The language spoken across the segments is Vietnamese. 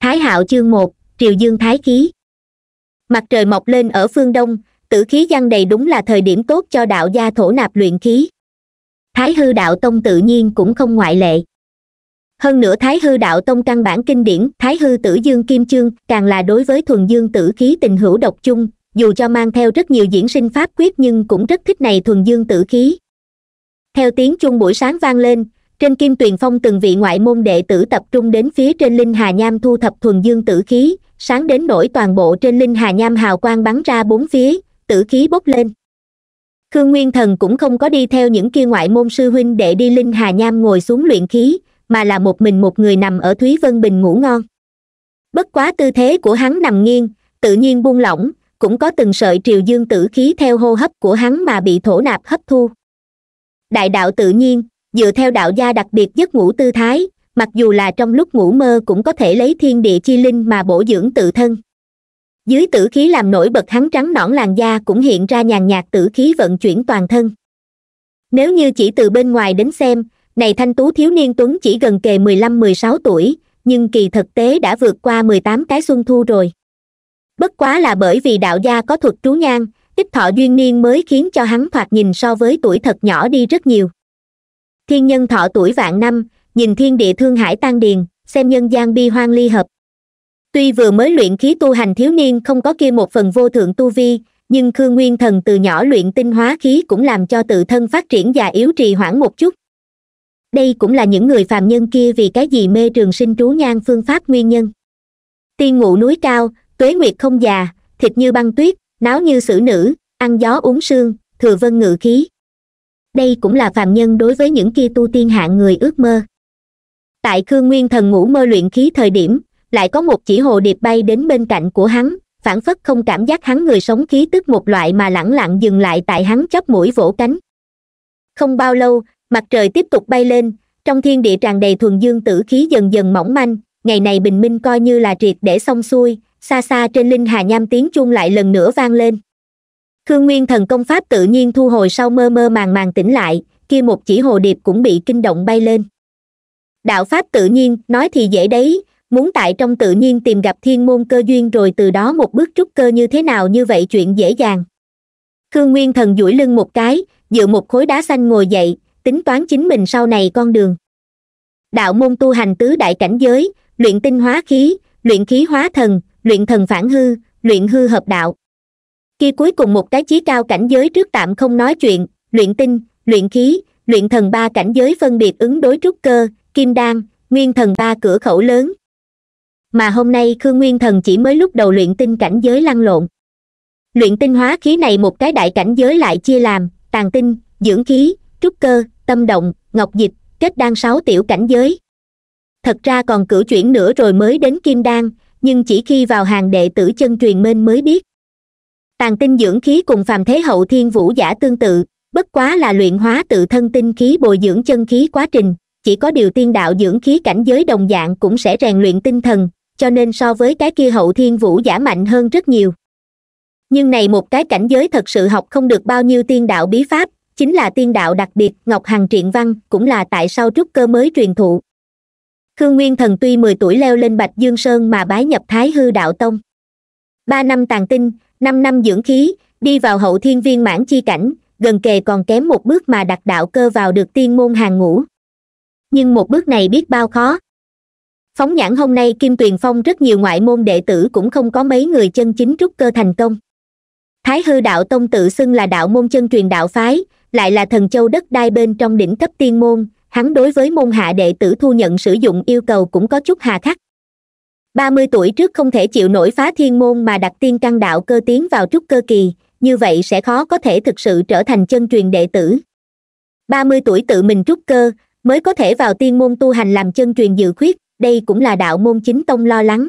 thái hạo chương một triều dương thái khí mặt trời mọc lên ở phương đông tử khí giăng đầy đúng là thời điểm tốt cho đạo gia thổ nạp luyện khí thái hư đạo tông tự nhiên cũng không ngoại lệ hơn nữa thái hư đạo tông căn bản kinh điển thái hư tử dương kim chương càng là đối với thuần dương tử khí tình hữu độc chung dù cho mang theo rất nhiều diễn sinh pháp quyết nhưng cũng rất thích này thuần dương tử khí theo tiếng chuông buổi sáng vang lên trên kim tuyền phong từng vị ngoại môn đệ tử tập trung đến phía trên linh hà nham thu thập thuần dương tử khí sáng đến nổi toàn bộ trên linh hà nham hào quang bắn ra bốn phía tử khí bốc lên khương nguyên thần cũng không có đi theo những kia ngoại môn sư huynh đệ đi linh hà nham ngồi xuống luyện khí mà là một mình một người nằm ở thúy vân bình ngủ ngon bất quá tư thế của hắn nằm nghiêng tự nhiên buông lỏng cũng có từng sợi triều dương tử khí theo hô hấp của hắn mà bị thổ nạp hấp thu đại đạo tự nhiên dựa theo đạo gia đặc biệt giấc ngủ tư thái mặc dù là trong lúc ngủ mơ cũng có thể lấy thiên địa chi linh mà bổ dưỡng tự thân dưới tử khí làm nổi bật hắn trắng nõn làn da cũng hiện ra nhàn nhạt tử khí vận chuyển toàn thân nếu như chỉ từ bên ngoài đến xem này thanh tú thiếu niên tuấn chỉ gần kề mười lăm mười sáu tuổi nhưng kỳ thực tế đã vượt qua mười tám cái xuân thu rồi bất quá là bởi vì đạo gia có thuật trú nhang ít thọ duyên niên mới khiến cho hắn thoạt nhìn so với tuổi thật nhỏ đi rất nhiều thiên nhân thọ tuổi vạn năm nhìn thiên địa thương hải tan điền xem nhân gian bi hoang ly hợp tuy vừa mới luyện khí tu hành thiếu niên không có kia một phần vô thượng tu vi nhưng khương nguyên thần từ nhỏ luyện tinh hóa khí cũng làm cho tự thân phát triển già yếu trì hoãn một chút đây cũng là những người phàm nhân kia vì cái gì mê trường sinh trú nhang phương pháp nguyên nhân tiên ngụ núi cao tuế nguyệt không già thịt như băng tuyết náo như xử nữ ăn gió uống sương thừa vân ngự khí đây cũng là phàm nhân đối với những kia tu tiên hạng người ước mơ tại khương nguyên thần ngủ mơ luyện khí thời điểm lại có một chỉ hồ điệp bay đến bên cạnh của hắn phản phất không cảm giác hắn người sống khí tức một loại mà lẳng lặng dừng lại tại hắn chóp mũi vỗ cánh không bao lâu mặt trời tiếp tục bay lên trong thiên địa tràn đầy thuần dương tử khí dần dần mỏng manh ngày này bình minh coi như là triệt để xong xuôi xa xa trên linh hà nham tiếng chuông lại lần nữa vang lên khương nguyên thần công pháp tự nhiên thu hồi sau mơ mơ màng màng tỉnh lại kia một chỉ hồ điệp cũng bị kinh động bay lên đạo pháp tự nhiên nói thì dễ đấy muốn tại trong tự nhiên tìm gặp thiên môn cơ duyên rồi từ đó một bước trúc cơ như thế nào như vậy chuyện dễ dàng khương nguyên thần duỗi lưng một cái dựa một khối đá xanh ngồi dậy tính toán chính mình sau này con đường đạo môn tu hành tứ đại cảnh giới luyện tinh hóa khí luyện khí hóa thần luyện thần phản hư luyện hư hợp đạo kia cuối cùng một cái chí cao cảnh giới trước tạm không nói chuyện luyện tinh luyện khí luyện thần ba cảnh giới phân biệt ứng đối trúc cơ kim đan nguyên thần ba cửa khẩu lớn mà hôm nay khương nguyên thần chỉ mới lúc đầu luyện tinh cảnh giới lăn lộn luyện tinh hóa khí này một cái đại cảnh giới lại chia làm tàn tinh dưỡng khí trúc cơ tâm động ngọc dịch kết đan sáu tiểu cảnh giới thật ra còn cử chuyển nữa rồi mới đến kim đan nhưng chỉ khi vào hàng đệ tử chân truyền minh mới biết tàn tinh dưỡng khí cùng phàm thế hậu thiên vũ giả tương tự bất quá là luyện hóa tự thân tinh khí bồi dưỡng chân khí quá trình chỉ có điều tiên đạo dưỡng khí cảnh giới đồng dạng cũng sẽ rèn luyện tinh thần cho nên so với cái kia hậu thiên vũ giả mạnh hơn rất nhiều nhưng này một cái cảnh giới thật sự học không được bao nhiêu tiên đạo bí pháp chính là tiên đạo đặc biệt ngọc hằng triện văn cũng là tại sao trúc cơ mới truyền thụ khương nguyên thần tuy mười tuổi leo lên bạch dương sơn mà bái nhập thái hư đạo tông ba năm tàn tinh năm năm dưỡng khí đi vào hậu thiên viên mãn chi cảnh gần kề còn kém một bước mà đặt đạo cơ vào được tiên môn hàng ngũ nhưng một bước này biết bao khó phóng nhãn hôm nay kim tuyền phong rất nhiều ngoại môn đệ tử cũng không có mấy người chân chính trúc cơ thành công thái hư đạo tông tự xưng là đạo môn chân truyền đạo phái lại là thần châu đất đai bên trong đỉnh cấp tiên môn hắn đối với môn hạ đệ tử thu nhận sử dụng yêu cầu cũng có chút hà khắc ba mươi tuổi trước không thể chịu nổi phá thiên môn mà đặt tiên căn đạo cơ tiến vào trúc cơ kỳ như vậy sẽ khó có thể thực sự trở thành chân truyền đệ tử ba mươi tuổi tự mình trúc cơ mới có thể vào tiên môn tu hành làm chân truyền dự khuyết đây cũng là đạo môn chính tông lo lắng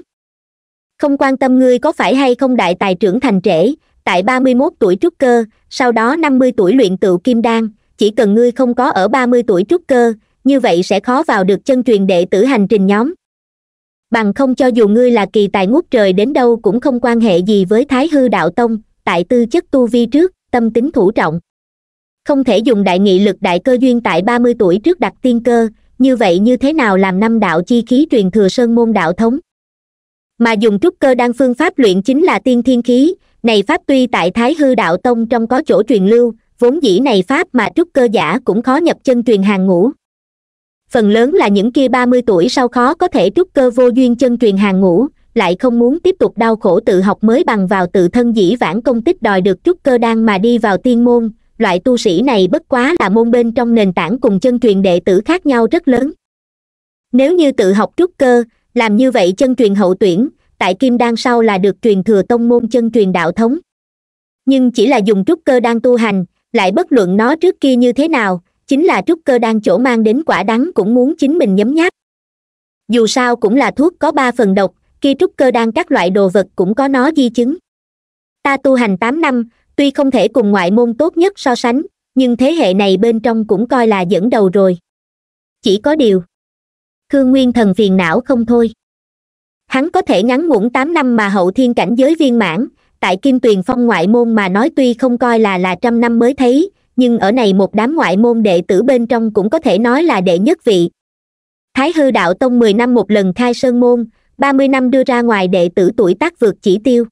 không quan tâm ngươi có phải hay không đại tài trưởng thành trễ tại ba mươi mốt tuổi trúc cơ sau đó năm mươi tuổi luyện tựu kim đan chỉ cần ngươi không có ở ba mươi tuổi trúc cơ như vậy sẽ khó vào được chân truyền đệ tử hành trình nhóm bằng không cho dù ngươi là kỳ tài ngút trời đến đâu cũng không quan hệ gì với thái hư đạo tông tại tư chất tu vi trước tâm tính thủ trọng không thể dùng đại nghị lực đại cơ duyên tại ba mươi tuổi trước đặt tiên cơ như vậy như thế nào làm năm đạo chi khí truyền thừa sơn môn đạo thống mà dùng trúc cơ đan phương pháp luyện chính là tiên thiên khí này pháp tuy tại thái hư đạo tông trong có chỗ truyền lưu vốn dĩ này pháp mà trúc cơ giả cũng khó nhập chân truyền hàng ngũ phần lớn là những kia ba mươi tuổi sau khó có thể trúc cơ vô duyên chân truyền hàng ngũ lại không muốn tiếp tục đau khổ tự học mới bằng vào tự thân dĩ vãng công tích đòi được trúc cơ đang mà đi vào tiên môn loại tu sĩ này bất quá là môn bên trong nền tảng cùng chân truyền đệ tử khác nhau rất lớn nếu như tự học trúc cơ làm như vậy chân truyền hậu tuyển tại kim đan sau là được truyền thừa tông môn chân truyền đạo thống nhưng chỉ là dùng trúc cơ đang tu hành lại bất luận nó trước kia như thế nào chính là trúc cơ đang chỗ mang đến quả đắng cũng muốn chính mình nhấm nháp dù sao cũng là thuốc có ba phần độc khi trúc cơ đang các loại đồ vật cũng có nó di chứng ta tu hành tám năm tuy không thể cùng ngoại môn tốt nhất so sánh nhưng thế hệ này bên trong cũng coi là dẫn đầu rồi chỉ có điều khương nguyên thần phiền não không thôi hắn có thể ngắn ngủn tám năm mà hậu thiên cảnh giới viên mãn tại kim tuyền phong ngoại môn mà nói tuy không coi là là trăm năm mới thấy nhưng ở này một đám ngoại môn đệ tử bên trong cũng có thể nói là đệ nhất vị thái hư đạo tông mười năm một lần khai sơn môn ba mươi năm đưa ra ngoài đệ tử tuổi tác vượt chỉ tiêu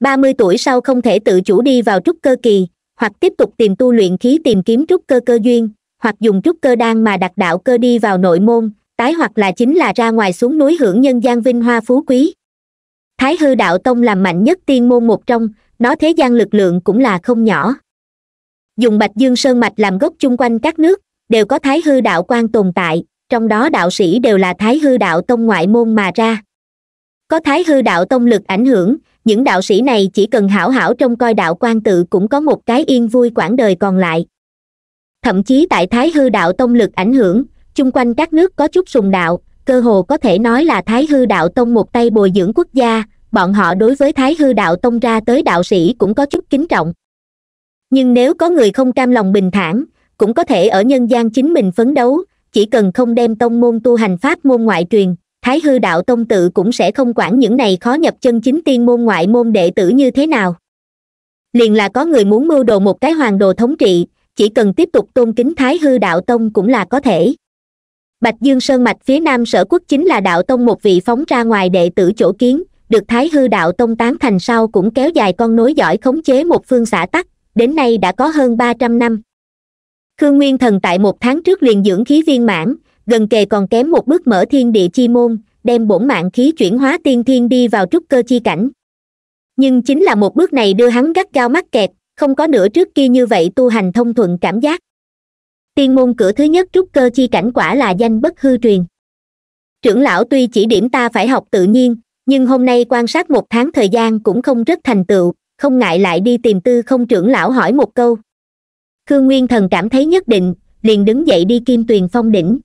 ba mươi tuổi sau không thể tự chủ đi vào trúc cơ kỳ hoặc tiếp tục tìm tu luyện khí tìm kiếm trúc cơ cơ duyên hoặc dùng trúc cơ đan mà đặt đạo cơ đi vào nội môn tái hoặc là chính là ra ngoài xuống núi hưởng nhân gian vinh hoa phú quý thái hư đạo tông làm mạnh nhất tiên môn một trong nó thế gian lực lượng cũng là không nhỏ dùng bạch dương sơn mạch làm gốc chung quanh các nước đều có thái hư đạo quan tồn tại trong đó đạo sĩ đều là thái hư đạo tông ngoại môn mà ra có thái hư đạo tông lực ảnh hưởng những đạo sĩ này chỉ cần hảo hảo trông coi đạo quan tự cũng có một cái yên vui quãng đời còn lại thậm chí tại thái hư đạo tông lực ảnh hưởng chung quanh các nước có chút sùng đạo cơ hồ có thể nói là thái hư đạo tông một tay bồi dưỡng quốc gia bọn họ đối với thái hư đạo tông ra tới đạo sĩ cũng có chút kính trọng nhưng nếu có người không cam lòng bình thản cũng có thể ở nhân gian chính mình phấn đấu chỉ cần không đem tông môn tu hành pháp môn ngoại truyền thái hư đạo tông tự cũng sẽ không quản những này khó nhập chân chính tiên môn ngoại môn đệ tử như thế nào liền là có người muốn mưu đồ một cái hoàng đồ thống trị chỉ cần tiếp tục tôn kính thái hư đạo tông cũng là có thể bạch dương sơn mạch phía nam sở quốc chính là đạo tông một vị phóng ra ngoài đệ tử chỗ kiến được thái hư đạo tông tán thành sau cũng kéo dài con nối giỏi khống chế một phương xã tắc đến nay đã có hơn ba trăm năm khương nguyên thần tại một tháng trước liền dưỡng khí viên mãn gần kề còn kém một bước mở thiên địa chi môn đem bổn mạng khí chuyển hóa tiên thiên đi vào trúc cơ chi cảnh nhưng chính là một bước này đưa hắn gắt cao mắc kẹt không có nửa trước kia như vậy tu hành thông thuận cảm giác tiên môn cửa thứ nhất trúc cơ chi cảnh quả là danh bất hư truyền trưởng lão tuy chỉ điểm ta phải học tự nhiên nhưng hôm nay quan sát một tháng thời gian cũng không rất thành tựu không ngại lại đi tìm tư không trưởng lão hỏi một câu khương nguyên thần cảm thấy nhất định liền đứng dậy đi kim tuyền phong đỉnh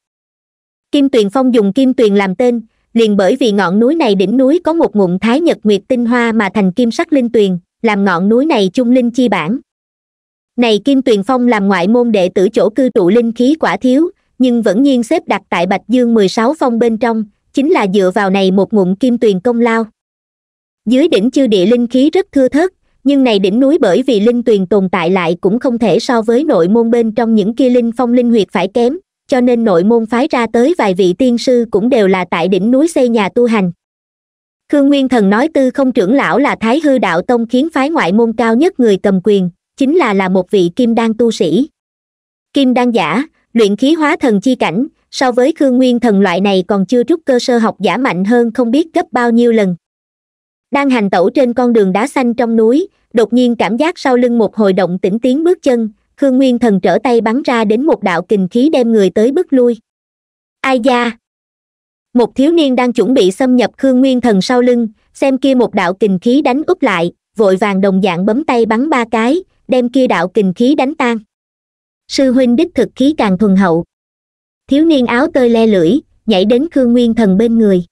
kim tuyền phong dùng kim tuyền làm tên liền bởi vì ngọn núi này đỉnh núi có một ngụm thái nhật nguyệt tinh hoa mà thành kim sắc linh tuyền làm ngọn núi này chung linh chi bản này kim tuyền phong làm ngoại môn đệ tử chỗ cư trụ linh khí quả thiếu nhưng vẫn nhiên xếp đặt tại bạch dương mười sáu phong bên trong chính là dựa vào này một ngụm kim tuyền công lao dưới đỉnh chư địa linh khí rất thưa thớt nhưng này đỉnh núi bởi vì linh tuyền tồn tại lại cũng không thể so với nội môn bên trong những kia linh phong linh huyệt phải kém cho nên nội môn phái ra tới vài vị tiên sư cũng đều là tại đỉnh núi xây nhà tu hành khương nguyên thần nói tư không trưởng lão là thái hư đạo tông khiến phái ngoại môn cao nhất người cầm quyền chính là là một vị kim đan tu sĩ kim đan giả luyện khí hóa thần chi cảnh so với khương nguyên thần loại này còn chưa trúc cơ sơ học giả mạnh hơn không biết gấp bao nhiêu lần đang hành tẩu trên con đường đá xanh trong núi đột nhiên cảm giác sau lưng một hồi động tĩnh tiếng bước chân khương nguyên thần trở tay bắn ra đến một đạo kình khí đem người tới bước lui ai da một thiếu niên đang chuẩn bị xâm nhập khương nguyên thần sau lưng xem kia một đạo kình khí đánh úp lại vội vàng đồng dạng bấm tay bắn ba cái đem kia đạo kình khí đánh tan sư huynh đích thực khí càng thuần hậu thiếu niên áo tơi le lưỡi nhảy đến khương nguyên thần bên người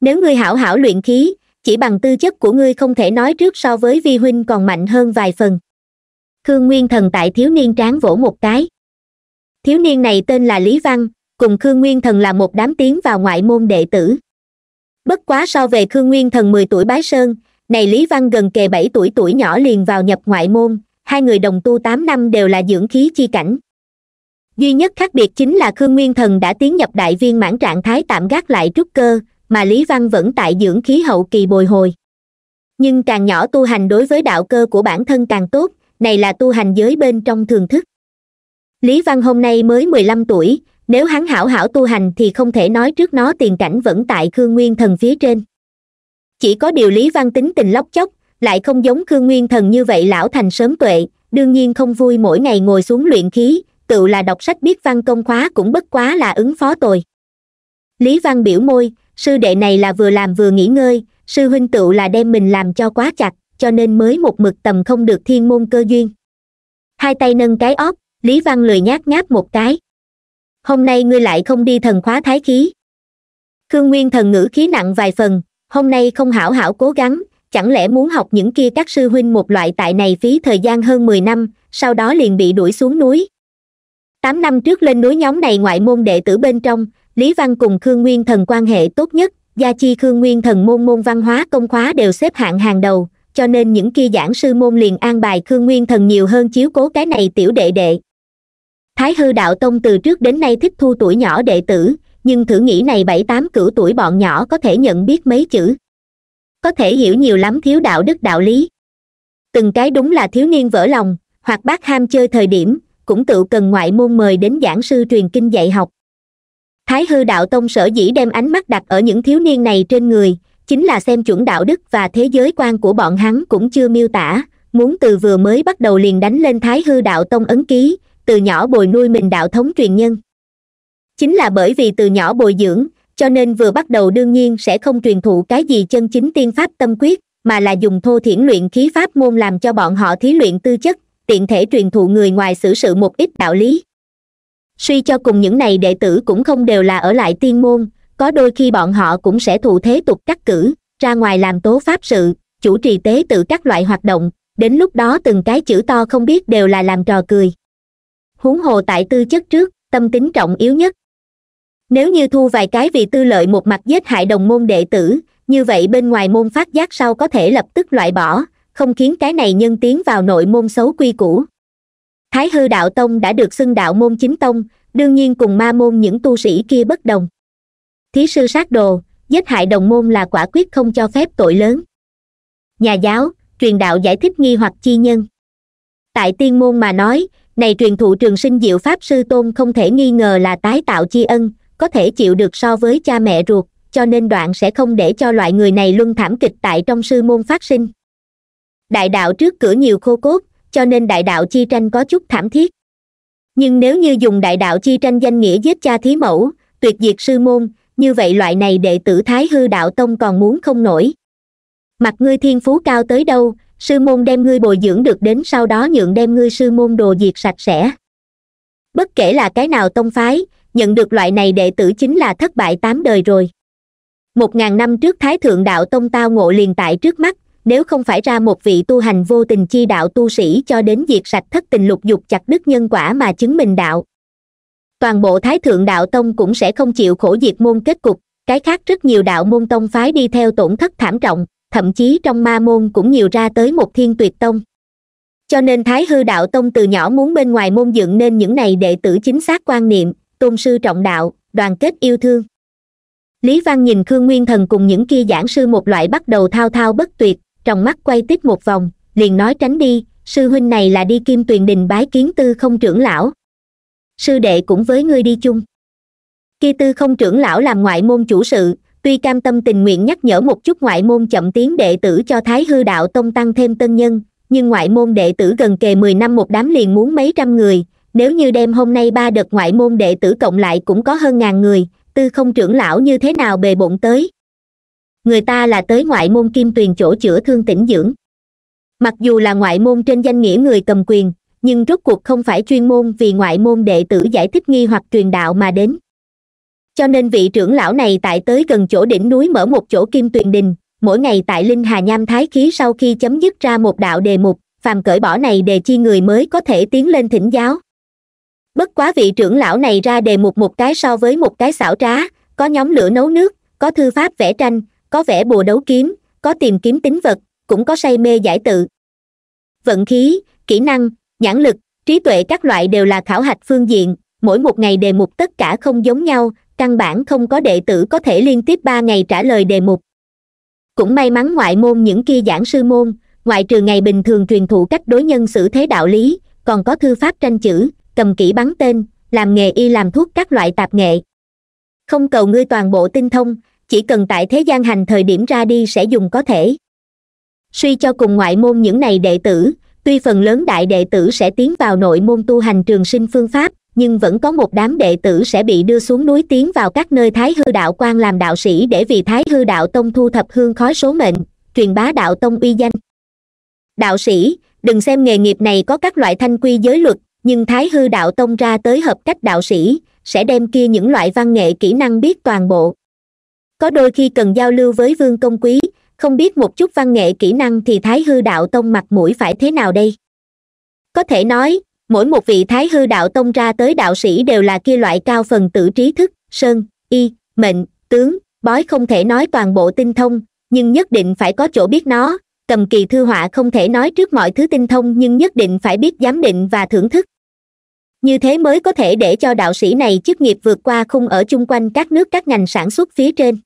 nếu ngươi hảo hảo luyện khí chỉ bằng tư chất của ngươi không thể nói trước so với vi huynh còn mạnh hơn vài phần khương nguyên thần tại thiếu niên tráng vỗ một cái thiếu niên này tên là lý văn cùng khương nguyên thần là một đám tiến vào ngoại môn đệ tử bất quá so về khương nguyên thần mười tuổi bái sơn này lý văn gần kề bảy tuổi tuổi nhỏ liền vào nhập ngoại môn hai người đồng tu tám năm đều là dưỡng khí chi cảnh duy nhất khác biệt chính là khương nguyên thần đã tiến nhập đại viên mãn trạng thái tạm gác lại trúc cơ mà lý văn vẫn tại dưỡng khí hậu kỳ bồi hồi nhưng càng nhỏ tu hành đối với đạo cơ của bản thân càng tốt này là tu hành giới bên trong thường thức lý văn hôm nay mới mười lăm tuổi nếu hắn hảo hảo tu hành thì không thể nói trước nó tiền cảnh vẫn tại khương nguyên thần phía trên chỉ có điều lý văn tính tình lóc chóc lại không giống khương nguyên thần như vậy lão thành sớm tuệ đương nhiên không vui mỗi ngày ngồi xuống luyện khí tự là đọc sách biết văn công khóa cũng bất quá là ứng phó tồi lý văn biểu môi sư đệ này là vừa làm vừa nghỉ ngơi sư huynh tựu là đem mình làm cho quá chặt cho nên mới một mực tầm không được thiên môn cơ duyên hai tay nâng cái óc, lý văn lười nhát ngáp một cái hôm nay ngươi lại không đi thần khóa thái khí khương nguyên thần ngữ khí nặng vài phần hôm nay không hảo hảo cố gắng chẳng lẽ muốn học những kia các sư huynh một loại tại này phí thời gian hơn mười năm sau đó liền bị đuổi xuống núi tám năm trước lên núi nhóm này ngoại môn đệ tử bên trong lý văn cùng khương nguyên thần quan hệ tốt nhất gia chi khương nguyên thần môn môn văn hóa công khóa đều xếp hạng hàng đầu cho nên những kia giảng sư môn liền an bài khương nguyên thần nhiều hơn chiếu cố cái này tiểu đệ đệ thái hư đạo tông từ trước đến nay thích thu tuổi nhỏ đệ tử nhưng thử nghĩ này bảy tám cửu tuổi bọn nhỏ có thể nhận biết mấy chữ có thể hiểu nhiều lắm thiếu đạo đức đạo lý từng cái đúng là thiếu niên vỡ lòng hoặc bác ham chơi thời điểm cũng tự cần ngoại môn mời đến giảng sư truyền kinh dạy học thái hư đạo tông sở dĩ đem ánh mắt đặt ở những thiếu niên này trên người chính là xem chuẩn đạo đức và thế giới quan của bọn hắn cũng chưa miêu tả muốn từ vừa mới bắt đầu liền đánh lên thái hư đạo tông ấn ký từ nhỏ bồi nuôi mình đạo thống truyền nhân chính là bởi vì từ nhỏ bồi dưỡng cho nên vừa bắt đầu đương nhiên sẽ không truyền thụ cái gì chân chính tiên pháp tâm quyết mà là dùng thô thiển luyện khí pháp môn làm cho bọn họ thí luyện tư chất tiện thể truyền thụ người ngoài xử sự một ít đạo lý suy cho cùng những này đệ tử cũng không đều là ở lại tiên môn có đôi khi bọn họ cũng sẽ thụ thế tục cắt cử ra ngoài làm tố pháp sự chủ trì tế tự các loại hoạt động đến lúc đó từng cái chữ to không biết đều là làm trò cười huống hồ tại tư chất trước tâm tính trọng yếu nhất nếu như thu vài cái vì tư lợi một mặt giết hại đồng môn đệ tử như vậy bên ngoài môn phát giác sau có thể lập tức loại bỏ không khiến cái này nhân tiến vào nội môn xấu quy cũ thái hư đạo tông đã được xưng đạo môn chính tông đương nhiên cùng ma môn những tu sĩ kia bất đồng thí sư sát đồ giết hại đồng môn là quả quyết không cho phép tội lớn nhà giáo truyền đạo giải thích nghi hoặc chi nhân tại tiên môn mà nói này truyền thụ trường sinh diệu pháp sư tôn không thể nghi ngờ là tái tạo chi ân có thể chịu được so với cha mẹ ruột cho nên đoạn sẽ không để cho loại người này luân thảm kịch tại trong sư môn phát sinh đại đạo trước cửa nhiều khô cốt cho nên đại đạo chi tranh có chút thảm thiết nhưng nếu như dùng đại đạo chi tranh danh nghĩa giết cha thí mẫu tuyệt diệt sư môn như vậy loại này đệ tử thái hư đạo tông còn muốn không nổi mặt ngươi thiên phú cao tới đâu sư môn đem ngươi bồi dưỡng được đến sau đó nhượng đem ngươi sư môn đồ diệt sạch sẽ bất kể là cái nào tông phái nhận được loại này đệ tử chính là thất bại tám đời rồi một ngàn năm trước thái thượng đạo tông tao ngộ liền tại trước mắt nếu không phải ra một vị tu hành vô tình chi đạo tu sĩ cho đến diệt sạch thất tình lục dục chặt đức nhân quả mà chứng minh đạo toàn bộ thái thượng đạo tông cũng sẽ không chịu khổ diệt môn kết cục cái khác rất nhiều đạo môn tông phái đi theo tổn thất thảm trọng thậm chí trong ma môn cũng nhiều ra tới một thiên tuyệt tông cho nên thái hư đạo tông từ nhỏ muốn bên ngoài môn dựng nên những này đệ tử chính xác quan niệm tôn sư trọng đạo đoàn kết yêu thương lý văn nhìn khương nguyên thần cùng những kia giảng sư một loại bắt đầu thao thao bất tuyệt trong mắt quay tít một vòng liền nói tránh đi sư huynh này là đi kim tuyền đình bái kiến tư không trưởng lão sư đệ cũng với ngươi đi chung kia tư không trưởng lão làm ngoại môn chủ sự tuy cam tâm tình nguyện nhắc nhở một chút ngoại môn chậm tiến đệ tử cho thái hư đạo tông tăng thêm tân nhân nhưng ngoại môn đệ tử gần kề mười năm một đám liền muốn mấy trăm người nếu như đêm hôm nay ba đợt ngoại môn đệ tử cộng lại cũng có hơn ngàn người tư không trưởng lão như thế nào bề bộn tới người ta là tới ngoại môn kim tuyền chỗ chữa thương tỉnh dưỡng mặc dù là ngoại môn trên danh nghĩa người cầm quyền nhưng rốt cuộc không phải chuyên môn vì ngoại môn đệ tử giải thích nghi hoặc truyền đạo mà đến cho nên vị trưởng lão này tại tới gần chỗ đỉnh núi mở một chỗ kim tuyền đình mỗi ngày tại linh hà nham thái khí sau khi chấm dứt ra một đạo đề mục phàm cởi bỏ này đề chi người mới có thể tiến lên thỉnh giáo bất quá vị trưởng lão này ra đề mục một cái so với một cái xảo trá có nhóm lửa nấu nước có thư pháp vẽ tranh có vẻ bùa đấu kiếm có tìm kiếm tính vật cũng có say mê giải tự vận khí kỹ năng nhãn lực trí tuệ các loại đều là khảo hạch phương diện mỗi một ngày đề mục tất cả không giống nhau căn bản không có đệ tử có thể liên tiếp ba ngày trả lời đề mục cũng may mắn ngoại môn những kia giảng sư môn ngoại trừ ngày bình thường truyền thụ cách đối nhân xử thế đạo lý còn có thư pháp tranh chữ cầm kỹ bắn tên làm nghề y làm thuốc các loại tạp nghệ không cầu ngươi toàn bộ tinh thông chỉ cần tại thế gian hành thời điểm ra đi sẽ dùng có thể suy cho cùng ngoại môn những này đệ tử tuy phần lớn đại đệ tử sẽ tiến vào nội môn tu hành trường sinh phương pháp nhưng vẫn có một đám đệ tử sẽ bị đưa xuống núi tiến vào các nơi thái hư đạo quan làm đạo sĩ để vì thái hư đạo tông thu thập hương khói số mệnh truyền bá đạo tông uy danh đạo sĩ đừng xem nghề nghiệp này có các loại thanh quy giới luật nhưng thái hư đạo tông ra tới hợp cách đạo sĩ sẽ đem kia những loại văn nghệ kỹ năng biết toàn bộ có đôi khi cần giao lưu với vương công quý không biết một chút văn nghệ kỹ năng thì thái hư đạo tông mặt mũi phải thế nào đây có thể nói mỗi một vị thái hư đạo tông ra tới đạo sĩ đều là kia loại cao phần tử trí thức sơn y mệnh tướng bói không thể nói toàn bộ tinh thông nhưng nhất định phải có chỗ biết nó cầm kỳ thư họa không thể nói trước mọi thứ tinh thông nhưng nhất định phải biết giám định và thưởng thức như thế mới có thể để cho đạo sĩ này chức nghiệp vượt qua khung ở chung quanh các nước các ngành sản xuất phía trên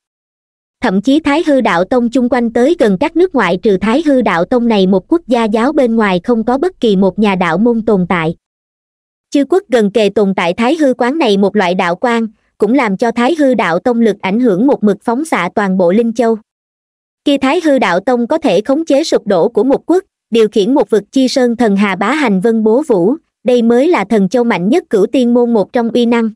thậm chí thái hư đạo tông chung quanh tới gần các nước ngoại trừ thái hư đạo tông này một quốc gia giáo bên ngoài không có bất kỳ một nhà đạo môn tồn tại chư quốc gần kề tồn tại thái hư quán này một loại đạo quan cũng làm cho thái hư đạo tông lực ảnh hưởng một mực phóng xạ toàn bộ linh châu khi thái hư đạo tông có thể khống chế sụp đổ của một quốc điều khiển một vực chi sơn thần hà bá hành vân bố vũ đây mới là thần châu mạnh nhất cửu tiên môn một trong uy năng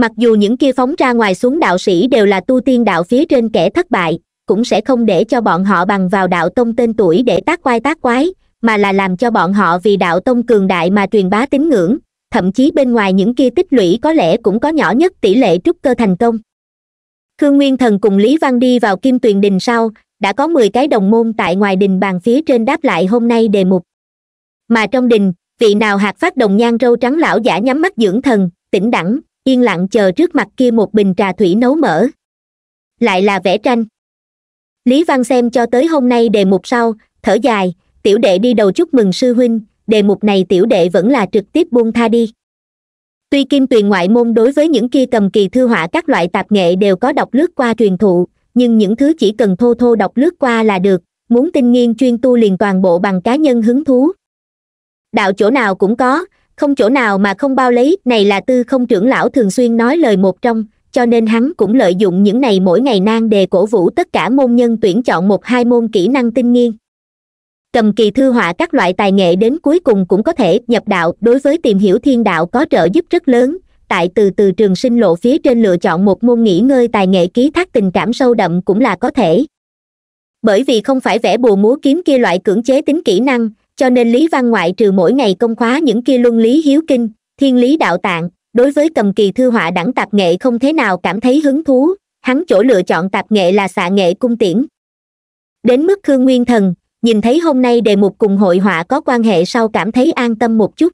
mặc dù những kia phóng ra ngoài xuống đạo sĩ đều là tu tiên đạo phía trên kẻ thất bại cũng sẽ không để cho bọn họ bằng vào đạo tông tên tuổi để tác quái tác quái mà là làm cho bọn họ vì đạo tông cường đại mà truyền bá tín ngưỡng thậm chí bên ngoài những kia tích lũy có lẽ cũng có nhỏ nhất tỷ lệ trúc cơ thành công khương nguyên thần cùng lý văn đi vào kim tuyền đình sau đã có mười cái đồng môn tại ngoài đình bàn phía trên đáp lại hôm nay đề mục mà trong đình vị nào hạt phát đồng nhan râu trắng lão giả nhắm mắt dưỡng thần tĩnh đẳng yên lặng chờ trước mặt kia một bình trà thủy nấu mở lại là vẽ tranh lý văn xem cho tới hôm nay đề mục sau thở dài tiểu đệ đi đầu chúc mừng sư huynh đề mục này tiểu đệ vẫn là trực tiếp buông tha đi tuy kim tuyền ngoại môn đối với những kia cầm kỳ thư họa các loại tạp nghệ đều có đọc lướt qua truyền thụ nhưng những thứ chỉ cần thô thô đọc lướt qua là được muốn tinh nghiên chuyên tu liền toàn bộ bằng cá nhân hứng thú đạo chỗ nào cũng có không chỗ nào mà không bao lấy này là tư không trưởng lão thường xuyên nói lời một trong cho nên hắn cũng lợi dụng những này mỗi ngày nang đề cổ vũ tất cả môn nhân tuyển chọn một hai môn kỹ năng tinh nghiên cầm kỳ thư họa các loại tài nghệ đến cuối cùng cũng có thể nhập đạo đối với tìm hiểu thiên đạo có trợ giúp rất lớn tại từ từ trường sinh lộ phía trên lựa chọn một môn nghỉ ngơi tài nghệ ký thác tình cảm sâu đậm cũng là có thể bởi vì không phải vẽ bùa múa kiếm kia loại cưỡng chế tính kỹ năng cho nên lý văn ngoại trừ mỗi ngày công khóa những kia luân lý hiếu kinh thiên lý đạo tạng đối với cầm kỳ thư họa đẳng tạp nghệ không thế nào cảm thấy hứng thú hắn chỗ lựa chọn tạp nghệ là xạ nghệ cung tiễn đến mức khương nguyên thần nhìn thấy hôm nay đề mục cùng hội họa có quan hệ sau cảm thấy an tâm một chút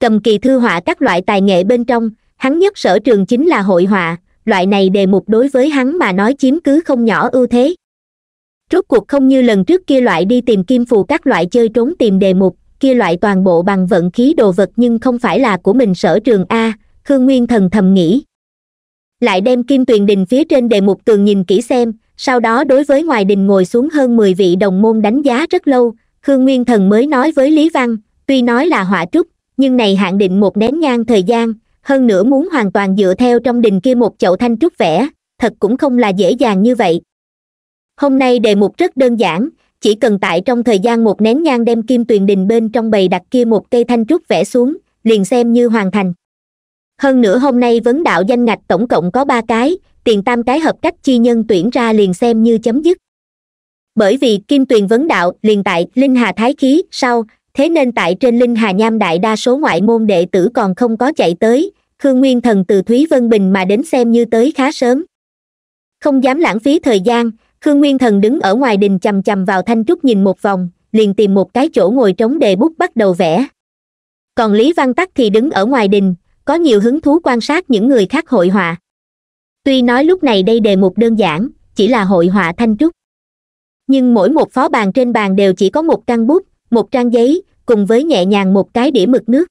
cầm kỳ thư họa các loại tài nghệ bên trong hắn nhất sở trường chính là hội họa loại này đề mục đối với hắn mà nói chiếm cứ không nhỏ ưu thế rốt cuộc không như lần trước kia loại đi tìm kim phù các loại chơi trốn tìm đề mục kia loại toàn bộ bằng vận khí đồ vật nhưng không phải là của mình sở trường a khương nguyên thần thầm nghĩ lại đem kim tuyền đình phía trên đề mục tường nhìn kỹ xem sau đó đối với ngoài đình ngồi xuống hơn mười vị đồng môn đánh giá rất lâu khương nguyên thần mới nói với lý văn tuy nói là họa trúc nhưng này hạn định một nén nhang thời gian hơn nữa muốn hoàn toàn dựa theo trong đình kia một chậu thanh trúc vẽ thật cũng không là dễ dàng như vậy hôm nay đề mục rất đơn giản chỉ cần tại trong thời gian một nén nhang đem kim tuyền đình bên trong bầy đặt kia một cây thanh trúc vẽ xuống liền xem như hoàn thành hơn nữa hôm nay vấn đạo danh ngạch tổng cộng có ba cái tiền tam cái hợp cách chi nhân tuyển ra liền xem như chấm dứt bởi vì kim tuyền vấn đạo liền tại linh hà thái khí sau thế nên tại trên linh hà nham đại đa số ngoại môn đệ tử còn không có chạy tới khương nguyên thần từ thúy vân bình mà đến xem như tới khá sớm không dám lãng phí thời gian khương nguyên thần đứng ở ngoài đình c h vào thanh trúc nhìn một vòng liền tìm một cái chỗ ngồi trống đề bút bắt đầu vẽ còn lý văn tắc thì đứng ở ngoài đình có nhiều hứng thú quan sát những người khác hội họa tuy nói lúc này đây đề mục đơn giản chỉ là hội họa thanh trúc nhưng mỗi một phó bàn trên bàn đều chỉ có một căn bút một trang giấy cùng với nhẹ nhàng một cái đĩa mực nước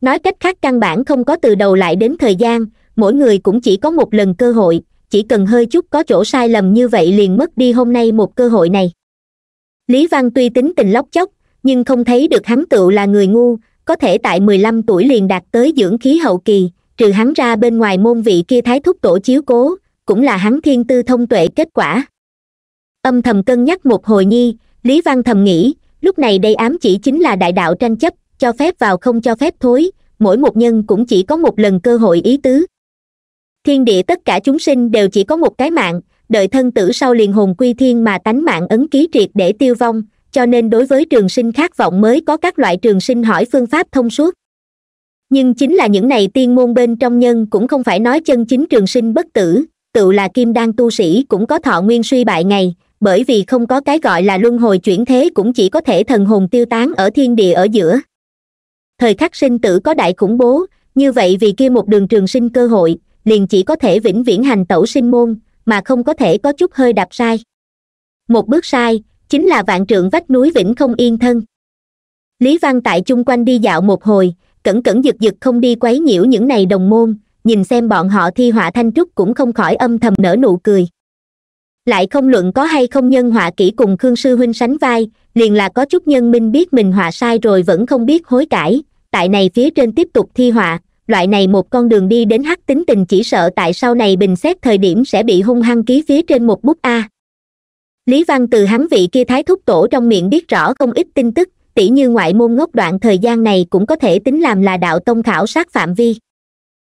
nói cách khác căn bản không có từ đầu lại đến thời gian mỗi người cũng chỉ có một lần cơ hội chỉ cần hơi chút có chỗ sai lầm như vậy liền mất đi hôm nay một cơ hội này lý văn tuy tính tình lóc chóc nhưng không thấy được hắn tựu là người ngu có thể tại mười lăm tuổi liền đạt tới dưỡng khí hậu kỳ trừ hắn ra bên ngoài môn vị kia thái thúc tổ chiếu cố cũng là hắn thiên tư thông tuệ kết quả âm thầm cân nhắc một hồi nhi lý văn thầm nghĩ lúc này đây ám chỉ chính là đại đạo tranh chấp cho phép vào không cho phép thối mỗi một nhân cũng chỉ có một lần cơ hội ý tứ thiên địa tất cả chúng sinh đều chỉ có một cái mạng đợi thân tử sau liền hồn quy thiên mà tánh mạng ấn ký triệt để tiêu vong cho nên đối với trường sinh khát vọng mới có các loại trường sinh hỏi phương pháp thông suốt nhưng chính là những này tiên môn bên trong nhân cũng không phải nói chân chính trường sinh bất tử tự là kim đan tu sĩ cũng có thọ nguyên suy bại ngày bởi vì không có cái gọi là luân hồi chuyển thế cũng chỉ có thể thần hồn tiêu tán ở thiên địa ở giữa thời khắc sinh tử có đại khủng bố như vậy vì kia một đường trường sinh cơ hội liền chỉ có thể vĩnh viễn hành tẩu sinh môn mà không có thể có chút hơi đạp sai một bước sai chính là vạn trượng vách núi vĩnh không yên thân lý văn tại chung quanh đi dạo một hồi cẩn cẩn giật giật không đi quấy nhiễu những này đồng môn nhìn xem bọn họ thi họa thanh trúc cũng không khỏi âm thầm nở nụ cười lại không luận có hay không nhân họa kỹ cùng khương sư huynh sánh vai liền là có chút nhân minh biết mình họa sai rồi vẫn không biết hối cải tại này phía trên tiếp tục thi họa loại này một con đường đi đến hắc tính tình chỉ sợ tại sau này bình xét thời điểm sẽ bị hung hăng ký phía trên một bút a lý văn từ hắn vị kia thái thúc tổ trong miệng biết rõ không ít tin tức tỉ như ngoại môn ngốc đoạn thời gian này cũng có thể tính làm là đạo tông khảo sát phạm vi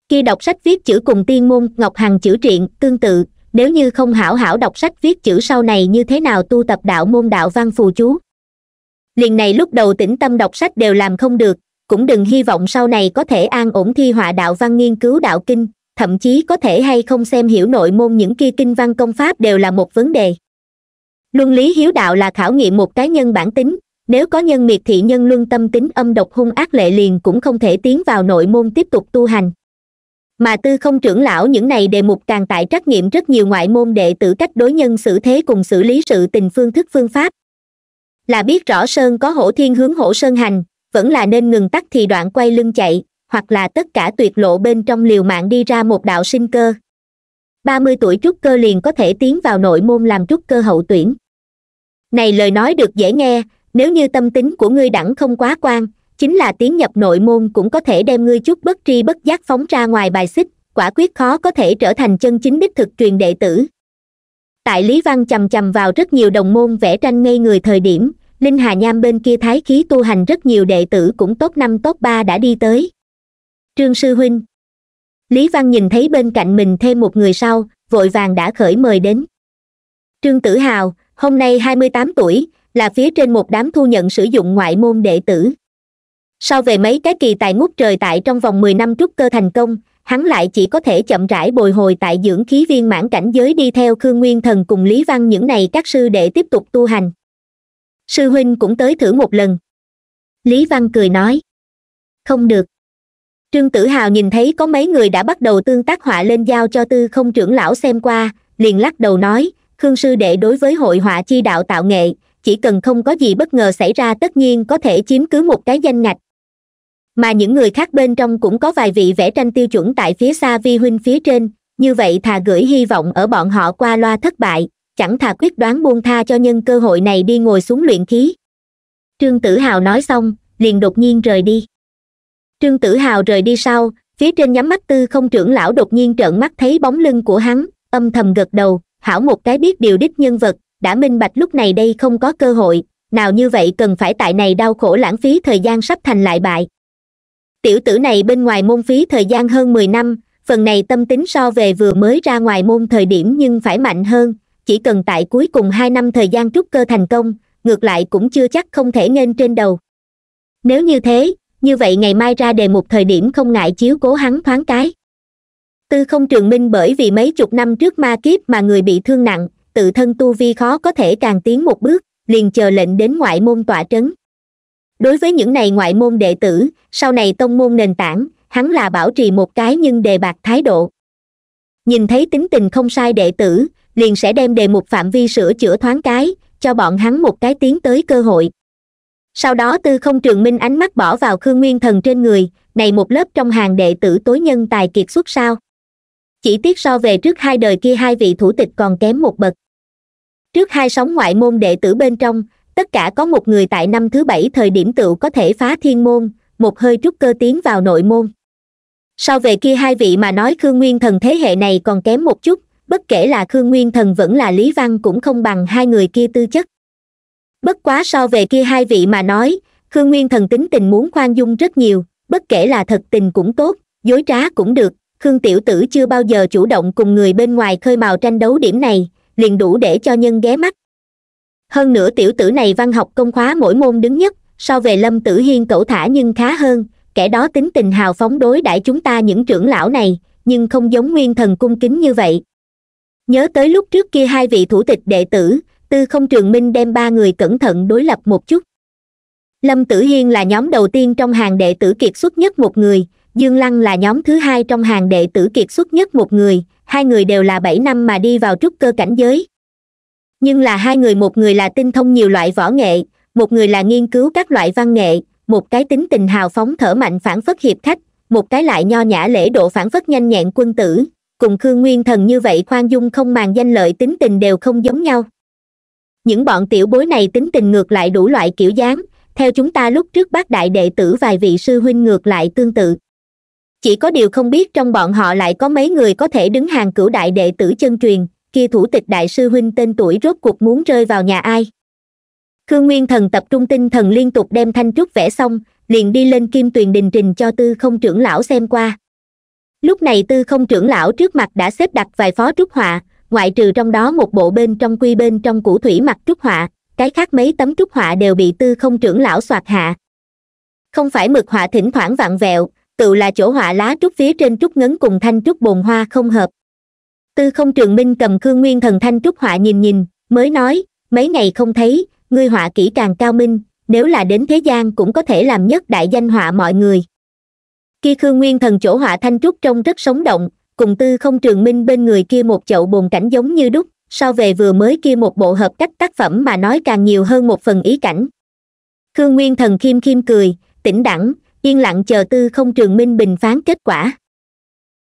khi đọc sách viết chữ cùng tiên môn ngọc hằng chữ triện tương tự nếu như không hảo hảo đọc sách viết chữ sau này như thế nào tu tập đạo môn đạo văn phù chú liền này lúc đầu tĩnh tâm đọc sách đều làm không được cũng đừng hy vọng sau này có thể an ổn thi họa đạo văn nghiên cứu đạo kinh thậm chí có thể hay không xem hiểu nội môn những kia kinh văn công pháp đều là một vấn đề luân lý hiếu đạo là khảo nghiệm một cá nhân bản tính nếu có nhân miệt thị nhân luân tâm tính âm độc hung ác lệ liền cũng không thể tiến vào nội môn tiếp tục tu hành mà tư không trưởng lão những này đề mục càng tại trách nghiệm rất nhiều ngoại môn đệ tử cách đối nhân xử thế cùng xử lý sự tình phương thức phương pháp là biết rõ sơn có hổ thiên hướng hổ sơn hành vẫn là nên ngừng tắt thì đoạn quay lưng chạy hoặc là tất cả tuyệt lộ bên trong liều mạng đi ra một đạo sinh cơ ba mươi tuổi trúc cơ liền có thể tiến vào nội môn làm trúc cơ hậu tuyển này lời nói được dễ nghe nếu như tâm tính của ngươi đẳng không quá quan chính là tiến nhập nội môn cũng có thể đem ngươi chút bất tri bất giác phóng ra ngoài bài xích quả quyết khó có thể trở thành chân chính đích thực truyền đệ tử tại lý văn chầm chầm vào rất nhiều đồng môn vẽ tranh ngay người thời điểm linh hà nham bên kia thái khí tu hành rất nhiều đệ tử cũng tốt năm tốt ba đã đi tới trương sư huynh lý văn nhìn thấy bên cạnh mình thêm một người sau vội vàng đã khởi mời đến trương tử hào hôm nay hai mươi tám tuổi là phía trên một đám thu nhận sử dụng ngoại môn đệ tử sau về mấy cái kỳ tài ngút trời tại trong vòng mười năm trúc cơ thành công hắn lại chỉ có thể chậm rãi bồi hồi tại dưỡng khí viên mãn cảnh giới đi theo khương nguyên thần cùng lý văn những này các sư đệ tiếp tục tu hành sư huynh cũng tới thử một lần lý văn cười nói không được trương tử hào nhìn thấy có mấy người đã bắt đầu tương tác họa lên giao cho tư không trưởng lão xem qua liền lắc đầu nói khương sư đệ đối với hội họa chi đạo tạo nghệ chỉ cần không có gì bất ngờ xảy ra tất nhiên có thể chiếm cứ một cái danh ngạch mà những người khác bên trong cũng có vài vị vẽ tranh tiêu chuẩn tại phía xa vi huynh phía trên như vậy thà gửi hy vọng ở bọn họ qua loa thất bại chẳng thà quyết đoán buông tha cho nhân cơ hội này đi ngồi xuống luyện khí trương tử hào nói xong liền đột nhiên rời đi trương tử hào rời đi sau phía trên nhắm mắt tư không trưởng lão đột nhiên trợn mắt thấy bóng lưng của hắn âm thầm gật đầu hảo một cái biết điều đích nhân vật đã minh bạch lúc này đây không có cơ hội nào như vậy cần phải tại này đau khổ lãng phí thời gian sắp thành lại bại tiểu tử này bên ngoài môn phí thời gian hơn mười năm phần này tâm tính so về vừa mới ra ngoài môn thời điểm nhưng phải mạnh hơn chỉ cần tại cuối cùng hai năm thời gian trúc cơ thành công ngược lại cũng chưa chắc không thể nghênh trên đầu nếu như thế như vậy ngày mai ra đề một thời điểm không ngại chiếu cố hắn thoáng cái tư không trường minh bởi vì mấy chục năm trước ma kiếp mà người bị thương nặng tự thân tu vi khó có thể càng tiến một bước liền chờ lệnh đến ngoại môn tỏa trấn đối với những này ngoại môn đệ tử sau này tông môn nền tảng hắn là bảo trì một cái nhưng đề bạc thái độ nhìn thấy tính tình không sai đệ tử liền sẽ đem đề một phạm vi sửa chữa thoáng cái cho bọn hắn một cái tiến tới cơ hội sau đó tư không trường minh ánh mắt bỏ vào khương nguyên thần trên người này một lớp trong hàng đệ tử tối nhân tài kiệt xuất sao chỉ tiếc so về trước hai đời kia hai vị thủ tịch còn kém một bậc trước hai sóng ngoại môn đệ tử bên trong tất cả có một người tại năm thứ bảy thời điểm tựu có thể phá thiên môn một hơi trúc cơ tiến vào nội môn so về kia hai vị mà nói khương nguyên thần thế hệ này còn kém một chút bất kể là khương nguyên thần vẫn là lý văn cũng không bằng hai người kia tư chất bất quá so về kia hai vị mà nói khương nguyên thần tính tình muốn khoan dung rất nhiều bất kể là thật tình cũng tốt dối trá cũng được khương tiểu tử chưa bao giờ chủ động cùng người bên ngoài khơi mào tranh đấu điểm này liền đủ để cho nhân ghé mắt hơn nữa tiểu tử này văn học công khóa mỗi môn đứng nhất so về lâm tử hiên cẩu thả nhưng khá hơn kẻ đó tính tình hào phóng đối đãi chúng ta những trưởng lão này nhưng không giống nguyên thần cung kính như vậy nhớ tới lúc trước kia hai vị thủ tịch đệ tử tư không trường minh đem ba người cẩn thận đối lập một chút lâm tử hiên là nhóm đầu tiên trong hàng đệ tử kiệt xuất nhất một người dương lăng là nhóm thứ hai trong hàng đệ tử kiệt xuất nhất một người hai người đều là bảy năm mà đi vào trúc cơ cảnh giới nhưng là hai người một người là tinh thông nhiều loại võ nghệ một người là nghiên cứu các loại văn nghệ một cái tính tình hào phóng thở mạnh phản phất hiệp khách một cái lại nho nhã lễ độ phản phất nhanh nhẹn quân tử cùng khương nguyên thần như vậy khoan dung không màng danh lợi tính tình đều không giống nhau những bọn tiểu bối này tính tình ngược lại đủ loại kiểu dáng theo chúng ta lúc trước bác đại đệ tử vài vị sư huynh ngược lại tương tự chỉ có điều không biết trong bọn họ lại có mấy người có thể đứng hàng cửu đại đệ tử chân truyền kia thủ tịch đại sư huynh tên tuổi rốt cuộc muốn rơi vào nhà ai khương nguyên thần tập trung tinh thần liên tục đem thanh trúc vẽ xong liền đi lên kim tuyền đình trình cho tư không trưởng lão xem qua lúc này tư không trưởng lão trước mặt đã xếp đặt vài phó trúc họa ngoại trừ trong đó một bộ bên trong quy bên trong củ thủy mặt trúc họa cái khác mấy tấm trúc họa đều bị tư không trưởng lão soạt hạ không phải mực họa thỉnh thoảng vặn vẹo tự là chỗ họa lá trúc phía trên trúc ngấn cùng thanh trúc bồn hoa không hợp tư không trường minh cầm khương nguyên thần thanh trúc họa nhìn nhìn mới nói mấy ngày không thấy ngươi họa kỹ càng cao minh nếu là đến thế gian cũng có thể làm nhất đại danh họa mọi người kia khương nguyên thần chỗ họa thanh trúc trông rất sống động cùng tư không trường minh bên người kia một chậu bồn cảnh giống như đúc so về vừa mới kia một bộ hợp cách tác phẩm mà nói càng nhiều hơn một phần ý cảnh khương nguyên thần khiêm khiêm cười tĩnh đẳng yên lặng chờ tư không trường minh bình phán kết quả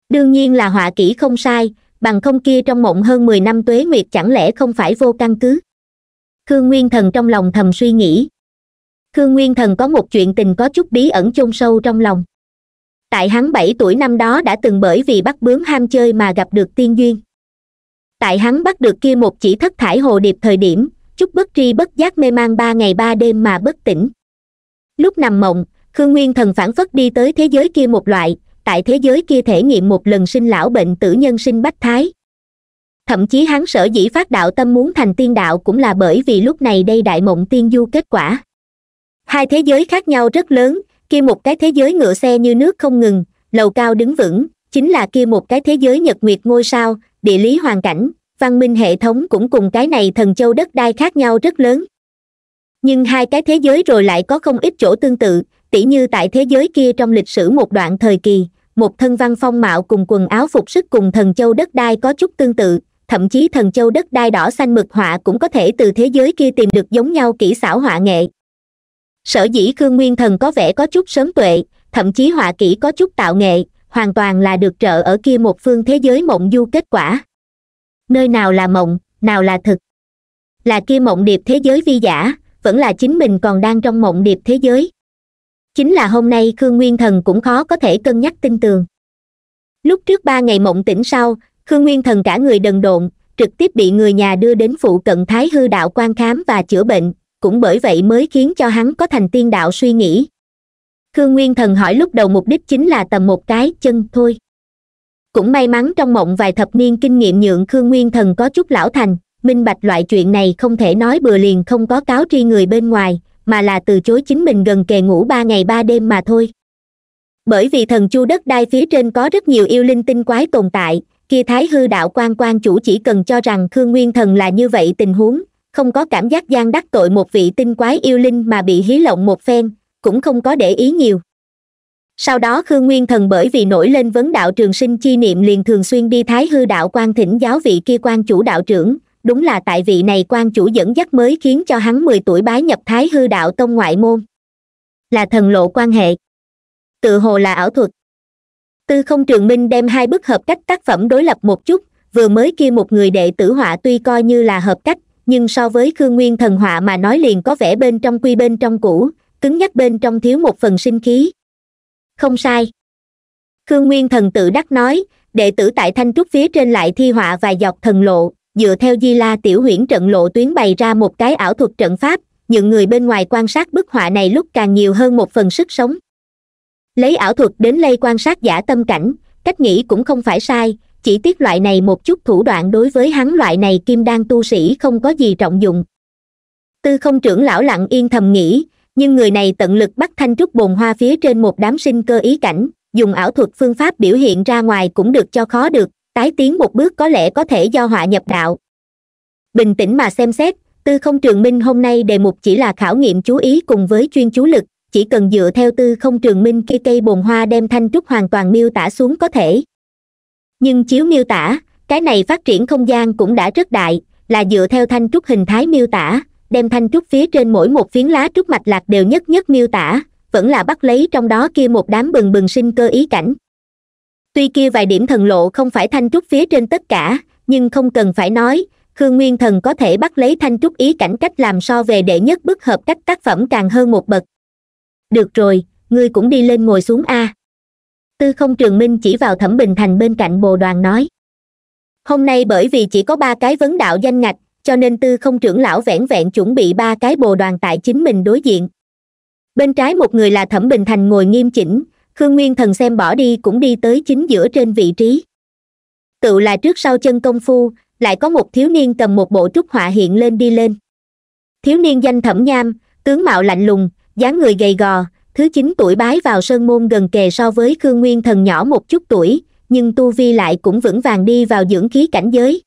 đương nhiên là họa kỹ không sai bằng không kia trong mộng hơn mười năm tuế nguyệt chẳng lẽ không phải vô căn cứ khương nguyên thần trong lòng thầm suy nghĩ khương nguyên thần có một chuyện tình có chút bí ẩn chôn sâu trong lòng tại hắn bảy tuổi năm đó đã từng bởi vì bắt bướm ham chơi mà gặp được tiên duyên tại hắn bắt được kia một chỉ thất thải hồ điệp thời điểm chút bất tri bất giác mê mang ba ngày ba đêm mà bất tỉnh lúc nằm mộng khương nguyên thần phản phất đi tới thế giới kia một loại tại thế giới kia thể nghiệm một lần sinh lão bệnh tử nhân sinh bách thái thậm chí hắn sở dĩ phát đạo tâm muốn thành tiên đạo cũng là bởi vì lúc này đây đại mộng tiên du kết quả hai thế giới khác nhau rất lớn kia một cái thế giới ngựa xe như nước không ngừng lầu cao đứng vững chính là kia một cái thế giới nhật nguyệt ngôi sao địa lý hoàn cảnh văn minh hệ thống cũng cùng cái này thần châu đất đai khác nhau rất lớn nhưng hai cái thế giới rồi lại có không ít chỗ tương tự tỉ như tại thế giới kia trong lịch sử một đoạn thời kỳ một thân văn phong mạo cùng quần áo phục sức cùng thần châu đất đai có chút tương tự thậm chí thần châu đất đai đỏ xanh mực họa cũng có thể từ thế giới kia tìm được giống nhau kỹ xảo họa nghệ sở dĩ khương nguyên thần có vẻ có chút sớm tuệ thậm chí họa kỹ có chút tạo nghệ hoàn toàn là được trợ ở kia một phương thế giới mộng du kết quả nơi nào là mộng nào là thực là kia mộng điệp thế giới vi giả vẫn là chính mình còn đang trong mộng điệp thế giới chính là hôm nay khương nguyên thần cũng khó có thể cân nhắc tin tường lúc trước ba ngày mộng tỉnh sau khương nguyên thần cả người đần độn trực tiếp bị người nhà đưa đến phụ cận thái hư đạo quan khám và chữa bệnh cũng bởi vậy mới khiến cho hắn có thành tiên đạo suy nghĩ khương nguyên thần hỏi lúc đầu mục đích chính là tầm một cái chân thôi cũng may mắn trong mộng vài thập niên kinh nghiệm nhượng khương nguyên thần có chút lão thành minh bạch loại chuyện này không thể nói bừa liền không có cáo tri người bên ngoài mà là từ chối chính mình gần kề ngủ ba ngày ba đêm mà thôi bởi vì thần chu đất đai phía trên có rất nhiều yêu linh tinh quái tồn tại kia thái hư đạo quan quan chủ chỉ cần cho rằng khương nguyên thần là như vậy tình huống không có cảm giác gian đắc tội một vị tinh quái yêu linh mà bị hí lộng một phen cũng không có để ý nhiều sau đó khương nguyên thần bởi vì nổi lên vấn đạo trường sinh chi niệm liền thường xuyên đi thái hư đạo quan thỉnh giáo vị kia quan chủ đạo trưởng đúng là tại vị này quan chủ dẫn dắt mới khiến cho hắn mười tuổi bái nhập thái hư đạo tông ngoại môn là thần lộ quan hệ tự hồ là ảo thuật tư không trường minh đem hai bức hợp cách tác phẩm đối lập một chút vừa mới kia một người đệ tử họa tuy coi như là hợp cách nhưng so với khương nguyên thần họa mà nói liền có vẻ bên trong quy bên trong cũ cứng nhắc bên trong thiếu một phần sinh khí không sai khương nguyên thần tự đắc nói đệ tử tại thanh trúc phía trên lại thi họa vài dọc thần lộ dựa theo di la tiểu huyễn trận lộ tuyến bày ra một cái ảo thuật trận pháp những người bên ngoài quan sát bức họa này lúc càng nhiều hơn một phần sức sống lấy ảo thuật đến lây quan sát giả tâm cảnh cách nghĩ cũng không phải sai chỉ tiếc loại này một chút thủ đoạn đối với hắn loại này kim đan tu sĩ không có gì trọng dụng tư không trưởng lão lặng yên thầm nghĩ nhưng người này tận lực bắt thanh trúc bồn hoa phía trên một đám sinh cơ ý cảnh dùng ảo thuật phương pháp biểu hiện ra ngoài cũng được cho khó được tái tiến một bước có lẽ có thể do họa nhập đạo bình tĩnh mà xem xét tư không trường minh hôm nay đề mục chỉ là khảo nghiệm chú ý cùng với chuyên chú lực chỉ cần dựa theo tư không trường minh kia cây bồn hoa đem thanh trúc hoàn toàn miêu tả xuống có thể nhưng chiếu miêu tả cái này phát triển không gian cũng đã rất đại là dựa theo thanh trúc hình thái miêu tả đem thanh trúc phía trên mỗi một phiến lá trúc mạch lạc đều nhất nhất miêu tả vẫn là bắt lấy trong đó kia một đám bừng bừng sinh cơ ý cảnh tuy kia vài điểm thần lộ không phải thanh trúc phía trên tất cả nhưng không cần phải nói khương nguyên thần có thể bắt lấy thanh trúc ý cảnh cách làm so về đệ nhất bức hợp cách tác phẩm càng hơn một bậc được rồi ngươi cũng đi lên ngồi xuống a tư không trường minh chỉ vào thẩm bình thành bên cạnh bồ đoàn nói hôm nay bởi vì chỉ có ba cái vấn đạo danh ngạch cho nên tư không trưởng lão vẻn vẹn chuẩn bị ba cái bồ đoàn tại chính mình đối diện bên trái một người là thẩm bình thành ngồi nghiêm chỉnh khương nguyên thần xem bỏ đi cũng đi tới chính giữa trên vị trí tự là trước sau chân công phu lại có một thiếu niên cầm một bộ trúc họa hiện lên đi lên thiếu niên danh thẩm nham tướng mạo lạnh lùng dáng người gầy gò thứ chín tuổi bái vào sơn môn gần kề so với khương nguyên thần nhỏ một chút tuổi nhưng tu vi lại cũng vững vàng đi vào dưỡng khí cảnh giới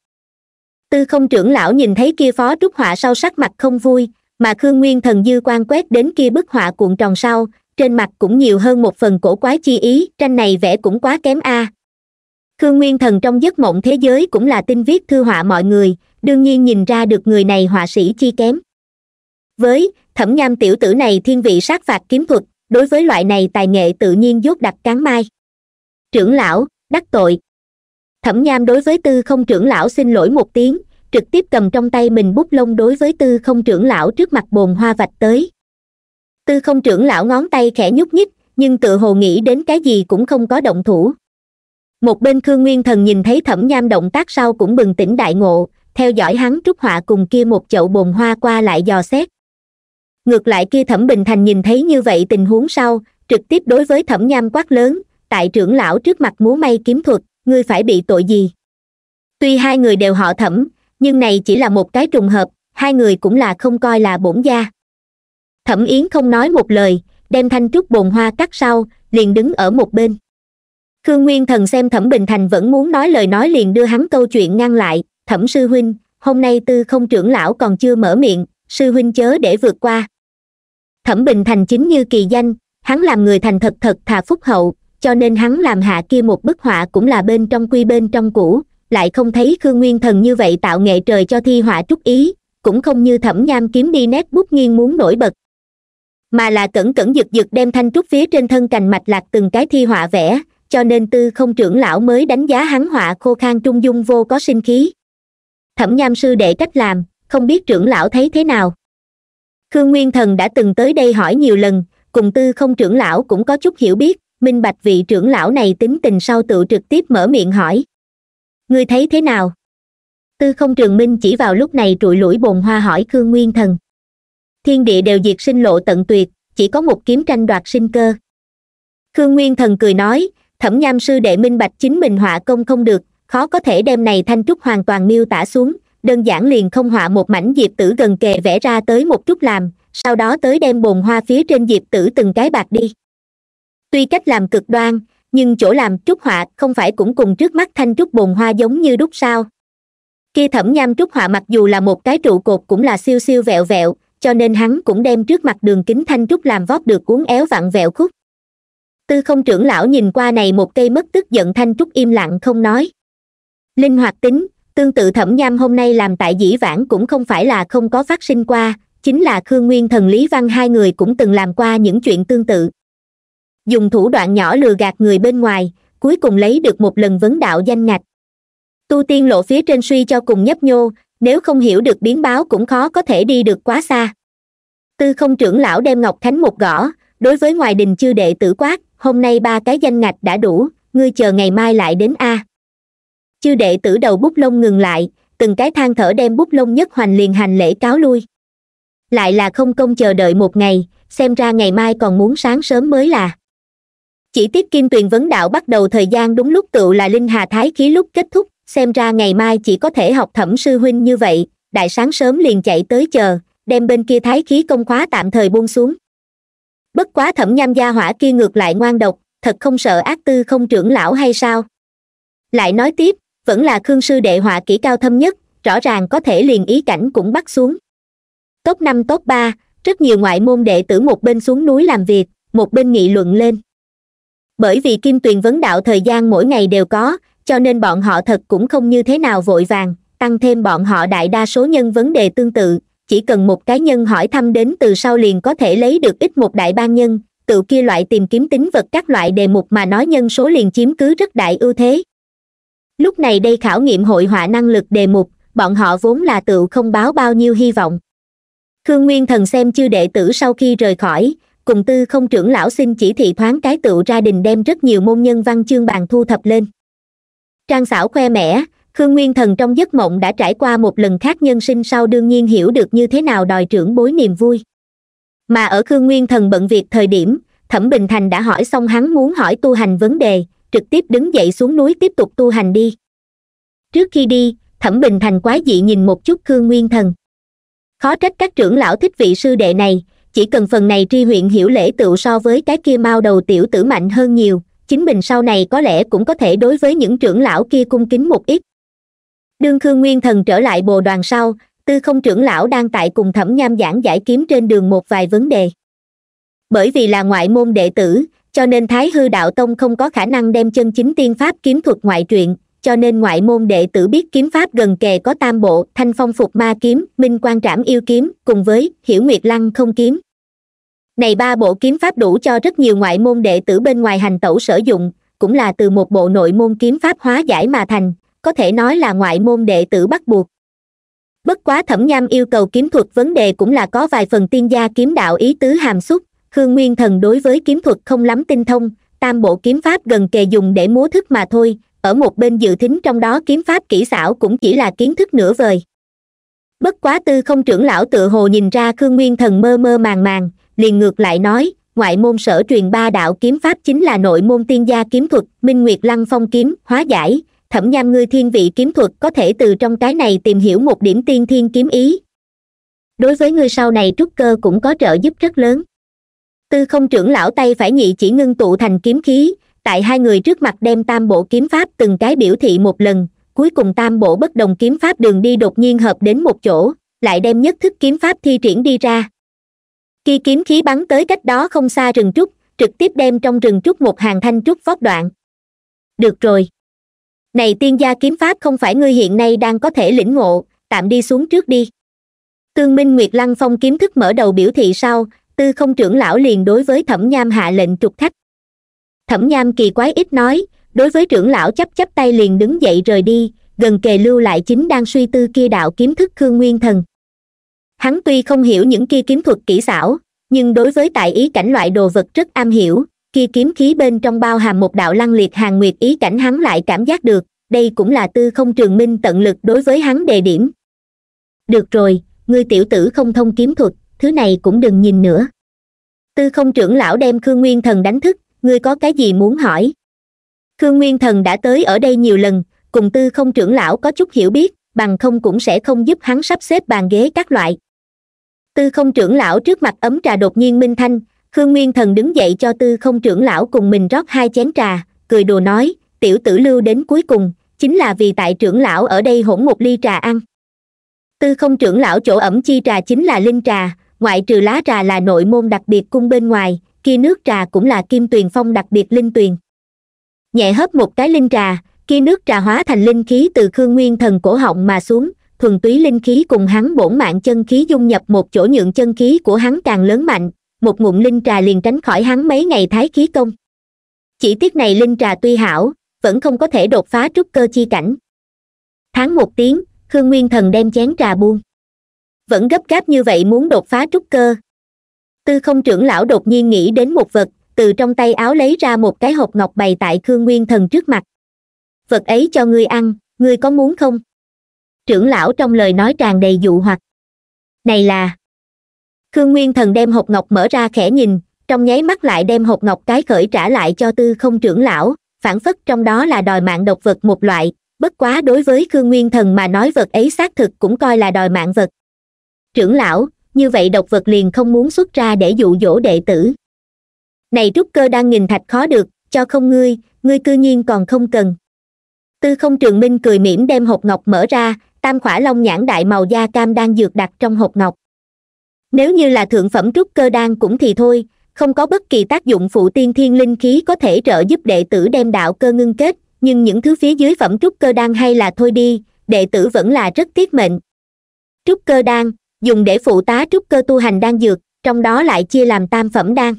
tư không trưởng lão nhìn thấy kia phó trúc họa sau sắc mặt không vui mà khương nguyên thần dư quan quét đến kia bức họa cuộn tròn sau trên mặt cũng nhiều hơn một phần cổ quái chi ý tranh này vẽ cũng quá kém a à. khương nguyên thần trong giấc mộng thế giới cũng là tinh viết thư họa mọi người đương nhiên nhìn ra được người này họa sĩ chi kém với thẩm nham tiểu tử này thiên vị sát phạt kiếm thuật đối với loại này tài nghệ tự nhiên dốt đặt cán mai trưởng lão đắc tội thẩm nham đối với tư không trưởng lão xin lỗi một tiếng trực tiếp cầm trong tay mình bút lông đối với tư không trưởng lão trước mặt bồn hoa vạch tới tư không trưởng lão ngón tay khẽ nhúc nhích nhưng tự hồ nghĩ đến cái gì cũng không có động thủ một bên khương nguyên thần nhìn thấy thẩm nham động tác sau cũng bừng tỉnh đại ngộ theo dõi hắn trúc họa cùng kia một chậu bồn hoa qua lại dò xét ngược lại kia thẩm bình thành nhìn thấy như vậy tình huống sau trực tiếp đối với thẩm nham quát lớn tại trưởng lão trước mặt múa may kiếm thuật ngươi phải bị tội gì tuy hai người đều họ thẩm nhưng này chỉ là một cái trùng hợp hai người cũng là không coi là bổn gia thẩm yến không nói một lời đem thanh trúc bồn hoa cắt sau liền đứng ở một bên khương nguyên thần xem thẩm bình thành vẫn muốn nói lời nói liền đưa hắn câu chuyện ngăn lại thẩm sư huynh hôm nay tư không trưởng lão còn chưa mở miệng sư huynh chớ để vượt qua thẩm bình thành chính như kỳ danh hắn làm người thành thật thật thà phúc hậu cho nên hắn làm hạ kia một bức họa cũng là bên trong quy bên trong cũ lại không thấy khương nguyên thần như vậy tạo nghệ trời cho thi họa trúc ý cũng không như thẩm nham kiếm đi nét bút nghiêng muốn nổi bật mà là cẩn cẩn giật giật đem thanh trúc phía trên thân cành mạch lạc từng cái thi họa vẽ cho nên tư không trưởng lão mới đánh giá hắn họa khô khan trung dung vô có sinh khí thẩm nham sư đệ cách làm không biết trưởng lão thấy thế nào khương nguyên thần đã từng tới đây hỏi nhiều lần cùng tư không trưởng lão cũng có chút hiểu biết minh bạch vị trưởng lão này tính tình sau tự trực tiếp mở miệng hỏi ngươi thấy thế nào tư không trường minh chỉ vào lúc này trụi lũi bồn hoa hỏi khương nguyên thần thiên địa đều diệt sinh lộ tận tuyệt chỉ có một kiếm tranh đoạt sinh cơ khương nguyên thần cười nói thẩm nham sư đệ minh bạch chính mình họa công không được khó có thể đem này thanh trúc hoàn toàn miêu tả xuống đơn giản liền không họa một mảnh diệp tử gần kề vẽ ra tới một chút làm sau đó tới đem bồn hoa phía trên diệp tử từng cái bạc đi tuy cách làm cực đoan nhưng chỗ làm trúc họa không phải cũng cùng trước mắt thanh trúc bồn hoa giống như đúc sao kia thẩm nham trúc họa mặc dù là một cái trụ cột cũng là siêu siêu vẹo vẹo cho nên hắn cũng đem trước mặt đường kính thanh trúc làm vót được cuốn éo vặn vẹo khúc tư không trưởng lão nhìn qua này một cây mất tức giận thanh trúc im lặng không nói linh hoạt tính tương tự thẩm nham hôm nay làm tại dĩ vãng cũng không phải là không có phát sinh qua chính là khương nguyên thần lý văn hai người cũng từng làm qua những chuyện tương tự dùng thủ đoạn nhỏ lừa gạt người bên ngoài cuối cùng lấy được một lần vấn đạo danh ngạch tu tiên lộ phía trên suy cho cùng nhấp nhô nếu không hiểu được biến báo cũng khó có thể đi được quá xa tư không trưởng lão đem ngọc thánh một gõ đối với ngoài đình chư đệ tử quát hôm nay ba cái danh ngạch đã đủ ngươi chờ ngày mai lại đến a chư đệ tử đầu bút lông ngừng lại từng cái than thở đem bút lông nhất hoành liền hành lễ cáo lui lại là không công chờ đợi một ngày xem ra ngày mai còn muốn sáng sớm mới là chỉ tiếp kim tuyền vấn đạo bắt đầu thời gian đúng lúc tựu là linh hà thái khí lúc kết thúc xem ra ngày mai chỉ có thể học thẩm sư huynh như vậy đại sáng sớm liền chạy tới chờ đem bên kia thái khí công khóa tạm thời buông xuống bất quá thẩm nham gia hỏa kia ngược lại ngoan độc thật không sợ ác tư không trưởng lão hay sao lại nói tiếp vẫn là khương sư đệ họa kỹ cao thâm nhất rõ ràng có thể liền ý cảnh cũng bắt xuống top năm top ba rất nhiều ngoại môn đệ tử một bên xuống núi làm việc một bên nghị luận lên bởi vì kim tuyền vấn đạo thời gian mỗi ngày đều có cho nên bọn họ thật cũng không như thế nào vội vàng tăng thêm bọn họ đại đa số nhân vấn đề tương tự chỉ cần một cá nhân hỏi thăm đến từ sau liền có thể lấy được ít một đại ban nhân tự kia loại tìm kiếm tính vật các loại đề mục mà nói nhân số liền chiếm cứ rất đại ưu thế lúc này đây khảo nghiệm hội họa năng lực đề mục bọn họ vốn là tựu không báo bao nhiêu hy vọng khương nguyên thần xem chư đệ tử sau khi rời khỏi cùng tư không trưởng lão xin chỉ thị thoáng cái tựu ra đình đem rất nhiều môn nhân văn chương bàn thu thập lên trang xảo khoe mẽ khương nguyên thần trong giấc mộng đã trải qua một lần khác nhân sinh sau đương nhiên hiểu được như thế nào đòi trưởng bối niềm vui mà ở khương nguyên thần bận việc thời điểm thẩm bình thành đã hỏi xong hắn muốn hỏi tu hành vấn đề trực tiếp đứng dậy xuống núi tiếp tục tu hành đi trước khi đi thẩm bình thành quái dị nhìn một chút khương nguyên thần khó trách các trưởng lão thích vị sư đệ này chỉ cần phần này tri huyện hiểu lễ tựu so với cái kia mao đầu tiểu tử mạnh hơn nhiều chính mình sau này có lẽ cũng có thể đối với những trưởng lão kia cung kính một ít đương khương nguyên thần trở lại bồ đoàn sau tư không trưởng lão đang tại cùng thẩm nham giảng giải kiếm trên đường một vài vấn đề bởi vì là ngoại môn đệ tử cho nên thái hư đạo tông không có khả năng đem chân chính tiên pháp kiếm thuật ngoại truyện cho nên ngoại môn đệ tử biết kiếm pháp gần kề có tam bộ thanh phong phục ma kiếm minh quan trảm yêu kiếm cùng với hiểu nguyệt lăng không kiếm này ba bộ kiếm pháp đủ cho rất nhiều ngoại môn đệ tử bên ngoài hành tẩu sử dụng cũng là từ một bộ nội môn kiếm pháp hóa giải mà thành có thể nói là ngoại môn đệ tử bắt buộc bất quá thẩm nham yêu cầu kiếm thuật vấn đề cũng là có vài phần tiên gia kiếm đạo ý tứ hàm xúc khương nguyên thần đối với kiếm thuật không lắm tinh thông tam bộ kiếm pháp gần kề dùng để múa thức mà thôi ở một bên dự thính trong đó kiếm pháp kỹ xảo cũng chỉ là kiến thức nửa vời bất quá tư không trưởng lão tự hồ nhìn ra khương nguyên thần mơ mơ màng màng liền ngược lại nói ngoại môn sở truyền ba đạo kiếm pháp chính là nội môn tiên gia kiếm thuật minh nguyệt lăng phong kiếm hóa giải thẩm nham ngươi thiên vị kiếm thuật có thể từ trong cái này tìm hiểu một điểm tiên thiên kiếm ý đối với ngươi sau này trúc cơ cũng có trợ giúp rất lớn tư không trưởng lão tay phải nhị chỉ ngưng tụ thành kiếm khí tại hai người trước mặt đem tam bộ kiếm pháp từng cái biểu thị một lần cuối cùng tam bộ bất đồng kiếm pháp đường đi đột nhiên hợp đến một chỗ lại đem nhất thức kiếm pháp thi triển đi ra khi kiếm khí bắn tới cách đó không xa rừng trúc trực tiếp đem trong rừng trúc một hàng thanh trúc vót đoạn được rồi này tiên gia kiếm pháp không phải ngươi hiện nay đang có thể lĩnh ngộ tạm đi xuống trước đi tương minh nguyệt lăng phong kiếm thức mở đầu biểu thị sau tư không trưởng lão liền đối với thẩm nham hạ lệnh trục khách thẩm nham kỳ quái ít nói đối với trưởng lão chấp chấp tay liền đứng dậy rời đi gần kề lưu lại chính đang suy tư kia đạo kiếm thức khương nguyên thần hắn tuy không hiểu những kia kiếm thuật kỹ xảo nhưng đối với tại ý cảnh loại đồ vật rất am hiểu kia kiếm khí bên trong bao hàm một đạo lăng liệt hàng nguyệt ý cảnh hắn lại cảm giác được đây cũng là tư không trường minh tận lực đối với hắn đề điểm được rồi ngươi tiểu tử không thông kiếm thuật thứ này cũng đừng nhìn nữa tư không trưởng lão đem khương nguyên thần đánh thức ngươi có cái gì muốn hỏi khương nguyên thần đã tới ở đây nhiều lần cùng tư không trưởng lão có chút hiểu biết bằng không cũng sẽ không giúp hắn sắp xếp bàn ghế các loại tư không trưởng lão trước mặt ấm trà đột nhiên minh thanh khương nguyên thần đứng dậy cho tư không trưởng lão cùng mình rót hai chén trà cười đùa nói tiểu tử lưu đến cuối cùng chính là vì tại trưởng lão ở đây hỗn một ly trà ăn tư không trưởng lão chỗ ẩm chi trà chính là linh trà ngoại trừ lá trà là nội môn đặc biệt cung bên ngoài kia nước trà cũng là kim tuyền phong đặc biệt linh tuyền nhẹ hấp một cái linh trà kia nước trà hóa thành linh khí từ khương nguyên thần cổ họng mà xuống thuần túy linh khí cùng hắn bổn mạng chân khí dung nhập một chỗ nhượng chân khí của hắn càng lớn mạnh một ngụm linh trà liền tránh khỏi hắn mấy ngày thái khí công chỉ tiết này linh trà tuy hảo vẫn không có thể đột phá trúc cơ chi cảnh tháng một tiếng khương nguyên thần đem chén trà buông vẫn gấp gáp như vậy muốn đột phá trúc cơ tư không trưởng lão đột nhiên nghĩ đến một vật từ trong tay áo lấy ra một cái hộp ngọc bày tại khương nguyên thần trước mặt vật ấy cho ngươi ăn ngươi có muốn không trưởng lão trong lời nói tràn đầy dụ hoặc này là khương nguyên thần đem hộp ngọc mở ra khẽ nhìn trong nháy mắt lại đem hộp ngọc cái khởi trả lại cho tư không trưởng lão phản phất trong đó là đòi mạng độc vật một loại bất quá đối với khương nguyên thần mà nói vật ấy xác thực cũng coi là đòi mạng vật trưởng lão như vậy độc vật liền không muốn xuất ra để dụ dỗ đệ tử này trúc cơ đang nghìn thạch khó được cho không ngươi ngươi cư nhiên còn không cần tư không trường minh cười mỉm đem hộp ngọc mở ra tam khỏa long nhãn đại màu da cam đang dược đặt trong hộp ngọc nếu như là thượng phẩm trúc cơ đan cũng thì thôi không có bất kỳ tác dụng phụ tiên thiên linh khí có thể trợ giúp đệ tử đem đạo cơ ngưng kết nhưng những thứ phía dưới phẩm trúc cơ đan hay là thôi đi đệ tử vẫn là rất tiếc mệnh trúc cơ đan dùng để phụ tá trúc cơ tu hành đan dược trong đó lại chia làm tam phẩm đan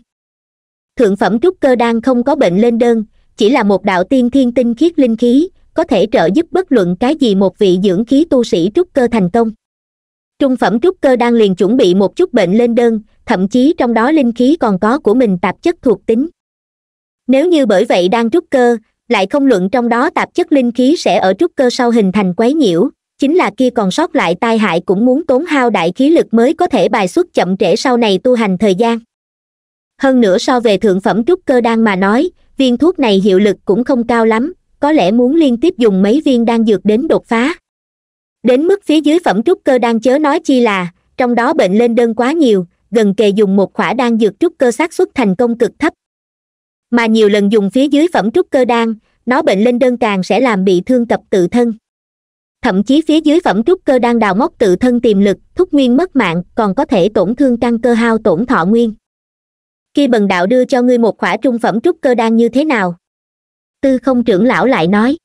thượng phẩm trúc cơ đan không có bệnh lên đơn chỉ là một đạo tiên thiên tinh khiết linh khí có thể trợ giúp bất luận cái gì một vị dưỡng khí tu sĩ trúc cơ thành công trung phẩm trúc cơ đan liền chuẩn bị một chút bệnh lên đơn thậm chí trong đó linh khí còn có của mình tạp chất thuộc tính nếu như bởi vậy đang trúc cơ lại không luận trong đó tạp chất linh khí sẽ ở trúc cơ sau hình thành quấy nhiễu chính là kia còn sót lại tai hại cũng muốn tốn hao đại khí lực mới có thể bài xuất chậm trễ sau này tu hành thời gian hơn nữa so về thượng phẩm trúc cơ đan mà nói viên thuốc này hiệu lực cũng không cao lắm có lẽ muốn liên tiếp dùng mấy viên đan dược đến đột phá đến mức phía dưới phẩm trúc cơ đan chớ nói chi là trong đó bệnh lên đơn quá nhiều gần kề dùng một khỏa đan dược trúc cơ xác suất thành công cực thấp mà nhiều lần dùng phía dưới phẩm trúc cơ đan nó bệnh lên đơn càng sẽ làm bị thương tập tự thân thậm chí phía dưới phẩm trúc cơ đang đào móc tự thân tiềm lực thúc nguyên mất mạng còn có thể tổn thương căn cơ hao tổn thọ nguyên khi bần đạo đưa cho ngươi một khỏa trung phẩm trúc cơ đan như thế nào tư không trưởng lão lại nói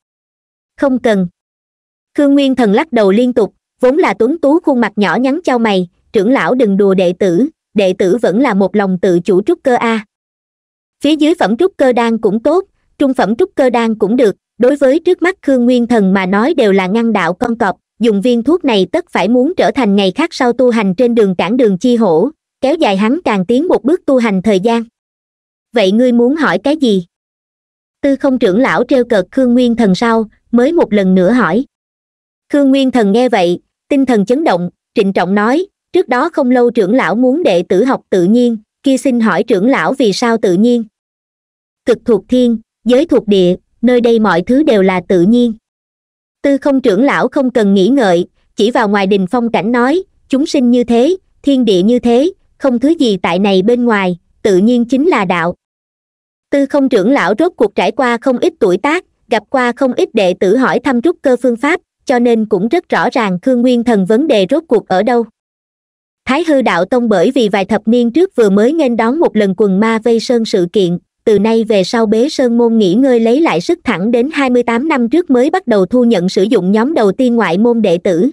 không cần khương nguyên thần lắc đầu liên tục vốn là tuấn tú khuôn mặt nhỏ nhắn chau mày trưởng lão đừng đùa đệ tử đệ tử vẫn là một lòng tự chủ trúc cơ a phía dưới phẩm trúc cơ đan cũng tốt trung phẩm trúc cơ đan cũng được đối với trước mắt khương nguyên thần mà nói đều là ngăn đạo con cọp dùng viên thuốc này tất phải muốn trở thành ngày khác sau tu hành trên đường cản đường chi hổ kéo dài hắn càng tiến một bước tu hành thời gian vậy ngươi muốn hỏi cái gì tư không trưởng lão treo cợt khương nguyên thần sau mới một lần nữa hỏi khương nguyên thần nghe vậy tinh thần chấn động trịnh trọng nói trước đó không lâu trưởng lão muốn đệ tử học tự nhiên kia xin hỏi trưởng lão vì sao tự nhiên cực thuộc thiên giới thuộc địa nơi đây mọi thứ đều là tự nhiên tư không trưởng lão không cần nghĩ ngợi chỉ vào ngoài đình phong cảnh nói chúng sinh như thế thiên địa như thế không thứ gì tại này bên ngoài tự nhiên chính là đạo tư không trưởng lão rốt cuộc trải qua không ít tuổi tác gặp qua không ít đệ tử hỏi thăm trúc cơ phương pháp cho nên cũng rất rõ ràng khương nguyên thần vấn đề rốt cuộc ở đâu thái hư đạo tông bởi vì vài thập niên trước vừa mới nghênh đón một lần quần ma vây sơn sự kiện từ nay về sau bế sơn môn nghỉ ngơi lấy lại sức thẳng đến 28 năm trước mới bắt đầu thu nhận sử dụng nhóm đầu tiên ngoại môn đệ tử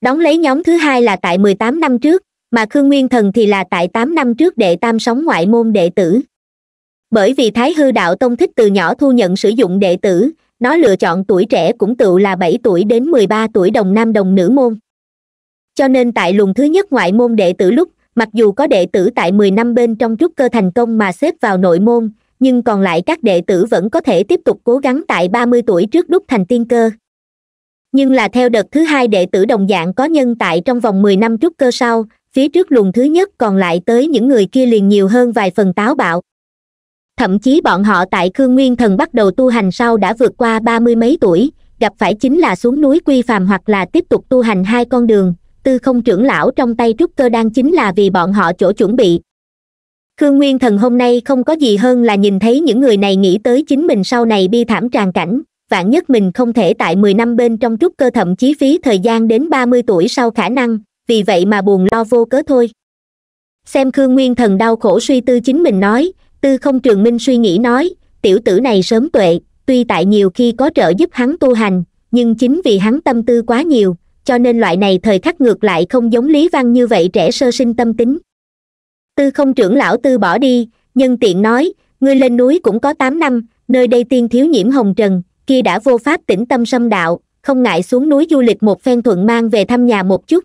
đóng lấy nhóm thứ hai là tại 18 năm trước mà khương nguyên thần thì là tại 8 năm trước đệ tam sóng ngoại môn đệ tử bởi vì thái hư đạo tông thích từ nhỏ thu nhận sử dụng đệ tử nó lựa chọn tuổi trẻ cũng tự là 7 tuổi đến 13 tuổi đồng nam đồng nữ môn cho nên tại luồng thứ nhất ngoại môn đệ tử lúc mặc dù có đệ tử tại 10 năm bên trong trúc cơ thành công mà xếp vào nội môn nhưng còn lại các đệ tử vẫn có thể tiếp tục cố gắng tại 30 tuổi trước đúc thành tiên cơ nhưng là theo đợt thứ hai đệ tử đồng dạng có nhân tại trong vòng 10 năm trúc cơ sau phía trước luồng thứ nhất còn lại tới những người kia liền nhiều hơn vài phần táo bạo thậm chí bọn họ tại khương nguyên thần bắt đầu tu hành sau đã vượt qua ba mươi mấy tuổi gặp phải chính là xuống núi quy phàm hoặc là tiếp tục tu hành hai con đường tư không trưởng lão trong tay trúc cơ đang chính là vì bọn họ chỗ chuẩn bị khương nguyên thần hôm nay không có gì hơn là nhìn thấy những người này nghĩ tới chính mình sau này bi thảm tràn cảnh vạn nhất mình không thể tại mười năm bên trong trúc cơ thậm chí phí thời gian đến ba mươi tuổi sau khả năng vì vậy mà buồn lo vô cớ thôi xem khương nguyên thần đau khổ suy tư chính mình nói tư không trường minh suy nghĩ nói tiểu tử này sớm tuệ tuy tại nhiều khi có trợ giúp hắn tu hành nhưng chính vì hắn tâm tư quá nhiều cho nên loại này thời khắc ngược lại không giống lý văn như vậy trẻ sơ sinh tâm tính tư không trưởng lão tư bỏ đi nhân tiện nói ngươi lên núi cũng có tám năm nơi đây tiên thiếu nhiễm hồng trần kia đã vô pháp tĩnh tâm sâm đạo không ngại xuống núi du lịch một phen thuận mang về thăm nhà một chút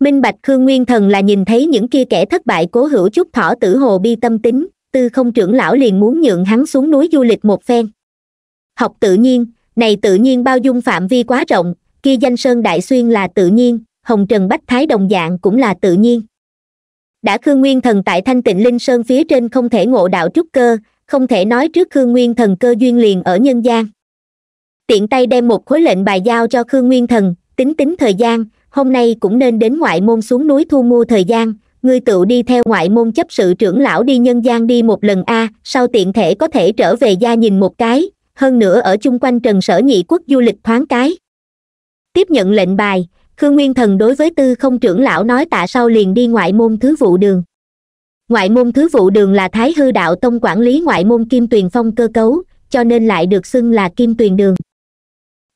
minh bạch khương nguyên thần là nhìn thấy những kia kẻ thất bại cố hữu chút thỏ tử hồ bi tâm tính tư không trưởng lão liền muốn nhượng hắn xuống núi du lịch một phen học tự nhiên này tự nhiên bao dung phạm vi quá rộng kia danh sơn đại xuyên là tự nhiên hồng trần bách thái đồng dạng cũng là tự nhiên đã khương nguyên thần tại thanh tịnh linh sơn phía trên không thể ngộ đạo trúc cơ không thể nói trước khương nguyên thần cơ duyên liền ở nhân gian tiện tay đem một khối lệnh bài giao cho khương nguyên thần tính tính thời gian hôm nay cũng nên đến ngoại môn xuống núi thu mua thời gian ngươi tự đi theo ngoại môn chấp sự trưởng lão đi nhân gian đi một lần a sau tiện thể có thể trở về gia nhìn một cái hơn nữa ở chung quanh trần sở nhị quốc du lịch thoáng cái tiếp nhận lệnh bài khương nguyên thần đối với tư không trưởng lão nói tạ sau liền đi ngoại môn thứ vụ đường ngoại môn thứ vụ đường là thái hư đạo tông quản lý ngoại môn kim tuyền phong cơ cấu cho nên lại được xưng là kim tuyền đường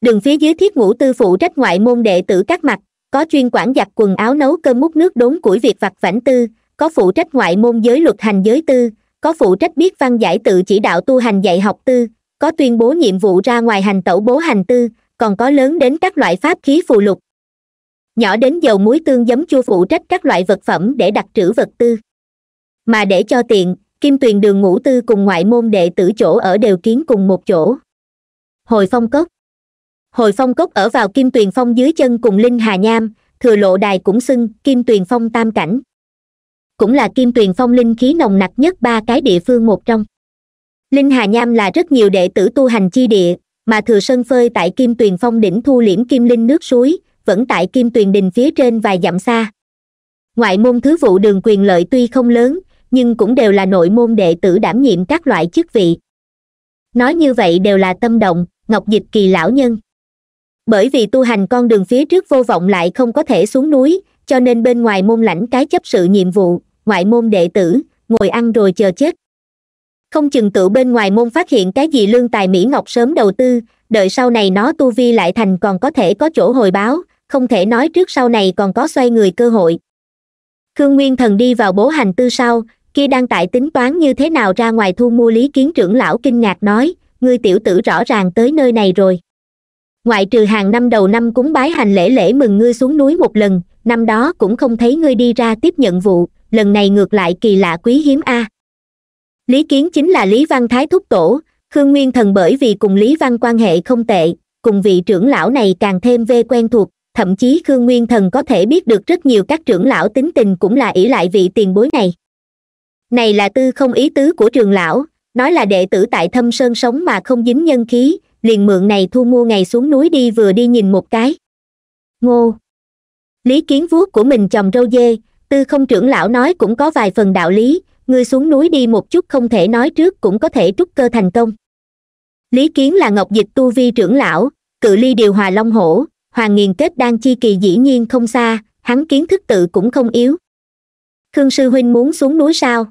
đường phía dưới thiết ngũ tư phụ trách ngoại môn đệ tử các mặt có chuyên quản giặt quần áo nấu cơm múc nước đốn củi việc vặt vãnh tư có phụ trách ngoại môn giới luật hành giới tư có phụ trách biết văn giải tự chỉ đạo tu hành dạy học tư có tuyên bố nhiệm vụ ra ngoài hành tẩu bố hành tư còn có lớn đến các loại pháp khí phù lục nhỏ đến dầu muối tương giấm chua phụ trách các loại vật phẩm để đặt trữ vật tư mà để cho tiện kim tuyền đường ngũ tư cùng ngoại môn đệ tử chỗ ở đều kiến cùng một chỗ hồi phong cốc hồi phong cốc ở vào kim tuyền phong dưới chân cùng linh hà nham thừa lộ đài cũng xưng kim tuyền phong tam cảnh cũng là kim tuyền phong linh khí nồng nặc nhất ba cái địa phương một trong linh hà nham là rất nhiều đệ tử tu hành chi địa mà thừa sơn phơi tại kim tuyền phong đỉnh thu liễm kim linh nước suối vẫn tại kim tuyền đình phía trên vài dặm xa ngoại môn thứ vụ đường quyền lợi tuy không lớn nhưng cũng đều là nội môn đệ tử đảm nhiệm các loại chức vị nói như vậy đều là tâm động ngọc dịch kỳ lão nhân bởi vì tu hành con đường phía trước vô vọng lại không có thể xuống núi cho nên bên ngoài môn lãnh cái chấp sự nhiệm vụ ngoại môn đệ tử ngồi ăn rồi chờ chết không chừng tự bên ngoài môn phát hiện cái gì lương tài mỹ ngọc sớm đầu tư đợi sau này nó tu vi lại thành còn có thể có chỗ hồi báo không thể nói trước sau này còn có xoay người cơ hội khương nguyên thần đi vào bố hành tư sau kia đang tại tính toán như thế nào ra ngoài thu mua lý kiến trưởng lão kinh ngạc nói ngươi tiểu tử rõ ràng tới nơi này rồi ngoại trừ hàng năm đầu năm cúng bái hành lễ lễ mừng ngươi xuống núi một lần năm đó cũng không thấy ngươi đi ra tiếp nhận vụ lần này ngược lại kỳ lạ quý hiếm a à lý kiến chính là lý văn thái thúc tổ khương nguyên thần bởi vì cùng lý văn quan hệ không tệ cùng vị trưởng lão này càng thêm vê quen thuộc thậm chí khương nguyên thần có thể biết được rất nhiều các trưởng lão tính tình cũng là ỷ lại vị tiền bối này này là tư không ý tứ của trường lão nói là đệ tử tại thâm sơn sống mà không dính nhân khí liền mượn này thu mua ngày xuống núi đi vừa đi nhìn một cái ngô lý kiến vuốt của mình chồng râu dê tư không trưởng lão nói cũng có vài phần đạo lý ngươi xuống núi đi một chút không thể nói trước cũng có thể trúc cơ thành công lý kiến là ngọc dịch tu vi trưởng lão cự ly điều hòa long hổ hoàng nghiền kết đang chi kỳ dĩ nhiên không xa hắn kiến thức tự cũng không yếu khương sư huynh muốn xuống núi sao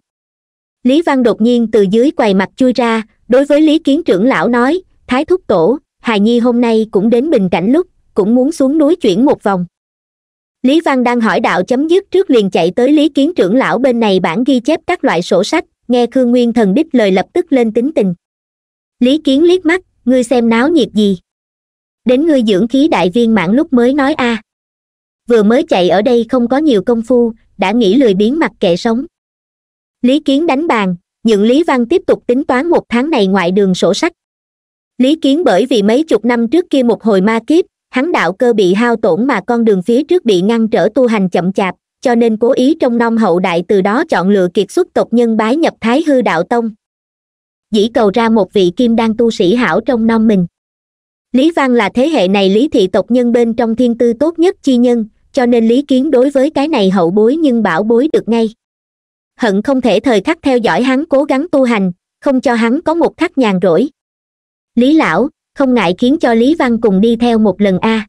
lý văn đột nhiên từ dưới quầy mặt chui ra đối với lý kiến trưởng lão nói thái thúc tổ hài nhi hôm nay cũng đến bình cảnh lúc cũng muốn xuống núi chuyển một vòng lý văn đang hỏi đạo chấm dứt trước liền chạy tới lý kiến trưởng lão bên này bản ghi chép các loại sổ sách nghe khương nguyên thần đích lời lập tức lên tính tình lý kiến liếc mắt ngươi xem náo nhiệt gì đến ngươi dưỡng khí đại viên mãn lúc mới nói a à. vừa mới chạy ở đây không có nhiều công phu đã nghĩ lười biến mặt kệ sống lý kiến đánh bàn nhượng lý văn tiếp tục tính toán một tháng này ngoại đường sổ sách lý kiến bởi vì mấy chục năm trước kia một hồi ma kiếp hắn đạo cơ bị hao tổn mà con đường phía trước bị ngăn trở tu hành chậm chạp cho nên cố ý trong nom hậu đại từ đó chọn lựa kiệt xuất tộc nhân bái nhập thái hư đạo tông dĩ cầu ra một vị kim đan tu sĩ hảo trong nom mình lý văn là thế hệ này lý thị tộc nhân bên trong thiên tư tốt nhất chi nhân cho nên lý kiến đối với cái này hậu bối nhưng bảo bối được ngay hận không thể thời khắc theo dõi hắn cố gắng tu hành không cho hắn có một khắc nhàn rỗi lý lão không ngại khiến cho lý văn cùng đi theo một lần a à.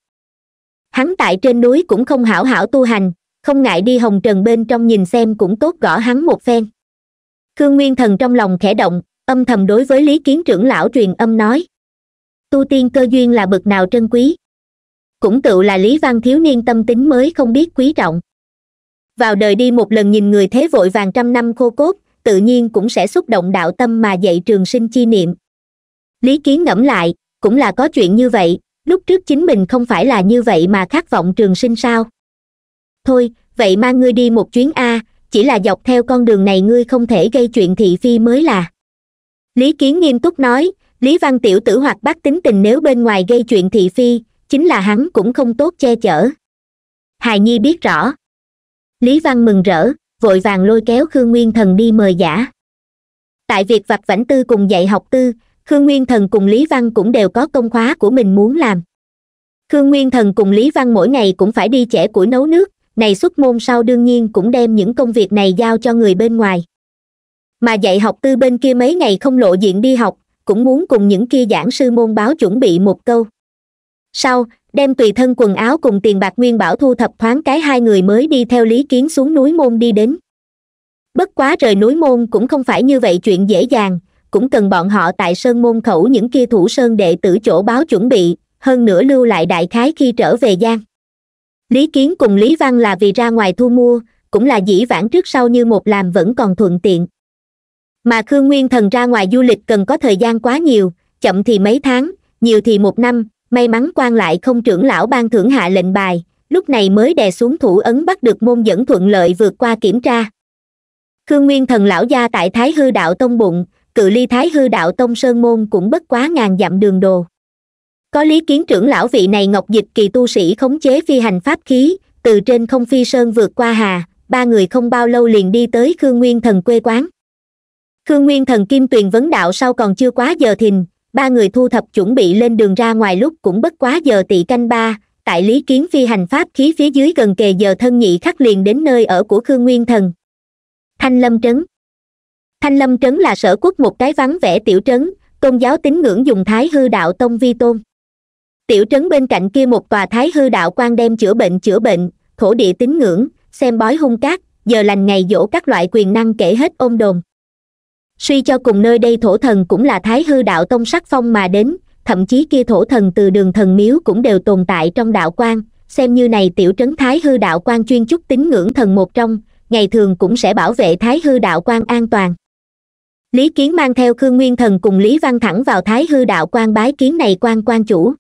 hắn tại trên núi cũng không hảo hảo tu hành không ngại đi hồng trần bên trong nhìn xem cũng tốt gõ hắn một phen khương nguyên thần trong lòng khẽ động âm thầm đối với lý kiến trưởng lão truyền âm nói tu tiên cơ duyên là bậc nào trân quý cũng tự là lý văn thiếu niên tâm tính mới không biết quý trọng vào đời đi một lần nhìn người thế vội vàng trăm năm khô cốt tự nhiên cũng sẽ xúc động đạo tâm mà dạy trường sinh chi niệm lý kiến ngẫm lại cũng là có chuyện như vậy lúc trước chính mình không phải là như vậy mà khát vọng trường sinh sao thôi vậy mang ngươi đi một chuyến a chỉ là dọc theo con đường này ngươi không thể gây chuyện thị phi mới là lý kiến nghiêm túc nói lý văn tiểu tử hoặc bác tính tình nếu bên ngoài gây chuyện thị phi chính là hắn cũng không tốt che chở hài nhi biết rõ lý văn mừng rỡ vội vàng lôi kéo khương nguyên thần đi mời giả tại việc vạch vảnh tư cùng dạy học tư khương nguyên thần cùng lý văn cũng đều có công khóa của mình muốn làm khương nguyên thần cùng lý văn mỗi ngày cũng phải đi chẻ củi nấu nước này xuất môn sau đương nhiên cũng đem những công việc này giao cho người bên ngoài mà dạy học tư bên kia mấy ngày không lộ diện đi học cũng muốn cùng những kia giảng sư môn báo chuẩn bị một câu sau đem tùy thân quần áo cùng tiền bạc nguyên bảo thu thập thoáng cái hai người mới đi theo lý kiến xuống núi môn đi đến bất quá trời núi môn cũng không phải như vậy chuyện dễ dàng cũng cần bọn họ tại sơn môn khẩu những kia thủ sơn đệ tử chỗ báo chuẩn bị hơn nữa lưu lại đại khái khi trở về giang lý kiến cùng lý văn là vì ra ngoài thu mua cũng là dĩ vãng trước sau như một làm vẫn còn thuận tiện mà khương nguyên thần ra ngoài du lịch cần có thời gian quá nhiều chậm thì mấy tháng nhiều thì một năm may mắn quan lại không trưởng lão ban thưởng hạ lệnh bài lúc này mới đè xuống thủ ấn bắt được môn dẫn thuận lợi vượt qua kiểm tra khương nguyên thần lão gia tại thái hư đạo tông bụng cự ly thái hư đạo tông sơn môn cũng bất quá ngàn dặm đường đồ có lý kiến trưởng lão vị này ngọc dịch kỳ tu sĩ khống chế phi hành pháp khí từ trên không phi sơn vượt qua hà ba người không bao lâu liền đi tới khương nguyên thần quê quán khương nguyên thần kim tuyền vấn đạo sau còn chưa quá giờ thìn ba người thu thập chuẩn bị lên đường ra ngoài lúc cũng bất quá giờ tị canh ba tại lý kiến phi hành pháp khí phía dưới gần kề giờ thân nhị khắc liền đến nơi ở của khương nguyên thần thanh lâm trấn thanh lâm trấn là sở quốc một cái vắng vẻ tiểu trấn tôn giáo tín ngưỡng dùng thái hư đạo tông vi tôn tiểu trấn bên cạnh kia một tòa thái hư đạo quan đem chữa bệnh chữa bệnh thổ địa tín ngưỡng xem bói hung cát giờ lành ngày dỗ các loại quyền năng kể hết ôm đồn suy cho cùng nơi đây thổ thần cũng là thái hư đạo tông sắc phong mà đến thậm chí kia thổ thần từ đường thần miếu cũng đều tồn tại trong đạo quan xem như này tiểu trấn thái hư đạo quan chuyên chúc tín ngưỡng thần một trong ngày thường cũng sẽ bảo vệ thái hư đạo quan an toàn lý kiến mang theo khương nguyên thần cùng lý văn thẳng vào thái hư đạo quan bái kiến này quan quan chủ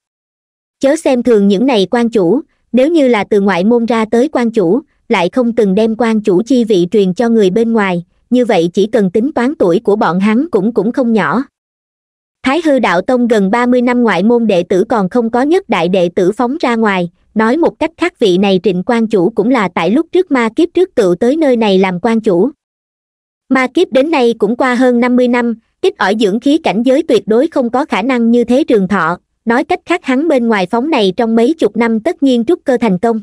chớ xem thường những này quan chủ nếu như là từ ngoại môn ra tới quan chủ lại không từng đem quan chủ chi vị truyền cho người bên ngoài như vậy chỉ cần tính toán tuổi của bọn hắn cũng cũng không nhỏ thái hư đạo tông gần ba mươi năm ngoại môn đệ tử còn không có nhất đại đệ tử phóng ra ngoài nói một cách khác vị này trịnh quan chủ cũng là tại lúc trước ma kiếp trước tự tới nơi này làm quan chủ ma kiếp đến nay cũng qua hơn năm mươi năm ít ỏi dưỡng khí cảnh giới tuyệt đối không có khả năng như thế trường thọ nói cách khác hắn bên ngoài phóng này trong mấy chục năm tất nhiên trúc cơ thành công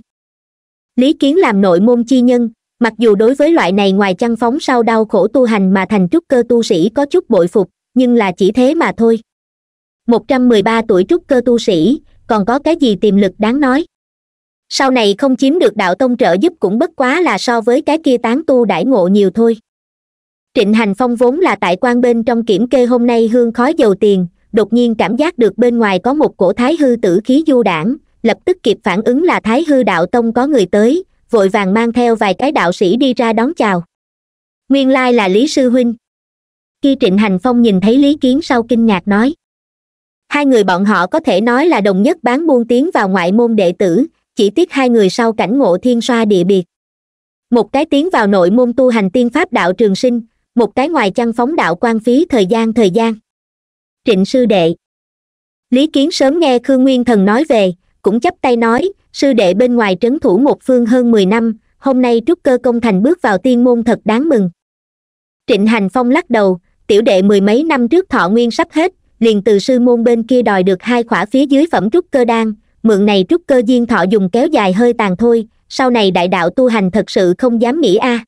lý kiến làm nội môn chi nhân mặc dù đối với loại này ngoài chăn phóng sau đau khổ tu hành mà thành trúc cơ tu sĩ có chút bội phục nhưng là chỉ thế mà thôi một trăm mười ba tuổi trúc cơ tu sĩ còn có cái gì tiềm lực đáng nói sau này không chiếm được đạo tông trợ giúp cũng bất quá là so với cái kia tán tu đãi ngộ nhiều thôi trịnh hành phong vốn là tại quan bên trong kiểm kê hôm nay hương khói dầu tiền đột nhiên cảm giác được bên ngoài có một cổ thái hư tử khí du đảng lập tức kịp phản ứng là thái hư đạo tông có người tới vội vàng mang theo vài cái đạo sĩ đi ra đón chào nguyên lai là lý sư huynh khi trịnh hành phong nhìn thấy lý kiến sau kinh ngạc nói hai người bọn họ có thể nói là đồng nhất bán buôn tiếng vào ngoại môn đệ tử chỉ tiếc hai người sau cảnh ngộ thiên xoa địa biệt một cái tiếng vào nội môn tu hành tiên pháp đạo trường sinh một cái ngoài chăn phóng đạo quan phí thời gian thời gian trịnh sư đệ lý kiến sớm nghe khương nguyên thần nói về cũng chấp tay nói sư đệ bên ngoài trấn thủ một phương hơn mười năm hôm nay trúc cơ công thành bước vào tiên môn thật đáng mừng trịnh hành phong lắc đầu tiểu đệ mười mấy năm trước thọ nguyên sắp hết liền từ sư môn bên kia đòi được hai khỏa phía dưới phẩm trúc cơ đan mượn này trúc cơ duyên thọ dùng kéo dài hơi tàn thôi sau này đại đạo tu hành thật sự không dám nghĩ a à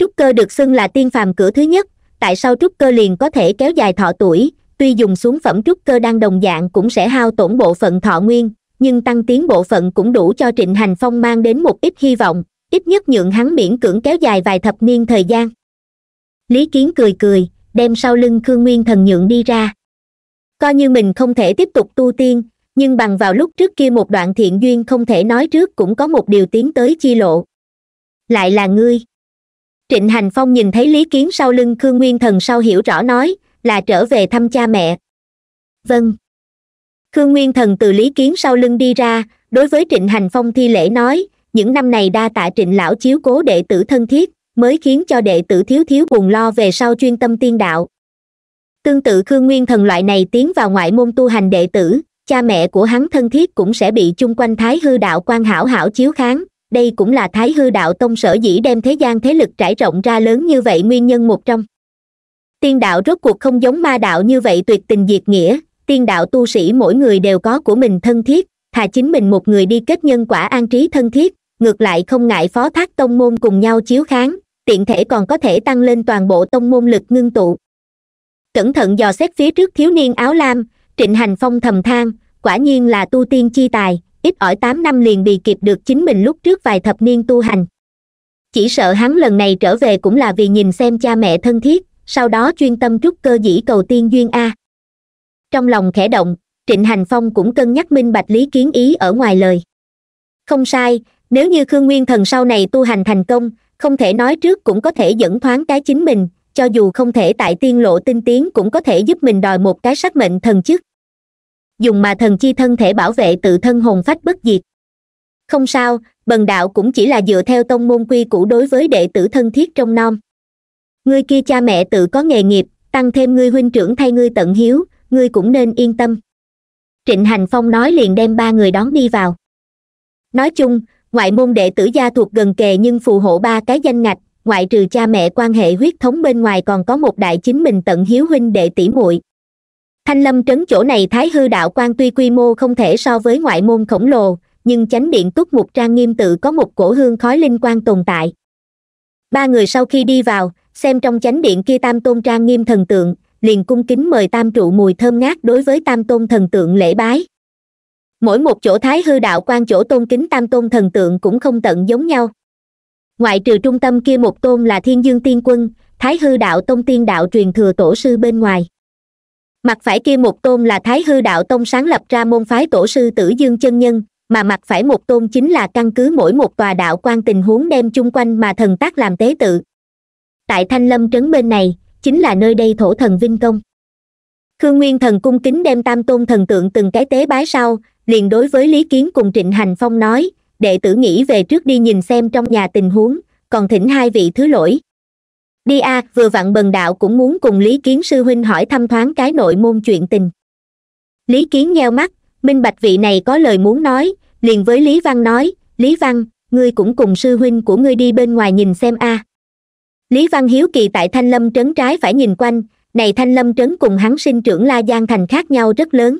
trúc cơ được xưng là tiên phàm cửa thứ nhất tại sao trúc cơ liền có thể kéo dài thọ tuổi tuy dùng xuống phẩm trúc cơ đang đồng dạng cũng sẽ hao tổn bộ phận thọ nguyên nhưng tăng tiến bộ phận cũng đủ cho trịnh hành phong mang đến một ít hy vọng ít nhất nhượng hắn miễn cưỡng kéo dài vài thập niên thời gian lý kiến cười cười đem sau lưng khương nguyên thần nhượng đi ra coi như mình không thể tiếp tục tu tiên nhưng bằng vào lúc trước kia một đoạn thiện duyên không thể nói trước cũng có một điều tiến tới chi lộ lại là ngươi trịnh hành phong nhìn thấy lý kiến sau lưng khương nguyên thần sau hiểu rõ nói là trở về thăm cha mẹ vâng khương nguyên thần từ lý kiến sau lưng đi ra đối với trịnh hành phong thi lễ nói những năm này đa tạ trịnh lão chiếu cố đệ tử thân thiết mới khiến cho đệ tử thiếu thiếu buồn lo về sau chuyên tâm tiên đạo tương tự khương nguyên thần loại này tiến vào ngoại môn tu hành đệ tử cha mẹ của hắn thân thiết cũng sẽ bị chung quanh thái hư đạo quan hảo hảo chiếu kháng đây cũng là thái hư đạo tông sở dĩ đem thế gian thế lực trải rộng ra lớn như vậy nguyên nhân một trong tiên đạo rốt cuộc không giống ma đạo như vậy tuyệt tình diệt nghĩa tiên đạo tu sĩ mỗi người đều có của mình thân thiết thà chính mình một người đi kết nhân quả an trí thân thiết ngược lại không ngại phó thác tông môn cùng nhau chiếu kháng tiện thể còn có thể tăng lên toàn bộ tông môn lực ngưng tụ cẩn thận dò xét phía trước thiếu niên áo lam trịnh hành phong thầm than quả nhiên là tu tiên chi tài ít ỏi tám năm liền bị kịp được chính mình lúc trước vài thập niên tu hành chỉ sợ hắn lần này trở về cũng là vì nhìn xem cha mẹ thân thiết sau đó chuyên tâm trúc cơ dĩ cầu tiên duyên a trong lòng khẽ động trịnh hành phong cũng cân nhắc minh bạch lý kiến ý ở ngoài lời không sai nếu như khương nguyên thần sau này tu hành thành công không thể nói trước cũng có thể dẫn thoáng cái chính mình cho dù không thể tại tiên lộ tinh tiến cũng có thể giúp mình đòi một cái sắc mệnh thần chức dùng mà thần chi thân thể bảo vệ tự thân hồn phách bất diệt không sao bần đạo cũng chỉ là dựa theo tông môn quy củ đối với đệ tử thân thiết trong nom ngươi kia cha mẹ tự có nghề nghiệp tăng thêm ngươi huynh trưởng thay ngươi tận hiếu ngươi cũng nên yên tâm trịnh hành phong nói liền đem ba người đón đi vào nói chung ngoại môn đệ tử gia thuộc gần kề nhưng phù hộ ba cái danh ngạch ngoại trừ cha mẹ quan hệ huyết thống bên ngoài còn có một đại chính mình tận hiếu huynh đệ tỷ muội thanh lâm trấn chỗ này thái hư đạo quan tuy quy mô không thể so với ngoại môn khổng lồ nhưng chánh điện túc mục trang nghiêm tự có một cổ hương khói linh quan tồn tại ba người sau khi đi vào xem trong chánh điện kia tam tôn trang nghiêm thần tượng liền cung kính mời tam trụ mùi thơm ngát đối với tam tôn thần tượng lễ bái mỗi một chỗ thái hư đạo quan chỗ tôn kính tam tôn thần tượng cũng không tận giống nhau ngoại trừ trung tâm kia một tôn là thiên dương tiên quân thái hư đạo tông tiên đạo truyền thừa tổ sư bên ngoài mặt phải kia một tôn là thái hư đạo tông sáng lập ra môn phái tổ sư tử dương chân nhân mà mặt phải một tôn chính là căn cứ mỗi một tòa đạo quan tình huống đem chung quanh mà thần tác làm tế tự tại thanh lâm trấn bên này chính là nơi đây thổ thần vinh công khương nguyên thần cung kính đem tam tôn thần tượng từng cái tế bái sau liền đối với lý kiến cùng trịnh hành phong nói đệ tử nghĩ về trước đi nhìn xem trong nhà tình huống còn thỉnh hai vị thứ lỗi đi a à, vừa vặn bần đạo cũng muốn cùng lý kiến sư huynh hỏi thăm thoáng cái nội môn chuyện tình lý kiến nheo mắt minh bạch vị này có lời muốn nói liền với lý văn nói lý văn ngươi cũng cùng sư huynh của ngươi đi bên ngoài nhìn xem a à. lý văn hiếu kỳ tại thanh lâm trấn trái phải nhìn quanh này thanh lâm trấn cùng hắn sinh trưởng la giang thành khác nhau rất lớn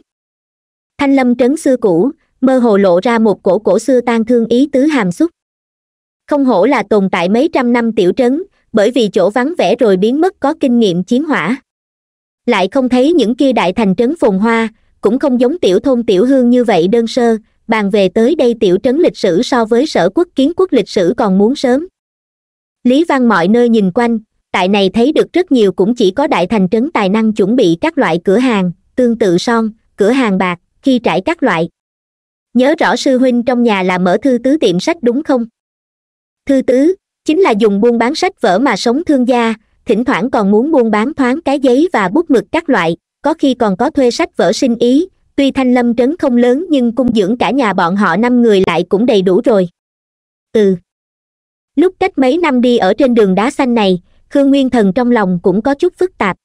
thanh lâm trấn xưa cũ mơ hồ lộ ra một cổ cổ xưa tan thương ý tứ hàm xúc không hổ là tồn tại mấy trăm năm tiểu trấn bởi vì chỗ vắng vẻ rồi biến mất có kinh nghiệm chiến hỏa lại không thấy những kia đại thành trấn phồn hoa cũng không giống tiểu thôn tiểu hương như vậy đơn sơ bàn về tới đây tiểu trấn lịch sử so với sở quốc kiến quốc lịch sử còn muốn sớm lý văn mọi nơi nhìn quanh tại này thấy được rất nhiều cũng chỉ có đại thành trấn tài năng chuẩn bị các loại cửa hàng tương tự son cửa hàng bạc khi trải các loại nhớ rõ sư huynh trong nhà là mở thư tứ tiệm sách đúng không thư tứ chính là dùng buôn bán sách vở mà sống thương gia thỉnh thoảng còn muốn buôn bán thoáng cái giấy và bút mực các loại có khi còn có thuê sách vở sinh ý tuy thanh lâm trấn không lớn nhưng cung dưỡng cả nhà bọn họ năm người lại cũng đầy đủ rồi ừ lúc cách mấy năm đi ở trên đường đá xanh này khương nguyên thần trong lòng cũng có chút phức tạp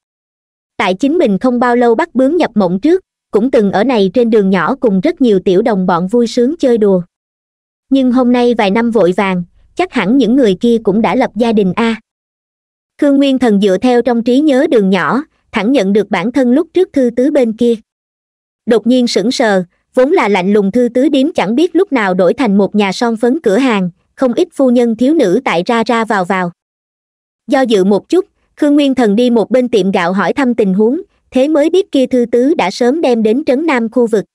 tại chính mình không bao lâu bắt bướm nhập mộng trước cũng từng ở này trên đường nhỏ cùng rất nhiều tiểu đồng bọn vui sướng chơi đùa nhưng hôm nay vài năm vội vàng chắc hẳn những người kia cũng đã lập gia đình a khương nguyên thần dựa theo trong trí nhớ đường nhỏ thẳng nhận được bản thân lúc trước thư tứ bên kia đột nhiên sững sờ vốn là lạnh lùng thư tứ điếm chẳng biết lúc nào đổi thành một nhà son phấn cửa hàng không ít phu nhân thiếu nữ tại ra ra vào vào do dự một chút khương nguyên thần đi một bên tiệm gạo hỏi thăm tình huống thế mới biết kia thư tứ đã sớm đem đến trấn nam khu vực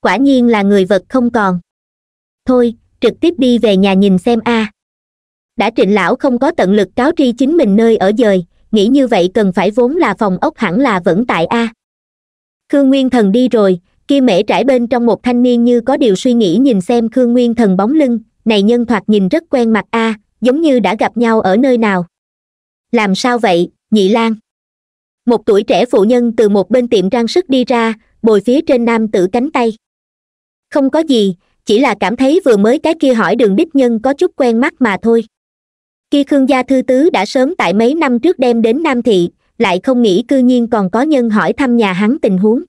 quả nhiên là người vật không còn thôi trực tiếp đi về nhà nhìn xem a à. đã trịnh lão không có tận lực cáo tri chính mình nơi ở dời nghĩ như vậy cần phải vốn là phòng ốc hẳn là vẫn tại a à. khương nguyên thần đi rồi kia mễ trải bên trong một thanh niên như có điều suy nghĩ nhìn xem khương nguyên thần bóng lưng này nhân thoạt nhìn rất quen mặt a à, giống như đã gặp nhau ở nơi nào làm sao vậy nhị lan một tuổi trẻ phụ nhân từ một bên tiệm trang sức đi ra bồi phía trên nam tử cánh tay không có gì chỉ là cảm thấy vừa mới cái kia hỏi đường đích nhân có chút quen mắt mà thôi kia khương gia thư tứ đã sớm tại mấy năm trước đem đến nam thị lại không nghĩ cư nhiên còn có nhân hỏi thăm nhà hắn tình huống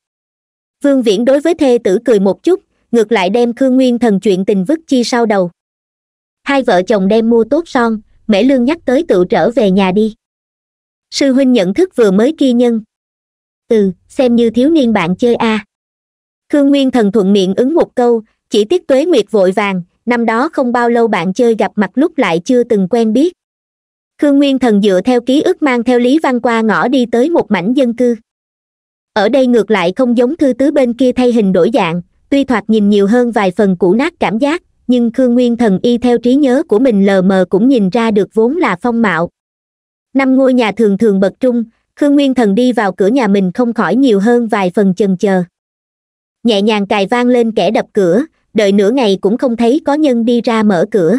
vương viễn đối với thê tử cười một chút ngược lại đem khương nguyên thần chuyện tình vứt chi sau đầu hai vợ chồng đem mua tốt son mễ lương nhắc tới tự trở về nhà đi sư huynh nhận thức vừa mới kia nhân ừ xem như thiếu niên bạn chơi a à. khương nguyên thần thuận miệng ứng một câu chỉ tiếc tuế nguyệt vội vàng năm đó không bao lâu bạn chơi gặp mặt lúc lại chưa từng quen biết khương nguyên thần dựa theo ký ức mang theo lý văn qua ngõ đi tới một mảnh dân cư ở đây ngược lại không giống thư tứ bên kia thay hình đổi dạng tuy thoạt nhìn nhiều hơn vài phần cũ nát cảm giác nhưng khương nguyên thần y theo trí nhớ của mình lờ mờ cũng nhìn ra được vốn là phong mạo năm ngôi nhà thường thường bậc trung khương nguyên thần đi vào cửa nhà mình không khỏi nhiều hơn vài phần chần chờ nhẹ nhàng cài vang lên kẻ đập cửa đợi nửa ngày cũng không thấy có nhân đi ra mở cửa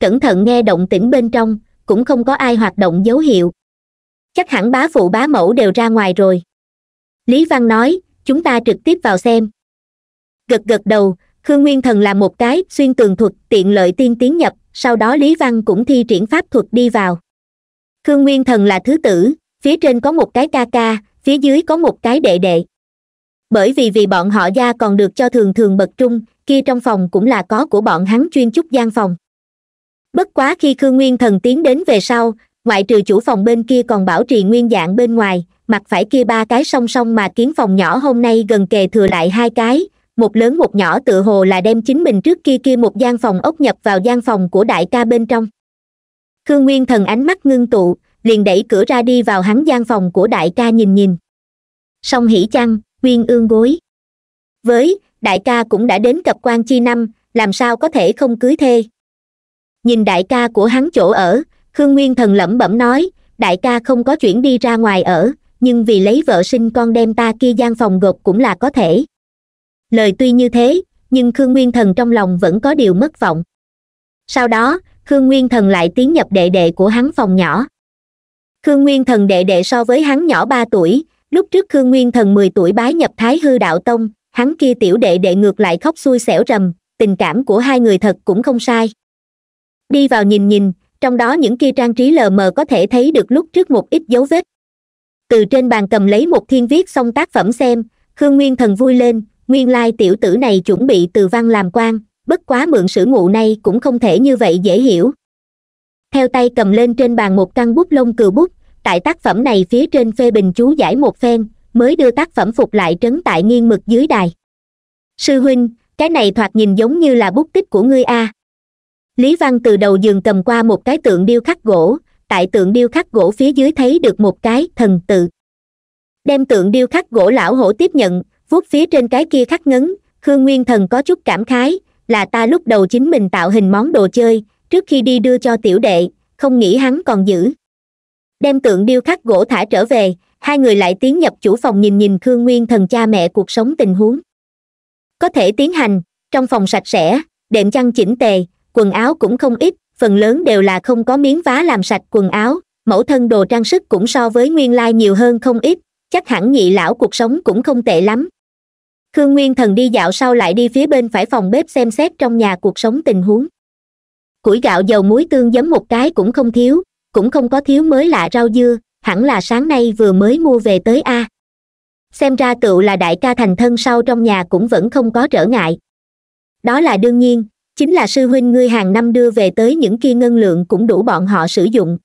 cẩn thận nghe động tĩnh bên trong cũng không có ai hoạt động dấu hiệu chắc hẳn bá phụ bá mẫu đều ra ngoài rồi lý văn nói chúng ta trực tiếp vào xem gật gật đầu khương nguyên thần làm một cái xuyên tường thuật tiện lợi tiên tiến nhập sau đó lý văn cũng thi triển pháp thuật đi vào khương nguyên thần là thứ tử phía trên có một cái ca ca phía dưới có một cái đệ đệ bởi vì vì bọn họ gia còn được cho thường thường bậc trung kia trong phòng cũng là có của bọn hắn chuyên chúc gian phòng bất quá khi khương nguyên thần tiến đến về sau ngoại trừ chủ phòng bên kia còn bảo trì nguyên dạng bên ngoài mặt phải kia ba cái song song mà kiến phòng nhỏ hôm nay gần kề thừa lại hai cái một lớn một nhỏ tự hồ là đem chính mình trước kia kia một gian phòng ốc nhập vào gian phòng của đại ca bên trong khương nguyên thần ánh mắt ngưng tụ liền đẩy cửa ra đi vào hắn gian phòng của đại ca nhìn nhìn song hỉ chăng uyên ương gối với đại ca cũng đã đến cập quan chi năm làm sao có thể không cưới thê nhìn đại ca của hắn chỗ ở khương nguyên thần lẩm bẩm nói đại ca không có chuyển đi ra ngoài ở nhưng vì lấy vợ sinh con đem ta kia gian phòng gột cũng là có thể lời tuy như thế nhưng khương nguyên thần trong lòng vẫn có điều mất vọng sau đó khương nguyên thần lại tiến nhập đệ đệ của hắn phòng nhỏ khương nguyên thần đệ đệ so với hắn nhỏ ba tuổi lúc trước khương nguyên thần mười tuổi bái nhập thái hư đạo tông hắn kia tiểu đệ đệ ngược lại khóc xui xẻo rầm tình cảm của hai người thật cũng không sai đi vào nhìn nhìn trong đó những kia trang trí lờ mờ có thể thấy được lúc trước một ít dấu vết từ trên bàn cầm lấy một thiên viết xong tác phẩm xem khương nguyên thần vui lên nguyên lai tiểu tử này chuẩn bị từ văn làm quan bất quá mượn sử ngụ này cũng không thể như vậy dễ hiểu theo tay cầm lên trên bàn một căn bút lông cừu bút tại tác phẩm này phía trên phê bình chú giải một phen mới đưa tác phẩm phục lại trấn tại nghiêng mực dưới đài sư huynh cái này thoạt nhìn giống như là bút tích của ngươi a lý văn từ đầu giường cầm qua một cái tượng điêu khắc gỗ tại tượng điêu khắc gỗ phía dưới thấy được một cái thần tự đem tượng điêu khắc gỗ lão hổ tiếp nhận vuốt phía trên cái kia khắc ngấn khương nguyên thần có chút cảm khái là ta lúc đầu chính mình tạo hình món đồ chơi trước khi đi đưa cho tiểu đệ không nghĩ hắn còn giữ đem tượng điêu khắc gỗ thả trở về hai người lại tiến nhập chủ phòng nhìn nhìn khương nguyên thần cha mẹ cuộc sống tình huống có thể tiến hành trong phòng sạch sẽ đệm chăn chỉnh tề quần áo cũng không ít phần lớn đều là không có miếng vá làm sạch quần áo mẫu thân đồ trang sức cũng so với nguyên lai nhiều hơn không ít chắc hẳn nhị lão cuộc sống cũng không tệ lắm khương nguyên thần đi dạo sau lại đi phía bên phải phòng bếp xem xét trong nhà cuộc sống tình huống củi gạo dầu muối tương giấm một cái cũng không thiếu cũng không có thiếu mới lạ rau dưa hẳn là sáng nay vừa mới mua về tới a xem ra cựu là đại ca thành thân sau trong nhà cũng vẫn không có trở ngại đó là đương nhiên chính là sư huynh ngươi hàng năm đưa về tới những kia ngân lượng cũng đủ bọn họ sử dụng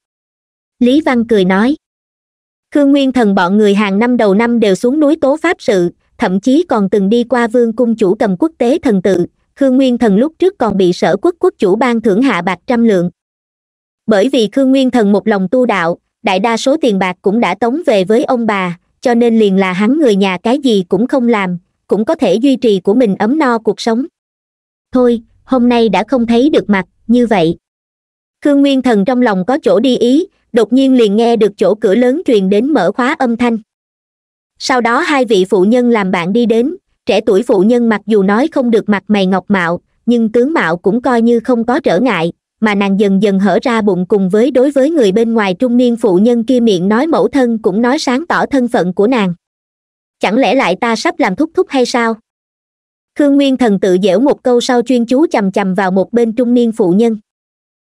lý văn cười nói khương nguyên thần bọn người hàng năm đầu năm đều xuống núi tố pháp sự thậm chí còn từng đi qua vương cung chủ cầm quốc tế thần tự khương nguyên thần lúc trước còn bị sở quốc quốc chủ ban thưởng hạ bạc trăm lượng bởi vì khương nguyên thần một lòng tu đạo đại đa số tiền bạc cũng đã tống về với ông bà cho nên liền là hắn người nhà cái gì cũng không làm cũng có thể duy trì của mình ấm no cuộc sống thôi hôm nay đã không thấy được mặt như vậy khương nguyên thần trong lòng có chỗ đi ý đột nhiên liền nghe được chỗ cửa lớn truyền đến mở khóa âm thanh sau đó hai vị phụ nhân làm bạn đi đến trẻ tuổi phụ nhân mặc dù nói không được mặt mày ngọc mạo nhưng tướng mạo cũng coi như không có trở ngại mà nàng dần dần hở ra bụng cùng với đối với người bên ngoài trung niên phụ nhân kia miệng nói mẫu thân cũng nói sáng tỏ thân phận của nàng chẳng lẽ lại ta sắp làm thúc thúc hay sao khương nguyên thần tự dễu một câu sau chuyên chú chằm chằm vào một bên trung niên phụ nhân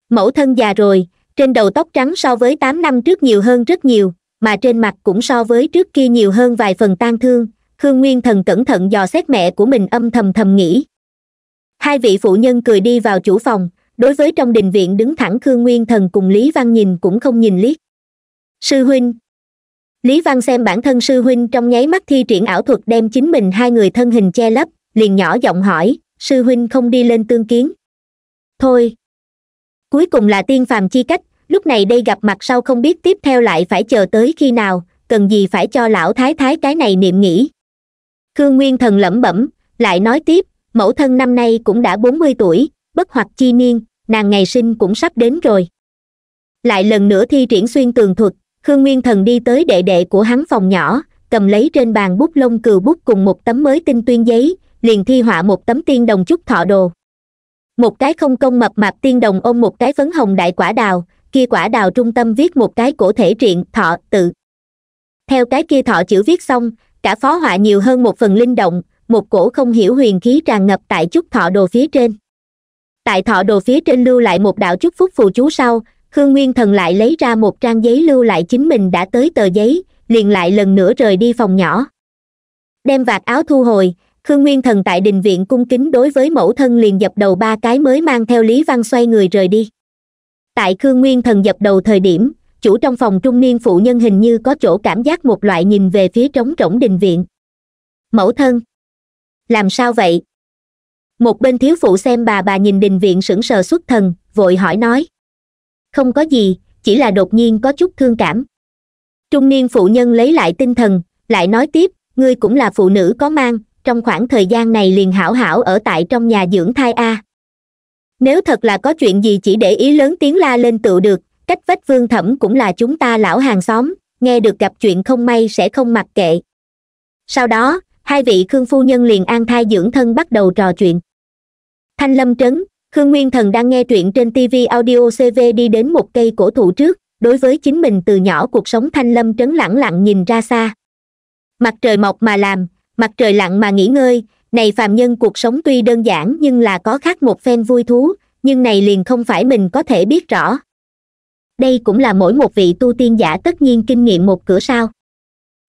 mẫu thân già rồi trên đầu tóc trắng so với tám năm trước nhiều hơn rất nhiều mà trên mặt cũng so với trước kia nhiều hơn vài phần tan thương khương nguyên thần cẩn thận dò xét mẹ của mình âm thầm thầm nghĩ hai vị phụ nhân cười đi vào chủ phòng đối với trong đình viện đứng thẳng khương nguyên thần cùng lý văn nhìn cũng không nhìn liếc sư huynh lý văn xem bản thân sư huynh trong nháy mắt thi triển ảo thuật đem chính mình hai người thân hình che lấp liền nhỏ giọng hỏi sư huynh không đi lên tương kiến thôi cuối cùng là tiên phàm chi cách lúc này đây gặp mặt sau không biết tiếp theo lại phải chờ tới khi nào cần gì phải cho lão thái thái cái này niệm nghĩ khương nguyên thần lẩm bẩm lại nói tiếp mẫu thân năm nay cũng đã bốn mươi tuổi bất hoặc chi niên nàng ngày sinh cũng sắp đến rồi lại lần nữa thi triển xuyên tường thuật khương nguyên thần đi tới đệ đệ của hắn phòng nhỏ cầm lấy trên bàn bút lông cừu bút cùng một tấm mới tinh tuyên giấy liền thi họa một tấm tiên đồng chúc thọ đồ một cái không công mập mạp tiên đồng ôm một cái phấn hồng đại quả đào kia quả đào trung tâm viết một cái cổ thể triện thọ tự theo cái kia thọ chữ viết xong cả phó họa nhiều hơn một phần linh động một cổ không hiểu huyền khí tràn ngập tại chúc thọ đồ phía trên tại thọ đồ phía trên lưu lại một đạo chúc phúc phù chú sau khương nguyên thần lại lấy ra một trang giấy lưu lại chính mình đã tới tờ giấy liền lại lần nữa rời đi phòng nhỏ đem vạt áo thu hồi khương nguyên thần tại đình viện cung kính đối với mẫu thân liền dập đầu ba cái mới mang theo lý văn xoay người rời đi tại khương nguyên thần dập đầu thời điểm chủ trong phòng trung niên phụ nhân hình như có chỗ cảm giác một loại nhìn về phía trống rỗng đình viện mẫu thân làm sao vậy một bên thiếu phụ xem bà bà nhìn đình viện sững sờ xuất thần vội hỏi nói không có gì chỉ là đột nhiên có chút thương cảm trung niên phụ nhân lấy lại tinh thần lại nói tiếp ngươi cũng là phụ nữ có mang trong khoảng thời gian này liền hảo hảo ở tại trong nhà dưỡng thai a nếu thật là có chuyện gì chỉ để ý lớn tiếng la lên tự được cách vách vương thẩm cũng là chúng ta lão hàng xóm nghe được gặp chuyện không may sẽ không mặc kệ sau đó hai vị khương phu nhân liền an thai dưỡng thân bắt đầu trò chuyện thanh lâm trấn khương nguyên thần đang nghe truyện trên tv audio cv đi đến một cây cổ thụ trước đối với chính mình từ nhỏ cuộc sống thanh lâm trấn lẳng lặng nhìn ra xa mặt trời mọc mà làm mặt trời lặn mà nghỉ ngơi này phàm nhân cuộc sống tuy đơn giản nhưng là có khác một phen vui thú nhưng này liền không phải mình có thể biết rõ đây cũng là mỗi một vị tu tiên giả tất nhiên kinh nghiệm một cửa sao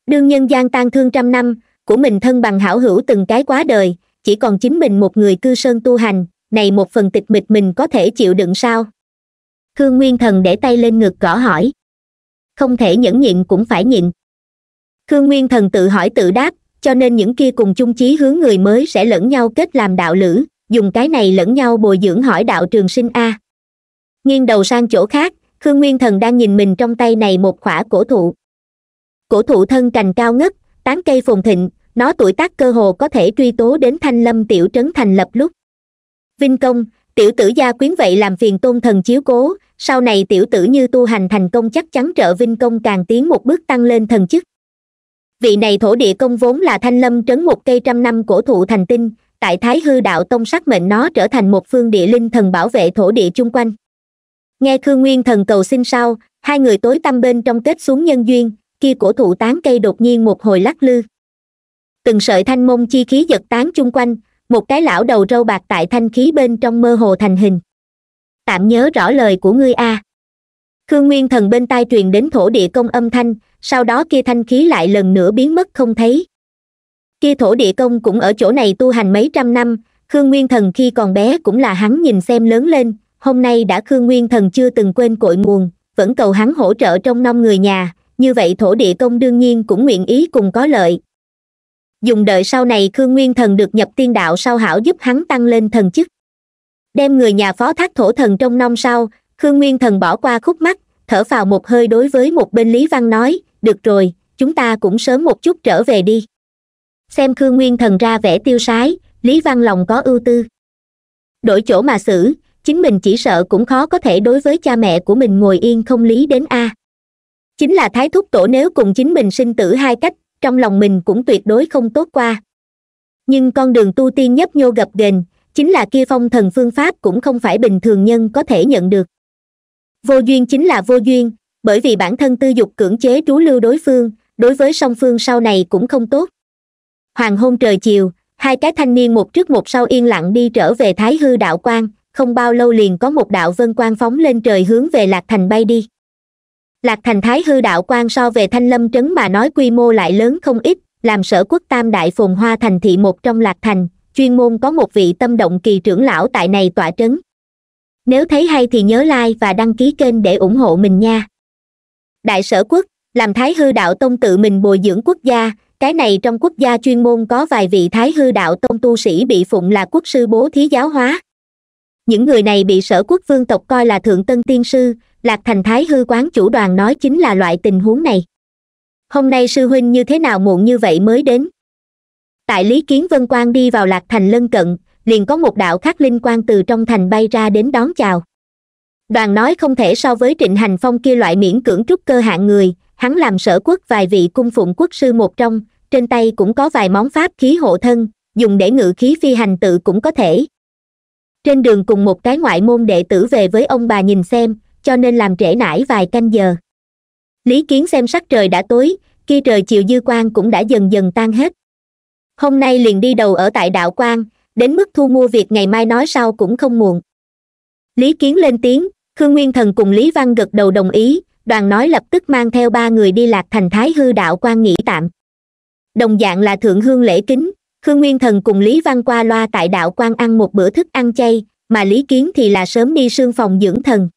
đương nhân gian tan thương trăm năm của mình thân bằng hảo hữu từng cái quá đời chỉ còn chính mình một người cư sơn tu hành này một phần tịch mịch mình có thể chịu đựng sao khương nguyên thần để tay lên ngực gõ hỏi không thể nhẫn nhịn cũng phải nhịn khương nguyên thần tự hỏi tự đáp cho nên những kia cùng chung chí hướng người mới sẽ lẫn nhau kết làm đạo lữ dùng cái này lẫn nhau bồi dưỡng hỏi đạo trường sinh a nghiêng đầu sang chỗ khác khương nguyên thần đang nhìn mình trong tay này một khỏa cổ thụ cổ thụ thân cành cao ngất tán cây phồn thịnh nó tuổi tác cơ hồ có thể truy tố đến thanh lâm tiểu trấn thành lập lúc vinh công tiểu tử gia quyến vậy làm phiền tôn thần chiếu cố sau này tiểu tử như tu hành thành công chắc chắn trợ vinh công càng tiến một bước tăng lên thần chức vị này thổ địa công vốn là thanh lâm trấn một cây trăm năm cổ thụ thành tinh tại thái hư đạo tông sắc mệnh nó trở thành một phương địa linh thần bảo vệ thổ địa chung quanh nghe khương nguyên thần cầu xin sau hai người tối tăm bên trong kết xuống nhân duyên kia cổ thụ tán cây đột nhiên một hồi lắc lư từng sợi thanh môn chi khí giật tán chung quanh một cái lão đầu râu bạc tại thanh khí bên trong mơ hồ thành hình tạm nhớ rõ lời của ngươi a à. khương nguyên thần bên tai truyền đến thổ địa công âm thanh sau đó kia thanh khí lại lần nữa biến mất không thấy kia thổ địa công cũng ở chỗ này tu hành mấy trăm năm khương nguyên thần khi còn bé cũng là hắn nhìn xem lớn lên hôm nay đã khương nguyên thần chưa từng quên cội nguồn vẫn cầu hắn hỗ trợ trong nom người nhà như vậy thổ địa công đương nhiên cũng nguyện ý cùng có lợi dùng đợi sau này khương nguyên thần được nhập tiên đạo sau hảo giúp hắn tăng lên thần chức đem người nhà phó thác thổ thần trong năm sau khương nguyên thần bỏ qua khúc mắt thở vào một hơi đối với một bên lý văn nói được rồi chúng ta cũng sớm một chút trở về đi xem khương nguyên thần ra vẻ tiêu sái lý văn lòng có ưu tư đổi chỗ mà xử chính mình chỉ sợ cũng khó có thể đối với cha mẹ của mình ngồi yên không lý đến a chính là thái thúc tổ nếu cùng chính mình sinh tử hai cách trong lòng mình cũng tuyệt đối không tốt qua nhưng con đường tu tiên nhấp nhô gập ghềnh chính là kia phong thần phương pháp cũng không phải bình thường nhân có thể nhận được vô duyên chính là vô duyên bởi vì bản thân tư dục cưỡng chế trú lưu đối phương đối với song phương sau này cũng không tốt hoàng hôn trời chiều hai cái thanh niên một trước một sau yên lặng đi trở về thái hư đạo quan không bao lâu liền có một đạo vân quang phóng lên trời hướng về lạc thành bay đi lạc thành thái hư đạo quan so về thanh lâm trấn mà nói quy mô lại lớn không ít làm sở quốc tam đại phồn hoa thành thị một trong lạc thành chuyên môn có một vị tâm động kỳ trưởng lão tại này tọa trấn nếu thấy hay thì nhớ like và đăng ký kênh để ủng hộ mình nha đại sở quốc làm thái hư đạo tông tự mình bồi dưỡng quốc gia cái này trong quốc gia chuyên môn có vài vị thái hư đạo tông tu sĩ bị phụng là quốc sư bố thí giáo hóa những người này bị sở quốc vương tộc coi là thượng tân tiên sư lạc thành thái hư quán chủ đoàn nói chính là loại tình huống này hôm nay sư huynh như thế nào muộn như vậy mới đến tại lý kiến vân quang đi vào lạc thành lân cận liền có một đạo khắc linh quang từ trong thành bay ra đến đón chào đoàn nói không thể so với trịnh hành phong kia loại miễn cưỡng trúc cơ hạng người hắn làm sở quốc vài vị cung phụng quốc sư một trong trên tay cũng có vài món pháp khí hộ thân dùng để ngự khí phi hành tự cũng có thể trên đường cùng một cái ngoại môn đệ tử về với ông bà nhìn xem cho nên làm trễ nải vài canh giờ lý kiến xem sắc trời đã tối khi trời chiều dư quang cũng đã dần dần tan hết hôm nay liền đi đầu ở tại đạo quang đến mức thu mua việc ngày mai nói sau cũng không muộn lý kiến lên tiếng khương nguyên thần cùng lý văn gật đầu đồng ý đoàn nói lập tức mang theo ba người đi lạc thành thái hư đạo quan nghỉ tạm đồng dạng là thượng hương lễ kính khương nguyên thần cùng lý văn qua loa tại đạo quan ăn một bữa thức ăn chay mà lý kiến thì là sớm đi sương phòng dưỡng thần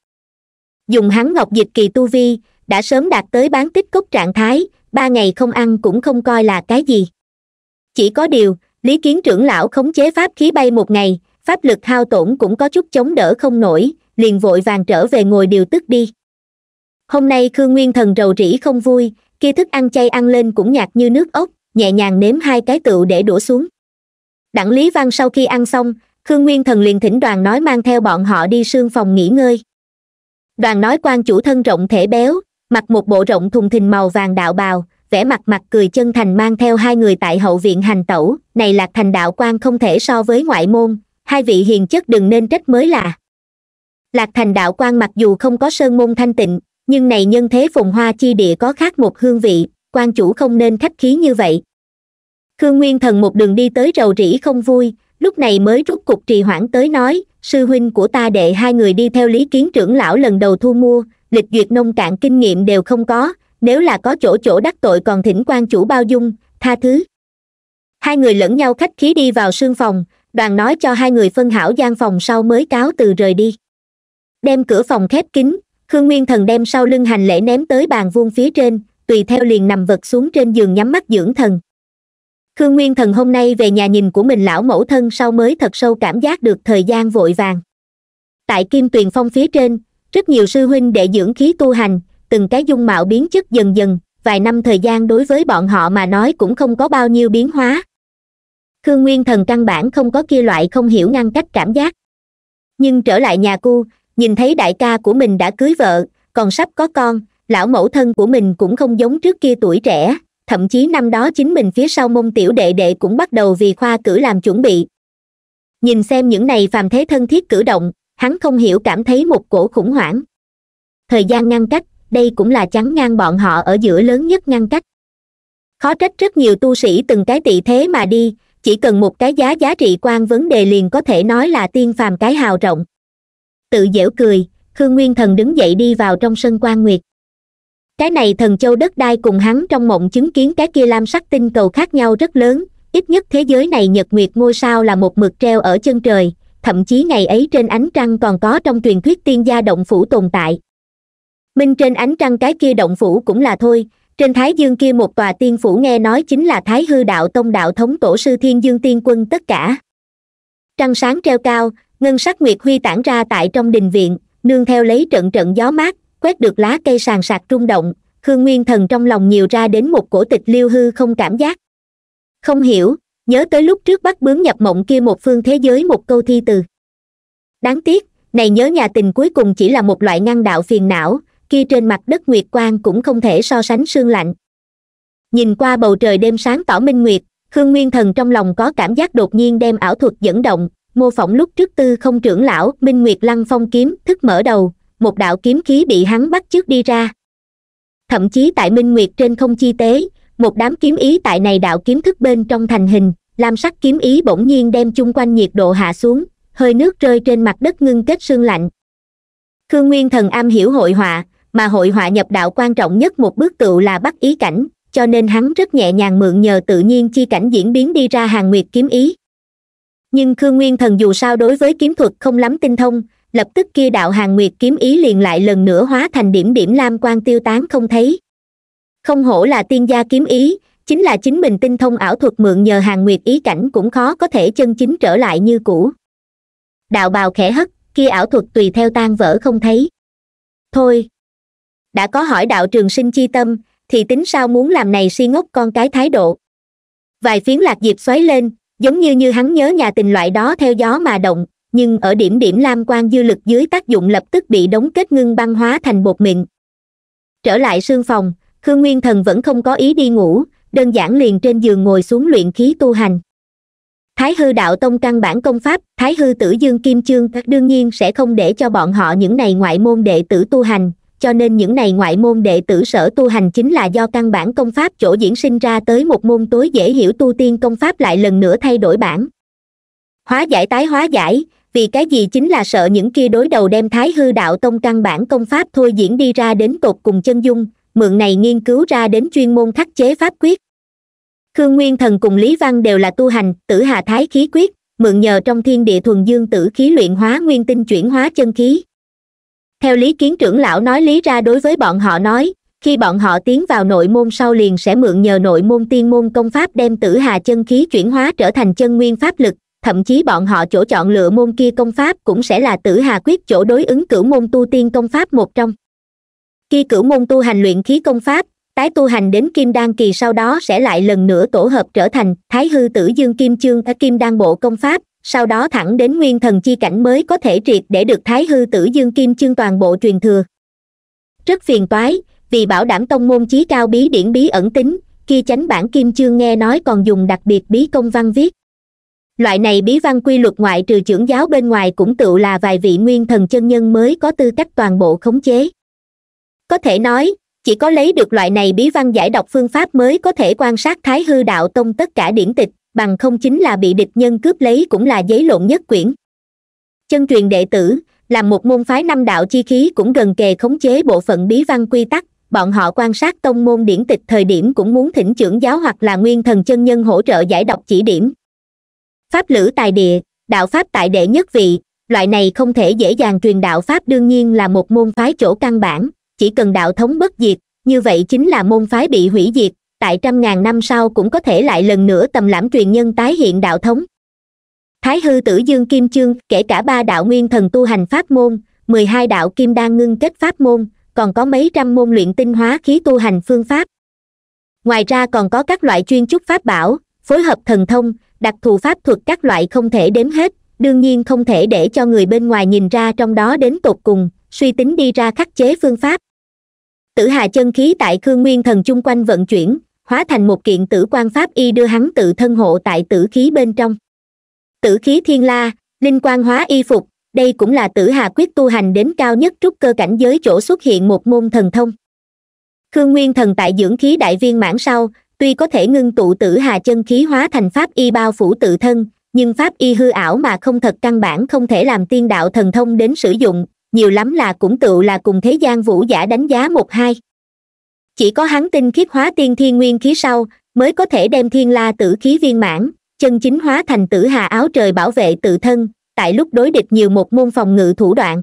dùng hắn ngọc dịch kỳ tu vi đã sớm đạt tới bán tích cốc trạng thái ba ngày không ăn cũng không coi là cái gì chỉ có điều lý kiến trưởng lão khống chế pháp khí bay một ngày pháp lực hao tổn cũng có chút chống đỡ không nổi liền vội vàng trở về ngồi điều tức đi hôm nay khương nguyên thần rầu rĩ không vui kia thức ăn chay ăn lên cũng nhạt như nước ốc nhẹ nhàng nếm hai cái tựu để đổ xuống đặng lý văn sau khi ăn xong khương nguyên thần liền thỉnh đoàn nói mang theo bọn họ đi sương phòng nghỉ ngơi đoàn nói quan chủ thân rộng thể béo mặc một bộ rộng thùng thình màu vàng đạo bào vẻ mặt mặt cười chân thành mang theo hai người tại hậu viện hành tẩu này lạc thành đạo quan không thể so với ngoại môn hai vị hiền chất đừng nên trách mới là lạc thành đạo quan mặc dù không có sơn môn thanh tịnh nhưng này nhân thế phùng hoa chi địa có khác một hương vị quan chủ không nên khách khí như vậy khương nguyên thần một đường đi tới rầu rĩ không vui lúc này mới rút cục trì hoãn tới nói sư huynh của ta đệ hai người đi theo lý kiến trưởng lão lần đầu thu mua lịch duyệt nông cạn kinh nghiệm đều không có nếu là có chỗ chỗ đắc tội còn thỉnh quan chủ bao dung tha thứ hai người lẫn nhau khách khí đi vào sương phòng đoàn nói cho hai người phân hảo gian phòng sau mới cáo từ rời đi đem cửa phòng khép kín khương nguyên thần đem sau lưng hành lễ ném tới bàn vuông phía trên tùy theo liền nằm vật xuống trên giường nhắm mắt dưỡng thần khương nguyên thần hôm nay về nhà nhìn của mình lão mẫu thân sau mới thật sâu cảm giác được thời gian vội vàng tại kim tuyền phong phía trên rất nhiều sư huynh đệ dưỡng khí tu hành từng cái dung mạo biến chất dần dần vài năm thời gian đối với bọn họ mà nói cũng không có bao nhiêu biến hóa khương nguyên thần căn bản không có kia loại không hiểu ngăn cách cảm giác nhưng trở lại nhà cu nhìn thấy đại ca của mình đã cưới vợ còn sắp có con lão mẫu thân của mình cũng không giống trước kia tuổi trẻ thậm chí năm đó chính mình phía sau mông tiểu đệ đệ cũng bắt đầu vì khoa cử làm chuẩn bị nhìn xem những này phàm thế thân thiết cử động hắn không hiểu cảm thấy một cổ khủng hoảng thời gian ngăn cách đây cũng là chắn ngang bọn họ ở giữa lớn nhất ngăn cách khó trách rất nhiều tu sĩ từng cái tị thế mà đi chỉ cần một cái giá giá trị quan vấn đề liền có thể nói là tiên phàm cái hào rộng tự dễ cười khương nguyên thần đứng dậy đi vào trong sân quan nguyệt cái này thần châu đất đai cùng hắn trong mộng chứng kiến cái kia lam sắc tinh cầu khác nhau rất lớn ít nhất thế giới này nhật nguyệt ngôi sao là một mực treo ở chân trời thậm chí ngày ấy trên ánh trăng còn có trong truyền thuyết tiên gia động phủ tồn tại minh trên ánh trăng cái kia động phủ cũng là thôi trên thái dương kia một tòa tiên phủ nghe nói chính là thái hư đạo tông đạo thống tổ sư thiên dương tiên quân tất cả trăng sáng treo cao ngân sắc nguyệt huy tản ra tại trong đình viện nương theo lấy trận trận gió mát quét được lá cây sàn sạc rung động khương nguyên thần trong lòng nhiều ra đến một cổ tịch liêu hư không cảm giác không hiểu nhớ tới lúc trước bắt bướm nhập mộng kia một phương thế giới một câu thi từ đáng tiếc này nhớ nhà tình cuối cùng chỉ là một loại ngăn đạo phiền não kia trên mặt đất nguyệt quang cũng không thể so sánh sương lạnh nhìn qua bầu trời đêm sáng tỏ minh nguyệt khương nguyên thần trong lòng có cảm giác đột nhiên đem ảo thuật dẫn động mô phỏng lúc trước tư không trưởng lão minh nguyệt lăng phong kiếm thức mở đầu một đạo kiếm khí bị hắn bắt trước đi ra thậm chí tại minh nguyệt trên không chi tế một đám kiếm ý tại này đạo kiếm thức bên trong thành hình lam sắc kiếm ý bỗng nhiên đem chung quanh nhiệt độ hạ xuống hơi nước rơi trên mặt đất ngưng kết sương lạnh khương nguyên thần am hiểu hội họa mà hội họa nhập đạo quan trọng nhất một bước tựu là bắt ý cảnh cho nên hắn rất nhẹ nhàng mượn nhờ tự nhiên chi cảnh diễn biến đi ra hàng nguyệt kiếm ý nhưng khương nguyên thần dù sao đối với kiếm thuật không lắm tinh thông lập tức kia đạo hàng nguyệt kiếm ý liền lại lần nữa hóa thành điểm điểm lam quan tiêu tán không thấy không hổ là tiên gia kiếm ý chính là chính mình tinh thông ảo thuật mượn nhờ hàng nguyệt ý cảnh cũng khó có thể chân chính trở lại như cũ đạo bào khẽ hất kia ảo thuật tùy theo tan vỡ không thấy thôi đã có hỏi đạo trường sinh chi tâm thì tính sao muốn làm này si ngốc con cái thái độ vài phiến lạc diệp xoáy lên giống như như hắn nhớ nhà tình loại đó theo gió mà động nhưng ở điểm điểm lam quan dư lực dưới tác dụng lập tức bị đóng kết ngưng băng hóa thành bột mịn trở lại sương phòng khương nguyên thần vẫn không có ý đi ngủ đơn giản liền trên giường ngồi xuống luyện khí tu hành thái hư đạo tông căn bản công pháp thái hư tử dương kim chương đương nhiên sẽ không để cho bọn họ những này ngoại môn đệ tử tu hành cho nên những này ngoại môn đệ tử sở tu hành chính là do căn bản công pháp chỗ diễn sinh ra tới một môn tối dễ hiểu tu tiên công pháp lại lần nữa thay đổi bản hóa giải tái hóa giải vì cái gì chính là sợ những kia đối đầu đem thái hư đạo tông căn bản công pháp thôi diễn đi ra đến tột cùng chân dung mượn này nghiên cứu ra đến chuyên môn khắc chế pháp quyết khương nguyên thần cùng lý văn đều là tu hành tử hà thái khí quyết mượn nhờ trong thiên địa thuần dương tử khí luyện hóa nguyên tinh chuyển hóa chân khí theo lý kiến trưởng lão nói lý ra đối với bọn họ nói khi bọn họ tiến vào nội môn sau liền sẽ mượn nhờ nội môn tiên môn công pháp đem tử hà chân khí chuyển hóa trở thành chân nguyên pháp lực thậm chí bọn họ chỗ chọn lựa môn kia công pháp cũng sẽ là tử hà quyết chỗ đối ứng cửu môn tu tiên công pháp một trong khi cửu môn tu hành luyện khí công pháp tái tu hành đến kim đan kỳ sau đó sẽ lại lần nữa tổ hợp trở thành thái hư tử dương kim chương ở kim đan bộ công pháp sau đó thẳng đến nguyên thần chi cảnh mới có thể triệt để được thái hư tử dương kim chương toàn bộ truyền thừa rất phiền toái vì bảo đảm tông môn chí cao bí điển bí ẩn tính khi chánh bản kim chương nghe nói còn dùng đặc biệt bí công văn viết loại này bí văn quy luật ngoại trừ trưởng giáo bên ngoài cũng tự là vài vị nguyên thần chân nhân mới có tư cách toàn bộ khống chế có thể nói chỉ có lấy được loại này bí văn giải đọc phương pháp mới có thể quan sát thái hư đạo tông tất cả điển tịch bằng không chính là bị địch nhân cướp lấy cũng là giấy lộn nhất quyển chân truyền đệ tử là một môn phái năm đạo chi khí cũng gần kề khống chế bộ phận bí văn quy tắc bọn họ quan sát tông môn điển tịch thời điểm cũng muốn thỉnh trưởng giáo hoặc là nguyên thần chân nhân hỗ trợ giải đọc chỉ điểm pháp lữ tài địa đạo pháp tại đệ nhất vị loại này không thể dễ dàng truyền đạo pháp đương nhiên là một môn phái chỗ căn bản chỉ cần đạo thống bất diệt như vậy chính là môn phái bị hủy diệt tại trăm ngàn năm sau cũng có thể lại lần nữa tầm lãm truyền nhân tái hiện đạo thống thái hư tử dương kim chương kể cả ba đạo nguyên thần tu hành pháp môn mười hai đạo kim đan ngưng kết pháp môn còn có mấy trăm môn luyện tinh hóa khí tu hành phương pháp ngoài ra còn có các loại chuyên trúc pháp bảo phối hợp thần thông đặc thù pháp thuật các loại không thể đếm hết đương nhiên không thể để cho người bên ngoài nhìn ra trong đó đến tột cùng suy tính đi ra khắc chế phương pháp tử hà chân khí tại khương nguyên thần chung quanh vận chuyển hóa thành một kiện tử quan pháp y đưa hắn tự thân hộ tại tử khí bên trong tử khí thiên la linh quan hóa y phục đây cũng là tử hà quyết tu hành đến cao nhất trúc cơ cảnh giới chỗ xuất hiện một môn thần thông khương nguyên thần tại dưỡng khí đại viên mãn sau tuy có thể ngưng tụ tử hà chân khí hóa thành pháp y bao phủ tự thân nhưng pháp y hư ảo mà không thật căn bản không thể làm tiên đạo thần thông đến sử dụng nhiều lắm là cũng tựu là cùng thế gian vũ giả đánh giá một hai chỉ có hắn tinh khiết hóa tiên thiên nguyên khí sau mới có thể đem thiên la tử khí viên mãn chân chính hóa thành tử hà áo trời bảo vệ tự thân tại lúc đối địch nhiều một môn phòng ngự thủ đoạn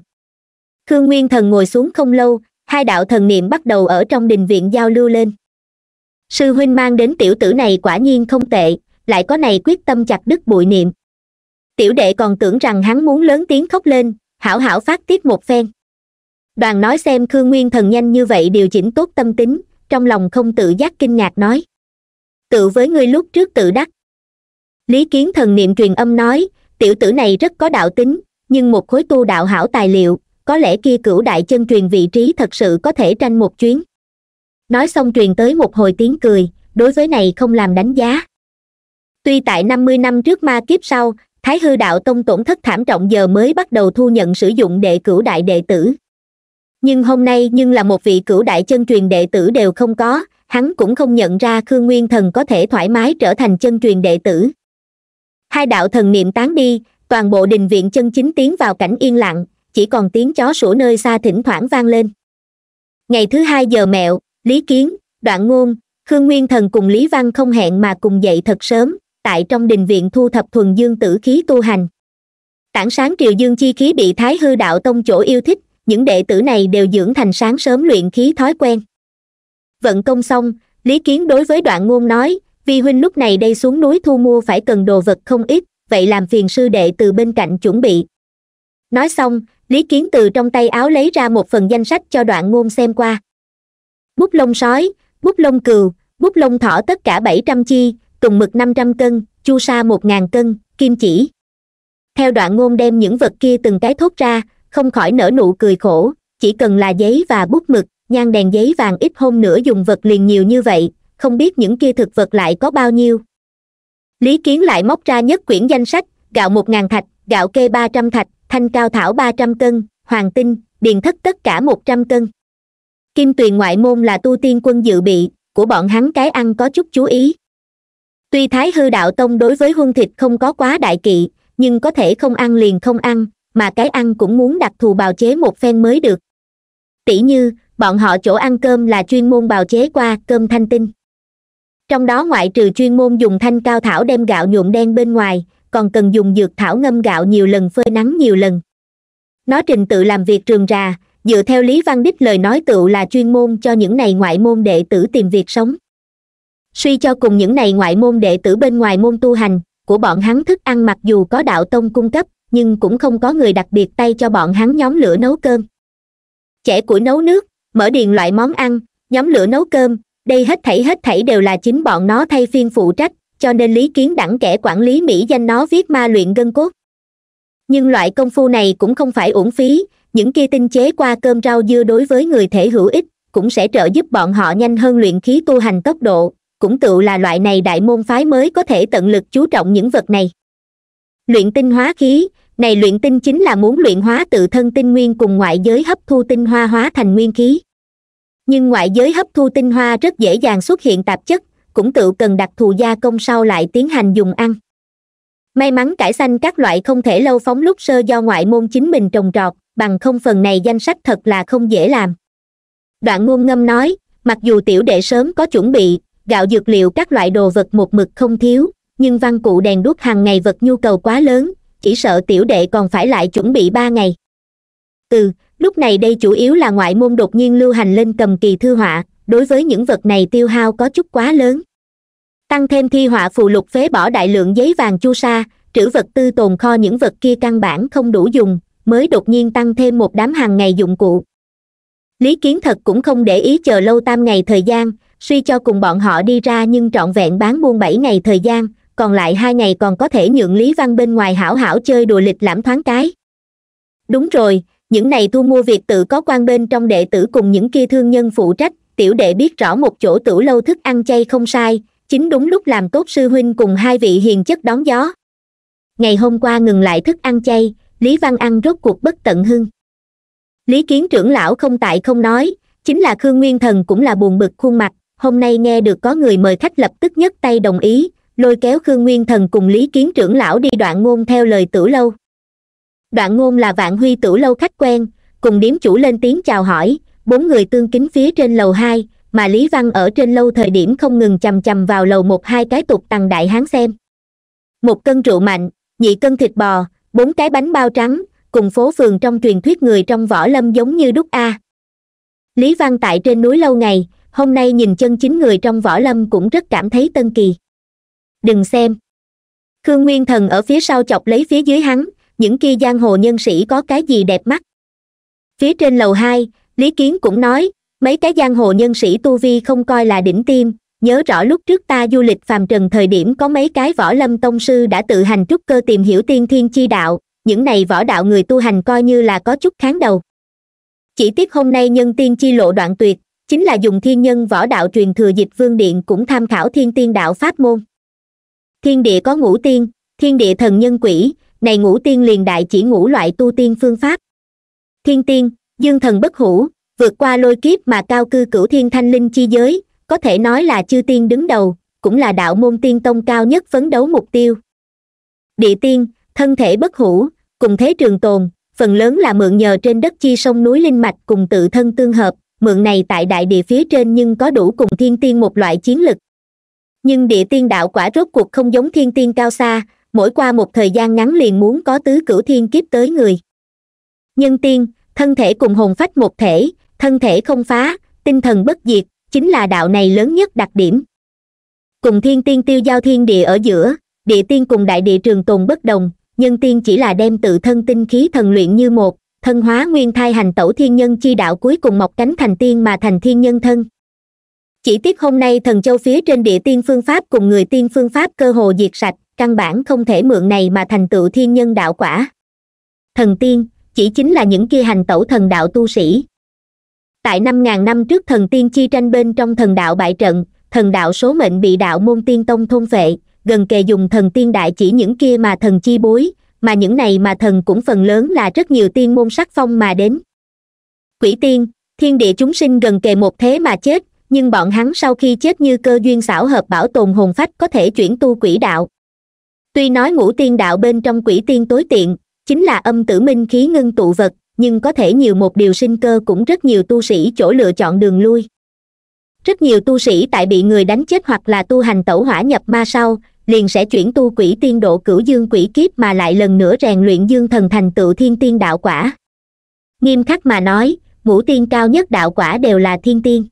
khương nguyên thần ngồi xuống không lâu hai đạo thần niệm bắt đầu ở trong đình viện giao lưu lên sư huynh mang đến tiểu tử này quả nhiên không tệ lại có này quyết tâm chặt đứt bụi niệm tiểu đệ còn tưởng rằng hắn muốn lớn tiếng khóc lên hảo hảo phát tiết một phen đoàn nói xem khương nguyên thần nhanh như vậy điều chỉnh tốt tâm tính trong lòng không tự giác kinh ngạc nói tự với ngươi lúc trước tự đắc lý kiến thần niệm truyền âm nói tiểu tử này rất có đạo tính nhưng một khối tu đạo hảo tài liệu có lẽ kia cửu đại chân truyền vị trí thật sự có thể tranh một chuyến nói xong truyền tới một hồi tiếng cười đối với này không làm đánh giá tuy tại năm mươi năm trước ma kiếp sau thái hư đạo tông tổn thất thảm trọng giờ mới bắt đầu thu nhận sử dụng đệ cửu đại đệ tử nhưng hôm nay nhưng là một vị cửu đại chân truyền đệ tử đều không có hắn cũng không nhận ra khương nguyên thần có thể thoải mái trở thành chân truyền đệ tử hai đạo thần niệm tán đi toàn bộ đình viện chân chính tiến vào cảnh yên lặng chỉ còn tiếng chó sủa nơi xa thỉnh thoảng vang lên ngày thứ hai giờ mẹo lý kiến đoạn ngôn khương nguyên thần cùng lý văn không hẹn mà cùng dậy thật sớm tại trong đình viện thu thập thuần dương tử khí tu hành tảng sáng triều dương chi khí bị thái hư đạo tông chỗ yêu thích những đệ tử này đều dưỡng thành sáng sớm luyện khí thói quen vận công xong lý kiến đối với đoạn ngôn nói vi huynh lúc này đây xuống núi thu mua phải cần đồ vật không ít vậy làm phiền sư đệ từ bên cạnh chuẩn bị nói xong lý kiến từ trong tay áo lấy ra một phần danh sách cho đoạn ngôn xem qua bút lông sói bút lông cừu bút lông thỏ tất cả bảy trăm chi tùng mực năm trăm cân chu sa một ngàn cân kim chỉ theo đoạn ngôn đem những vật kia từng cái thốt ra không khỏi nở nụ cười khổ chỉ cần là giấy và bút mực nhang đèn giấy vàng ít hôm nữa dùng vật liền nhiều như vậy không biết những kia thực vật lại có bao nhiêu lý kiến lại móc ra nhất quyển danh sách gạo một ngàn thạch gạo kê ba trăm thạch thanh cao thảo ba trăm cân hoàng tinh điền thất tất cả một trăm cân kim tuyền ngoại môn là tu tiên quân dự bị của bọn hắn cái ăn có chút chú ý tuy thái hư đạo tông đối với huân thịt không có quá đại kỵ nhưng có thể không ăn liền không ăn mà cái ăn cũng muốn đặc thù bào chế một phen mới được tỷ như bọn họ chỗ ăn cơm là chuyên môn bào chế qua cơm thanh tinh trong đó ngoại trừ chuyên môn dùng thanh cao thảo đem gạo nhuộm đen bên ngoài còn cần dùng dược thảo ngâm gạo nhiều lần phơi nắng nhiều lần nó trình tự làm việc trường rà dựa theo lý văn đích lời nói tựu là chuyên môn cho những này ngoại môn đệ tử tìm việc sống suy cho cùng những này ngoại môn đệ tử bên ngoài môn tu hành của bọn hắn thức ăn mặc dù có đạo tông cung cấp nhưng cũng không có người đặc biệt tay cho bọn hắn nhóm lửa nấu cơm chẻ củi nấu nước mở điền loại món ăn nhóm lửa nấu cơm đây hết thảy hết thảy đều là chính bọn nó thay phiên phụ trách cho nên lý kiến đẳng kẻ quản lý mỹ danh nó viết ma luyện gân cốt nhưng loại công phu này cũng không phải uổng phí những kia tinh chế qua cơm rau dưa đối với người thể hữu ích cũng sẽ trợ giúp bọn họ nhanh hơn luyện khí tu hành tốc độ cũng tự là loại này đại môn phái mới có thể tận lực chú trọng những vật này luyện tinh hóa khí này luyện tinh chính là muốn luyện hóa tự thân tinh nguyên cùng ngoại giới hấp thu tinh hoa hóa thành nguyên khí nhưng ngoại giới hấp thu tinh hoa rất dễ dàng xuất hiện tạp chất cũng tự cần đặc thù gia công sau lại tiến hành dùng ăn may mắn cải xanh các loại không thể lâu phóng lúc sơ do ngoại môn chính mình trồng trọt bằng không phần này danh sách thật là không dễ làm đoạn ngôn ngâm nói mặc dù tiểu đệ sớm có chuẩn bị gạo dược liệu các loại đồ vật một mực không thiếu nhưng văn cụ đèn đuốc hàng ngày vật nhu cầu quá lớn chỉ sợ tiểu đệ còn phải lại chuẩn bị ba ngày ừ lúc này đây chủ yếu là ngoại môn đột nhiên lưu hành lên cầm kỳ thư họa đối với những vật này tiêu hao có chút quá lớn tăng thêm thi họa phù lục phế bỏ đại lượng giấy vàng chu sa trữ vật tư tồn kho những vật kia căn bản không đủ dùng mới đột nhiên tăng thêm một đám hàng ngày dụng cụ lý kiến thật cũng không để ý chờ lâu tam ngày thời gian suy cho cùng bọn họ đi ra nhưng trọn vẹn bán buôn bảy ngày thời gian còn lại hai ngày còn có thể nhượng lý văn bên ngoài hảo hảo chơi đùa lịch lãm thoáng cái đúng rồi những này thu mua việc tự có quan bên trong đệ tử cùng những kia thương nhân phụ trách tiểu đệ biết rõ một chỗ tử lâu thức ăn chay không sai chính đúng lúc làm tốt sư huynh cùng hai vị hiền chất đón gió ngày hôm qua ngừng lại thức ăn chay lý văn ăn rốt cuộc bất tận hưng lý kiến trưởng lão không tại không nói chính là khương nguyên thần cũng là buồn bực khuôn mặt hôm nay nghe được có người mời khách lập tức nhấc tay đồng ý lôi kéo khương nguyên thần cùng lý kiến trưởng lão đi đoạn ngôn theo lời tử lâu đoạn ngôn là vạn huy tử lâu khách quen cùng điếm chủ lên tiếng chào hỏi bốn người tương kính phía trên lầu hai mà lý văn ở trên lâu thời điểm không ngừng chầm chầm vào lầu một hai cái tục tằng đại hán xem một cân rượu mạnh nhị cân thịt bò bốn cái bánh bao trắng cùng phố phường trong truyền thuyết người trong võ lâm giống như đúc a lý văn tại trên núi lâu ngày hôm nay nhìn chân chính người trong võ lâm cũng rất cảm thấy tân kỳ đừng xem khương nguyên thần ở phía sau chọc lấy phía dưới hắn những kia giang hồ nhân sĩ có cái gì đẹp mắt phía trên lầu hai lý kiến cũng nói mấy cái giang hồ nhân sĩ tu vi không coi là đỉnh tim nhớ rõ lúc trước ta du lịch phàm trần thời điểm có mấy cái võ lâm tông sư đã tự hành trúc cơ tìm hiểu tiên thiên chi đạo những này võ đạo người tu hành coi như là có chút kháng đầu chỉ tiếc hôm nay nhân tiên chi lộ đoạn tuyệt chính là dùng thiên nhân võ đạo truyền thừa dịch vương điện cũng tham khảo thiên tiên đạo pháp môn thiên địa có ngũ tiên thiên địa thần nhân quỷ này ngũ tiên liền đại chỉ ngũ loại tu tiên phương pháp thiên tiên dương thần bất hủ vượt qua lôi kiếp mà cao cư cửu thiên thanh linh chi giới có thể nói là chư tiên đứng đầu cũng là đạo môn tiên tông cao nhất phấn đấu mục tiêu địa tiên thân thể bất hủ cùng thế trường tồn phần lớn là mượn nhờ trên đất chi sông núi linh mạch cùng tự thân tương hợp mượn này tại đại địa phía trên nhưng có đủ cùng thiên tiên một loại chiến lực nhưng địa tiên đạo quả rốt cuộc không giống thiên tiên cao xa mỗi qua một thời gian ngắn liền muốn có tứ cửu thiên kiếp tới người nhân tiên thân thể cùng hồn phách một thể thân thể không phá tinh thần bất diệt chính là đạo này lớn nhất đặc điểm cùng thiên tiên tiêu giao thiên địa ở giữa địa tiên cùng đại địa trường tồn bất đồng nhân tiên chỉ là đem tự thân tinh khí thần luyện như một thân hóa nguyên thai hành tẩu thiên nhân chi đạo cuối cùng mọc cánh thành tiên mà thành thiên nhân thân chỉ tiếc hôm nay thần châu phía trên địa tiên phương pháp cùng người tiên phương pháp cơ hồ diệt sạch căn bản không thể mượn này mà thành tựu thiên nhân đạo quả thần tiên chỉ chính là những kia hành tẩu thần đạo tu sĩ tại năm ngàn năm trước thần tiên chi tranh bên trong thần đạo bại trận thần đạo số mệnh bị đạo môn tiên tông thôn vệ gần kề dùng thần tiên đại chỉ những kia mà thần chi bối mà những này mà thần cũng phần lớn là rất nhiều tiên môn sắc phong mà đến quỷ tiên thiên địa chúng sinh gần kề một thế mà chết nhưng bọn hắn sau khi chết như cơ duyên xảo hợp bảo tồn hồn phách có thể chuyển tu quỷ đạo tuy nói ngũ tiên đạo bên trong quỷ tiên tối tiện chính là âm tử minh khí ngưng tụ vật nhưng có thể nhiều một điều sinh cơ cũng rất nhiều tu sĩ chỗ lựa chọn đường lui rất nhiều tu sĩ tại bị người đánh chết hoặc là tu hành tẩu hỏa nhập ma sau liền sẽ chuyển tu quỷ tiên độ cửu dương quỷ kiếp mà lại lần nữa rèn luyện dương thần thành tựu thiên tiên đạo quả nghiêm khắc mà nói ngũ tiên cao nhất đạo quả đều là thiên tiên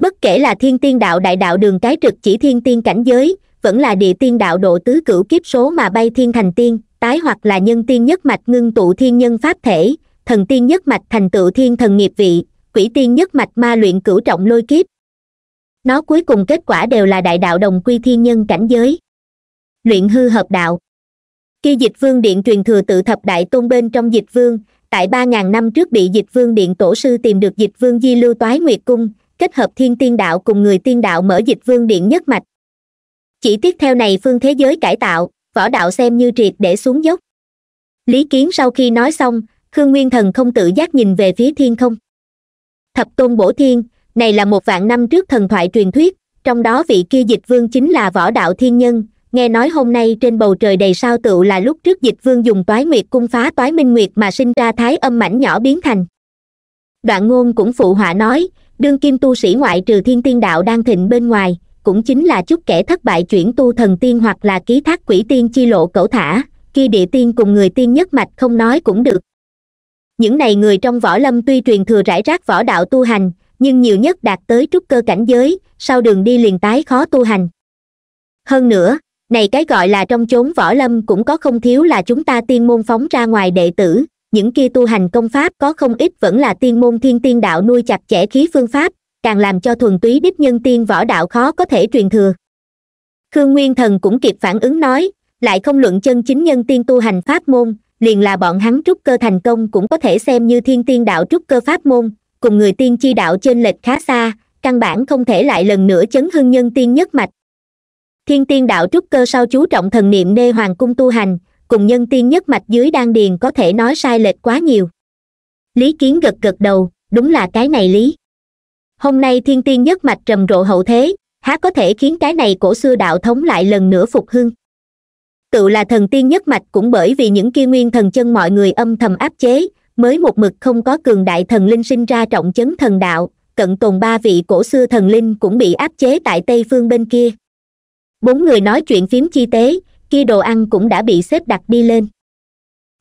bất kể là thiên tiên đạo đại đạo đường cái trực chỉ thiên tiên cảnh giới vẫn là địa tiên đạo độ tứ cửu kiếp số mà bay thiên thành tiên tái hoặc là nhân tiên nhất mạch ngưng tụ thiên nhân pháp thể thần tiên nhất mạch thành tựu thiên thần nghiệp vị quỷ tiên nhất mạch ma luyện cửu trọng lôi kiếp nó cuối cùng kết quả đều là đại đạo đồng quy thiên nhân cảnh giới luyện hư hợp đạo khi dịch vương điện truyền thừa tự thập đại tôn bên trong dịch vương tại ba ngàn năm trước bị dịch vương điện tổ sư tìm được dịch vương di lưu toái nguyệt cung kết hợp thiên tiên đạo cùng người tiên đạo mở dịch vương điện nhất mạch chỉ tiếp theo này phương thế giới cải tạo võ đạo xem như triệt để xuống dốc lý kiến sau khi nói xong khương nguyên thần không tự giác nhìn về phía thiên không thập tôn bổ thiên này là một vạn năm trước thần thoại truyền thuyết trong đó vị kia dịch vương chính là võ đạo thiên nhân nghe nói hôm nay trên bầu trời đầy sao tựu là lúc trước dịch vương dùng toái nguyệt cung phá toái minh nguyệt mà sinh ra thái âm mảnh nhỏ biến thành đoạn ngôn cũng phụ họa nói đương kim tu sĩ ngoại trừ thiên tiên đạo đang thịnh bên ngoài cũng chính là chút kẻ thất bại chuyển tu thần tiên hoặc là ký thác quỷ tiên chi lộ cẩu thả kia địa tiên cùng người tiên nhất mạch không nói cũng được những này người trong võ lâm tuy truyền thừa rải rác võ đạo tu hành nhưng nhiều nhất đạt tới trúc cơ cảnh giới sau đường đi liền tái khó tu hành hơn nữa này cái gọi là trong chốn võ lâm cũng có không thiếu là chúng ta tiên môn phóng ra ngoài đệ tử những kia tu hành công pháp có không ít vẫn là tiên môn thiên tiên đạo nuôi chặt chẽ khí phương pháp càng làm cho thuần túy đích nhân tiên võ đạo khó có thể truyền thừa khương nguyên thần cũng kịp phản ứng nói lại không luận chân chính nhân tiên tu hành pháp môn liền là bọn hắn trúc cơ thành công cũng có thể xem như thiên tiên đạo trúc cơ pháp môn cùng người tiên chi đạo trên lệch khá xa căn bản không thể lại lần nữa chấn hưng nhân tiên nhất mạch thiên tiên đạo trúc cơ sau chú trọng thần niệm đê hoàng cung tu hành cùng nhân tiên nhất mạch dưới đan điền có thể nói sai lệch quá nhiều lý kiến gật gật đầu đúng là cái này lý hôm nay thiên tiên nhất mạch trầm rộ hậu thế há có thể khiến cái này cổ xưa đạo thống lại lần nữa phục hưng tự là thần tiên nhất mạch cũng bởi vì những kia nguyên thần chân mọi người âm thầm áp chế mới một mực không có cường đại thần linh sinh ra trọng chấn thần đạo cận tồn ba vị cổ xưa thần linh cũng bị áp chế tại tây phương bên kia bốn người nói chuyện phím chi tế kia đồ ăn cũng đã bị xếp đặt đi lên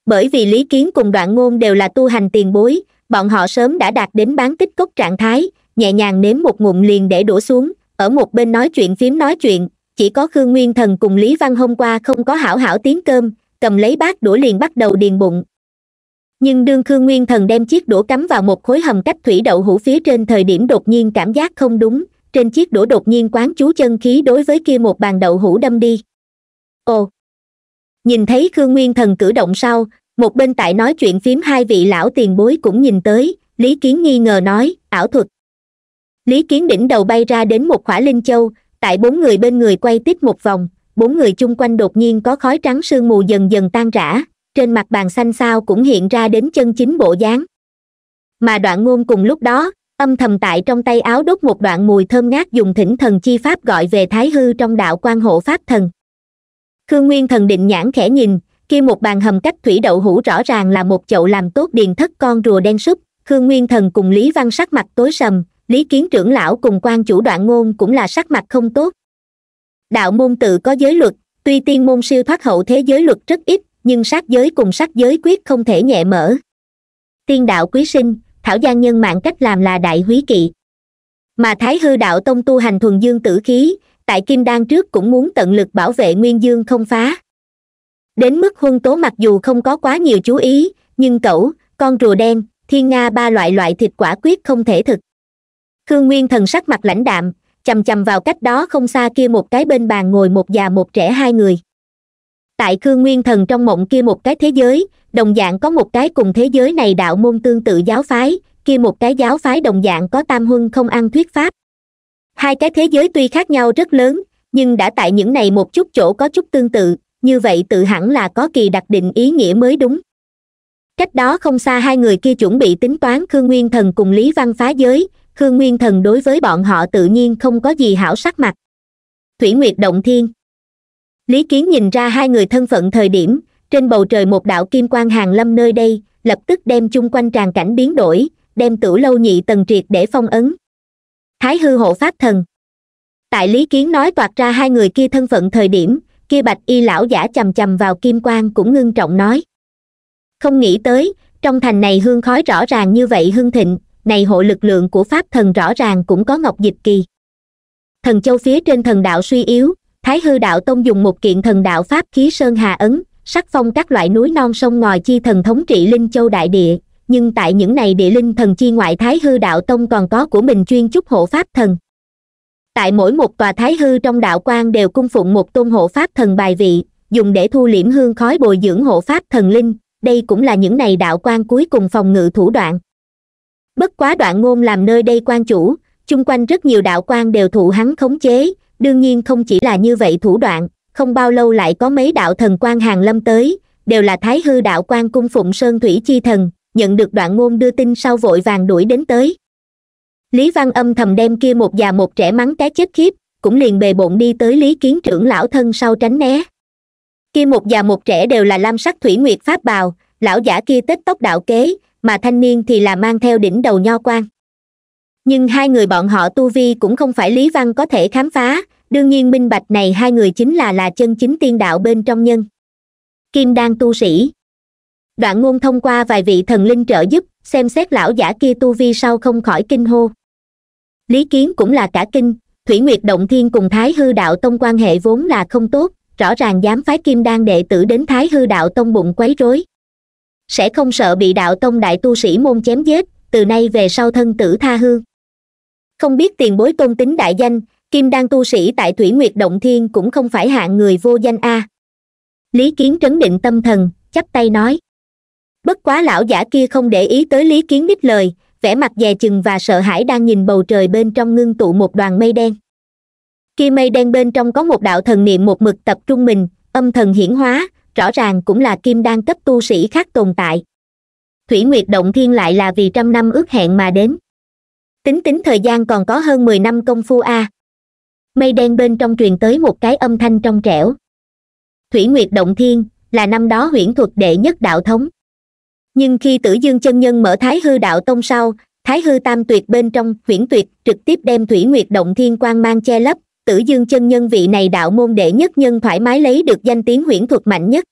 bởi vì lý kiến cùng đoạn ngôn đều là tu hành tiền bối bọn họ sớm đã đạt đến bán tích cốc trạng thái nhẹ nhàng nếm một ngụm liền để đổ xuống ở một bên nói chuyện phím nói chuyện chỉ có khương nguyên thần cùng lý văn hôm qua không có hảo hảo tiếng cơm cầm lấy bát đũa liền bắt đầu điền bụng nhưng đương khương nguyên thần đem chiếc đũa cắm vào một khối hầm cách thủy đậu hũ phía trên thời điểm đột nhiên cảm giác không đúng trên chiếc đũa đột nhiên quán chú chân khí đối với kia một bàn đậu hũ đâm đi ồ nhìn thấy khương nguyên thần cử động sau một bên tại nói chuyện phím hai vị lão tiền bối cũng nhìn tới lý kiến nghi ngờ nói ảo thuật lý kiến đỉnh đầu bay ra đến một khỏa linh châu tại bốn người bên người quay tít một vòng bốn người chung quanh đột nhiên có khói trắng sương mù dần dần tan rã trên mặt bàn xanh sao cũng hiện ra đến chân chính bộ dáng mà đoạn ngôn cùng lúc đó âm thầm tại trong tay áo đốt một đoạn mùi thơm ngát dùng thỉnh thần chi pháp gọi về thái hư trong đạo quan hộ pháp thần khương nguyên thần định nhãn khẽ nhìn kia một bàn hầm cách thủy đậu hũ rõ ràng là một chậu làm tốt điền thất con rùa đen súp khương nguyên thần cùng lý văn sắc mặt tối sầm lý kiến trưởng lão cùng quan chủ đoạn ngôn cũng là sắc mặt không tốt đạo môn tự có giới luật tuy tiên môn siêu thoát hậu thế giới luật rất ít nhưng sát giới cùng sát giới quyết không thể nhẹ mở tiên đạo quý sinh thảo gian nhân mạng cách làm là đại húy kỵ mà thái hư đạo tông tu hành thuần dương tử khí tại kim đan trước cũng muốn tận lực bảo vệ nguyên dương không phá đến mức huân tố mặc dù không có quá nhiều chú ý nhưng cẩu con rùa đen thiên nga ba loại loại thịt quả quyết không thể thực khương nguyên thần sắc mặt lãnh đạm chầm chầm vào cách đó không xa kia một cái bên bàn ngồi một già một trẻ hai người tại khương nguyên thần trong mộng kia một cái thế giới đồng dạng có một cái cùng thế giới này đạo môn tương tự giáo phái kia một cái giáo phái đồng dạng có tam huân không ăn thuyết pháp hai cái thế giới tuy khác nhau rất lớn nhưng đã tại những này một chút chỗ có chút tương tự như vậy tự hẳn là có kỳ đặc định ý nghĩa mới đúng cách đó không xa hai người kia chuẩn bị tính toán khương nguyên thần cùng lý văn phá giới khương nguyên thần đối với bọn họ tự nhiên không có gì hảo sắc mặt thủy nguyệt động thiên lý kiến nhìn ra hai người thân phận thời điểm trên bầu trời một đạo kim quan hàng lâm nơi đây lập tức đem chung quanh tràn cảnh biến đổi đem tử lâu nhị tầng triệt để phong ấn thái hư hộ pháp thần tại lý kiến nói toạt ra hai người kia thân phận thời điểm kia bạch y lão giả c h vào kim quan cũng ngưng trọng nói không nghĩ tới trong thành này hương khói rõ ràng như vậy hương thịnh này hộ lực lượng của pháp thần rõ ràng cũng có ngọc dịch kỳ thần châu phía trên thần đạo suy yếu thái hư đạo tông dùng một kiện thần đạo pháp khí sơn hà ấn sắc phong các loại núi non sông ngòi chi thần thống trị linh châu đại địa nhưng tại những này địa linh thần chi ngoại thái hư đạo tông còn có của mình chuyên chúc hộ pháp thần tại mỗi một tòa thái hư trong đạo quan đều cung phụng một tôn hộ pháp thần bài vị dùng để thu liễm hương khói bồi dưỡng hộ pháp thần linh đây cũng là những này đạo quan cuối cùng phòng ngự thủ đoạn bất quá đoạn ngôn làm nơi đây quan chủ chung quanh rất nhiều đạo quan đều thụ hắn khống chế đương nhiên không chỉ là như vậy thủ đoạn không bao lâu lại có mấy đạo thần quan hàng lâm tới đều là thái hư đạo quan cung phụng sơn thủy chi thần nhận được đoạn ngôn đưa tin sau vội vàng đuổi đến tới lý văn âm thầm đem kia một già một trẻ mắng cái chết khiếp cũng liền bề bộn đi tới lý kiến trưởng lão thân sau tránh né kia một già một trẻ đều là lam sắc thủy nguyệt pháp bào lão giả kia tết tóc đạo kế mà thanh niên thì là mang theo đỉnh đầu nho quan nhưng hai người bọn họ tu vi cũng không phải lý văn có thể khám phá đương nhiên minh bạch này hai người chính là là chân chính tiên đạo bên trong nhân kim đan tu sĩ đoạn ngôn thông qua vài vị thần linh trợ giúp xem xét lão giả kia tu vi sau không khỏi kinh hô lý kiến cũng là cả kinh thủy nguyệt động thiên cùng thái hư đạo tông quan hệ vốn là không tốt rõ ràng dám phái kim đan đệ tử đến thái hư đạo tông bụng quấy rối sẽ không sợ bị đạo tông đại tu sĩ môn chém giết từ nay về sau thân tử tha hương không biết tiền bối tôn tính đại danh kim đan tu sĩ tại thủy nguyệt động thiên cũng không phải hạng người vô danh a lý kiến trấn định tâm thần chắp tay nói bất quá lão giả kia không để ý tới lý kiến đích lời vẻ mặt dè chừng và sợ hãi đang nhìn bầu trời bên trong ngưng tụ một đoàn mây đen Khi mây đen bên trong có một đạo thần niệm một mực tập trung mình âm thần hiển hóa rõ ràng cũng là kim đan cấp tu sĩ khác tồn tại thủy nguyệt động thiên lại là vì trăm năm ước hẹn mà đến tính tính thời gian còn có hơn mười năm công phu a mây đen bên trong truyền tới một cái âm thanh trong trẻo thủy nguyệt động thiên là năm đó huyễn thuật đệ nhất đạo thống nhưng khi tử dương chân nhân mở thái hư đạo tông sau thái hư tam tuyệt bên trong huyễn tuyệt trực tiếp đem thủy nguyệt động thiên quan mang che lấp tử dương chân nhân vị này đạo môn đệ nhất nhân thoải mái lấy được danh tiếng huyễn thuật mạnh nhất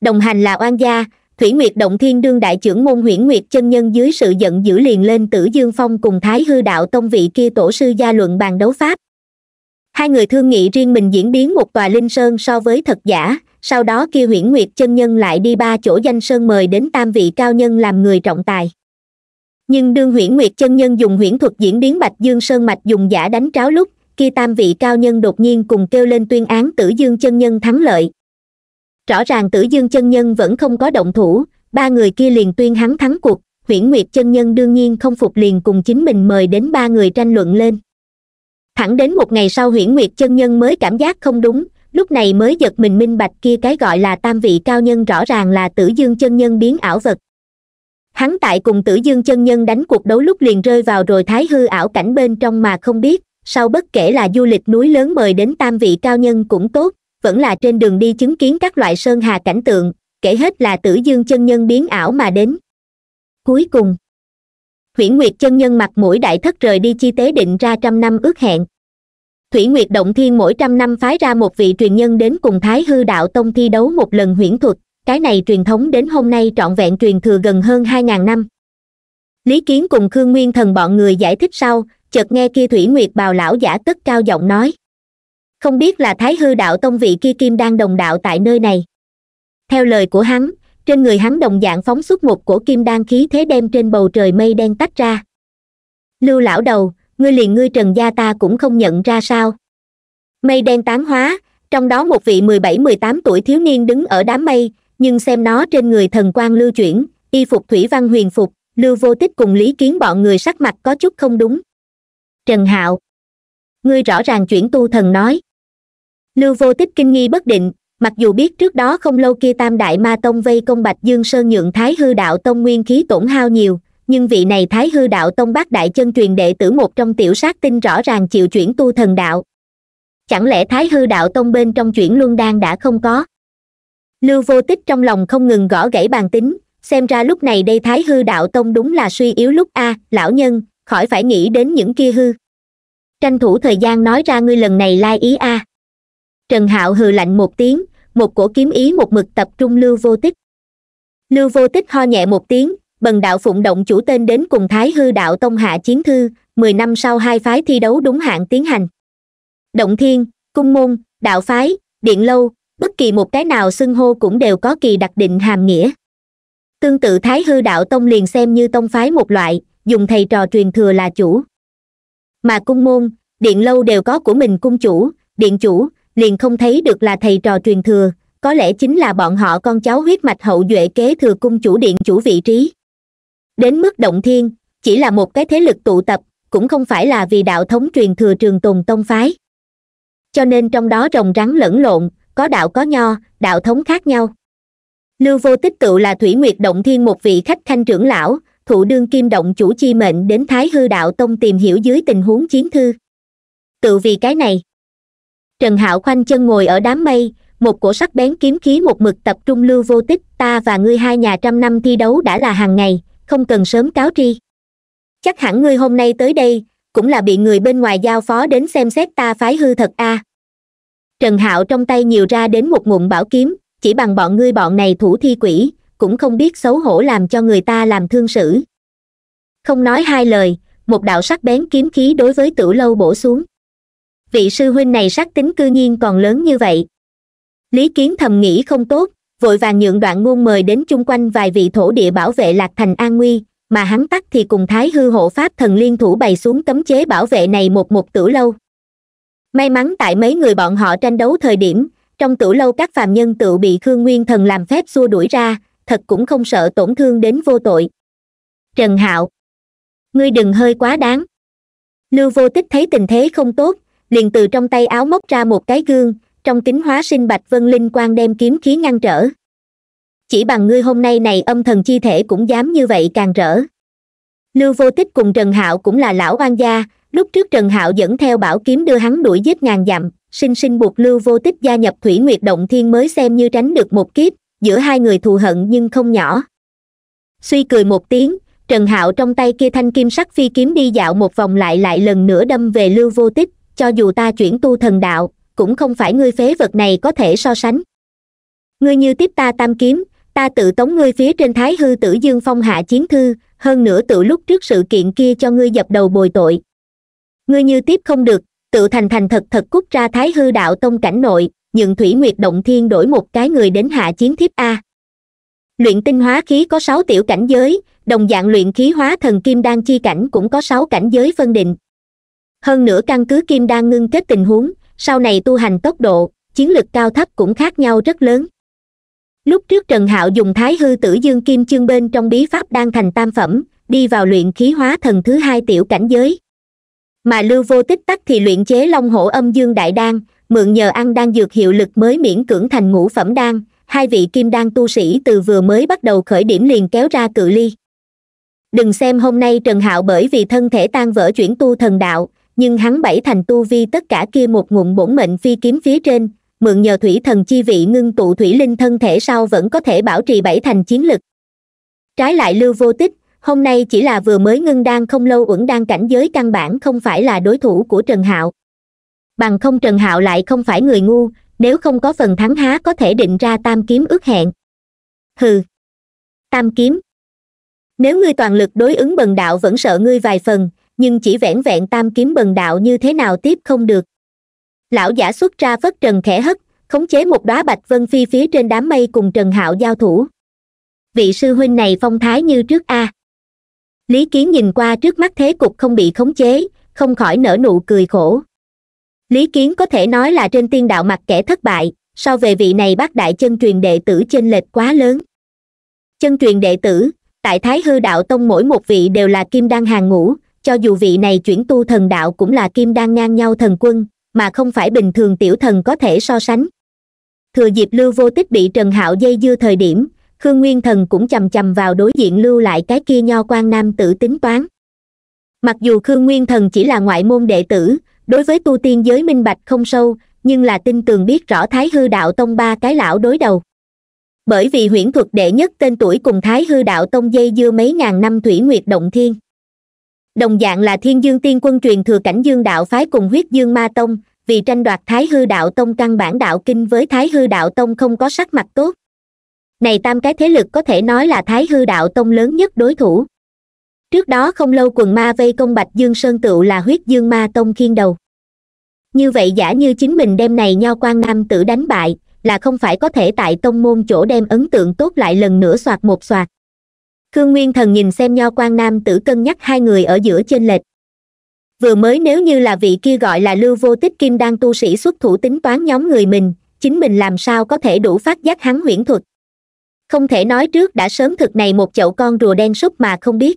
đồng hành là oan gia thủy nguyệt động thiên đương đại trưởng môn huyễn nguyệt chân nhân dưới sự giận dữ liền lên tử dương phong cùng thái hư đạo tông vị kia tổ sư gia luận bàn đấu pháp hai người thương nghị riêng mình diễn biến một tòa linh sơn so với thật giả sau đó kia huyễn nguyệt chân nhân lại đi ba chỗ danh sơn mời đến tam vị cao nhân làm người trọng tài nhưng đương huyễn nguyệt chân nhân dùng huyễn thuật diễn biến bạch dương sơn mạch dùng giả đánh tráo lúc kia tam vị cao nhân đột nhiên cùng kêu lên tuyên án tử dương chân nhân thắng lợi rõ ràng tử dương chân nhân vẫn không có động thủ ba người kia liền tuyên hắn thắng cuộc huyễn nguyệt chân nhân đương nhiên không phục liền cùng chính mình mời đến ba người tranh luận lên thẳng đến một ngày sau huyễn nguyệt chân nhân mới cảm giác không đúng lúc này mới giật mình minh bạch kia cái gọi là tam vị cao nhân rõ ràng là tử dương chân nhân biến ảo vật hắn tại cùng tử dương chân nhân đánh cuộc đấu lúc liền rơi vào rồi thái hư ảo cảnh bên trong mà không biết sau bất kể là du lịch núi lớn mời đến tam vị cao nhân cũng tốt vẫn là trên đường đi chứng kiến các loại sơn hà cảnh tượng kể hết là tử dương chân nhân biến ảo mà đến cuối cùng huyễn nguyệt chân nhân mặt mũi đại thất rời đi chi tế định ra trăm năm ước hẹn thủy nguyệt động thiên mỗi trăm năm phái ra một vị truyền nhân đến cùng thái hư đạo tông thi đấu một lần huyễn thuật cái này truyền thống đến hôm nay trọn vẹn truyền thừa gần hơn hai ngàn năm lý kiến cùng khương nguyên thần bọn người giải thích sau chợt nghe kia thủy nguyệt bào lão giả cất cao giọng nói không biết là thái hư đạo tông vị kia kim đang đồng đạo tại nơi này theo lời của hắn trên người hắn đồng dạng phóng xuất một cổ kim đan khí thế đem trên bầu trời mây đen tách ra lưu lão đầu ngươi liền ngươi trần gia ta cũng không nhận ra sao mây đen tán hóa trong đó một vị mười bảy mười tám tuổi thiếu niên đứng ở đám mây nhưng xem nó trên người thần quan lưu chuyển y phục thủy văn huyền phục lưu vô tích cùng lý kiến bọn người sắc mặt có chút không đúng trần hạo ngươi rõ ràng chuyển tu thần nói lưu vô tích kinh nghi bất định mặc dù biết trước đó không lâu kia tam đại ma tông vây công bạch dương sơn nhượng thái hư đạo tông nguyên khí tổn hao nhiều nhưng vị này thái hư đạo tông bác đại chân truyền đệ tử một trong tiểu sát tinh rõ ràng chịu chuyển tu thần đạo chẳng lẽ thái hư đạo tông bên trong chuyển luân đan đã không có lưu vô tích trong lòng không ngừng gõ gãy bàn tính xem ra lúc này đây thái hư đạo tông đúng là suy yếu lúc a lão nhân khỏi phải nghĩ đến những kia hư tranh thủ thời gian nói ra ngươi lần này lai ý a à. trần hạo hừ lạnh một tiếng một cổ kiếm ý một mực tập trung lưu vô tích lưu vô tích ho nhẹ một tiếng bần đạo phụng động chủ tên đến cùng thái hư đạo tông hạ chiến thư mười năm sau hai phái thi đấu đúng hạn tiến hành động thiên cung môn đạo phái điện lâu bất kỳ một cái nào xưng hô cũng đều có kỳ đặc định hàm nghĩa tương tự thái hư đạo tông liền xem như tông phái một loại dùng thầy trò truyền thừa là chủ mà cung môn điện lâu đều có của mình cung chủ điện chủ liền không thấy được là thầy trò truyền thừa có lẽ chính là bọn họ con cháu huyết mạch hậu duệ kế thừa cung chủ điện chủ vị trí đến mức động thiên chỉ là một cái thế lực tụ tập cũng không phải là vì đạo thống truyền thừa trường tồn tông phái cho nên trong đó rồng rắn lẫn lộn có đạo có nho đạo thống khác nhau lưu vô tích tự là thủy nguyệt động thiên một vị khách khanh trưởng lão thụ đương kim động chủ chi mệnh đến thái hư đạo tông tìm hiểu dưới tình huống chiến thư tự vì cái này trần hạo khoanh chân ngồi ở đám mây một cổ sắc bén kiếm khí một mực tập trung lưu vô tích ta và ngươi hai nhà trăm năm thi đấu đã là hàng ngày không cần sớm cáo tri chắc hẳn ngươi hôm nay tới đây cũng là bị người bên ngoài giao phó đến xem xét ta phái hư thật a à. trần hạo trong tay nhiều ra đến một ngụm bảo kiếm chỉ bằng bọn ngươi bọn này thủ thi quỷ cũng không biết xấu hổ làm cho người ta làm thương sử không nói hai lời một đạo sắc bén kiếm khí đối với Tử lâu bổ xuống vị sư huynh này sắc tính cư nhiên còn lớn như vậy lý kiến thầm nghĩ không tốt vội vàng nhượng đoạn ngôn mời đến chung quanh vài vị thổ địa bảo vệ lạc thành an nguy mà hắn tắt thì cùng thái hư hộ pháp thần liên thủ bày xuống cấm chế bảo vệ này một một tử lâu may mắn tại mấy người bọn họ tranh đấu thời điểm trong tử lâu các phàm nhân tự bị khương nguyên thần làm phép xua đuổi ra thật cũng không sợ tổn thương đến vô tội trần hạo ngươi đừng hơi quá đáng lưu vô tích thấy tình thế không tốt liền từ trong tay áo móc ra một cái gương trong kính hóa sinh bạch vân linh quang đem kiếm khí ngăn trở chỉ bằng ngươi hôm nay này âm thần chi thể cũng dám như vậy càng rỡ lưu vô tích cùng trần hạo cũng là lão oan gia lúc trước trần hạo dẫn theo bảo kiếm đưa hắn đuổi giết ngàn dặm sinh sinh buộc lưu vô tích gia nhập thủy nguyệt động thiên mới xem như tránh được một kiếp giữa hai người thù hận nhưng không nhỏ suy cười một tiếng trần hạo trong tay kia thanh kim sắc phi kiếm đi dạo một vòng lại lại lần nữa đâm về lưu vô tích cho dù ta chuyển tu thần đạo cũng không phải ngươi phế vật này có thể so sánh ngươi như tiếp ta tam kiếm ta tự tống ngươi phía trên thái hư tử dương phong hạ chiến thư hơn nữa tự lúc trước sự kiện kia cho ngươi dập đầu bồi tội ngươi như tiếp không được tự thành thành thật thật cút ra thái hư đạo tông cảnh nội nhượng thủy nguyệt động thiên đổi một cái người đến hạ chiến thiếp a luyện tinh hóa khí có sáu tiểu cảnh giới đồng dạng luyện khí hóa thần kim đan chi cảnh cũng có sáu cảnh giới phân định hơn nữa căn cứ kim đan ngưng kết tình huống sau này tu hành tốc độ chiến lực cao thấp cũng khác nhau rất lớn lúc trước trần hạo dùng thái hư tử dương kim chương bên trong bí pháp đang thành tam phẩm đi vào luyện khí hóa thần thứ hai tiểu cảnh giới mà lưu vô tích tắc thì luyện chế long hổ âm dương đại đan mượn nhờ ăn đan dược hiệu lực mới miễn cưỡng thành ngũ phẩm đan hai vị kim đan tu sĩ từ vừa mới bắt đầu khởi điểm liền kéo ra cự ly đừng xem hôm nay trần hạo bởi vì thân thể tan vỡ chuyển tu thần đạo nhưng hắn bảy thành tu vi tất cả kia một ngụm bổn mệnh phi kiếm phía trên mượn nhờ thủy thần chi vị ngưng tụ thủy linh thân thể sau vẫn có thể bảo trì bảy thành chiến lực trái lại lưu vô tích hôm nay chỉ là vừa mới ngưng đan không lâu uẩn đan cảnh giới căn bản không phải là đối thủ của trần hạo bằng không trần hạo lại không phải người ngu nếu không có phần thắng há có thể định ra tam kiếm ước hẹn hừ tam kiếm nếu ngươi toàn lực đối ứng bần đạo vẫn sợ ngươi vài phần nhưng chỉ vẻn vẹn tam kiếm bần đạo như thế nào tiếp không được lão giả xuất ra phất trần khẽ hất khống chế một đóa bạch vân phi phía trên đám mây cùng trần hạo giao thủ vị sư huynh này phong thái như trước a lý kiến nhìn qua trước mắt thế cục không bị khống chế không khỏi nở nụ cười khổ lý kiến có thể nói là trên tiên đạo mặt kẻ thất bại so về vị này bác đại chân truyền đệ tử chênh lệch quá lớn chân truyền đệ tử tại thái hư đạo tông mỗi một vị đều là kim đan hàng ngũ cho dù vị này chuyển tu thần đạo cũng là kim đan ngang nhau thần quân mà không phải bình thường tiểu thần có thể so sánh thừa dịp lưu vô tích bị trần hạo dây dưa thời điểm khương nguyên thần cũng chầm chầm vào đối diện lưu lại cái kia nho quan nam tử tính toán mặc dù khương nguyên thần chỉ là ngoại môn đệ tử đối với tu tiên giới minh bạch không sâu nhưng là tin tường biết rõ thái hư đạo tông ba cái lão đối đầu bởi vì huyễn thuật đệ nhất tên tuổi cùng thái hư đạo tông dây dưa mấy ngàn năm thủy nguyệt động thiên đồng dạng là thiên dương tiên quân truyền thừa cảnh dương đạo phái cùng huyết dương ma tông vì tranh đoạt thái hư đạo tông căn bản đạo kinh với thái hư đạo tông không có sắc mặt tốt này tam cái thế lực có thể nói là thái hư đạo tông lớn nhất đối thủ trước đó không lâu quần ma vây công bạch dương sơn tựu là huyết dương ma tông khiên đầu như vậy giả như chính mình đem này nho quan nam tử đánh bại là không phải có thể tại tông môn chỗ đem ấn tượng tốt lại lần nữa soạt một soạt khương nguyên thần nhìn xem nho quan nam tử cân nhắc hai người ở giữa trên lệch vừa mới nếu như là vị kia gọi là lưu vô tích kim đang tu sĩ xuất thủ tính toán nhóm người mình chính mình làm sao có thể đủ phát giác hắn huyễn thuật không thể nói trước đã sớm thực này một chậu con rùa đen súc mà không biết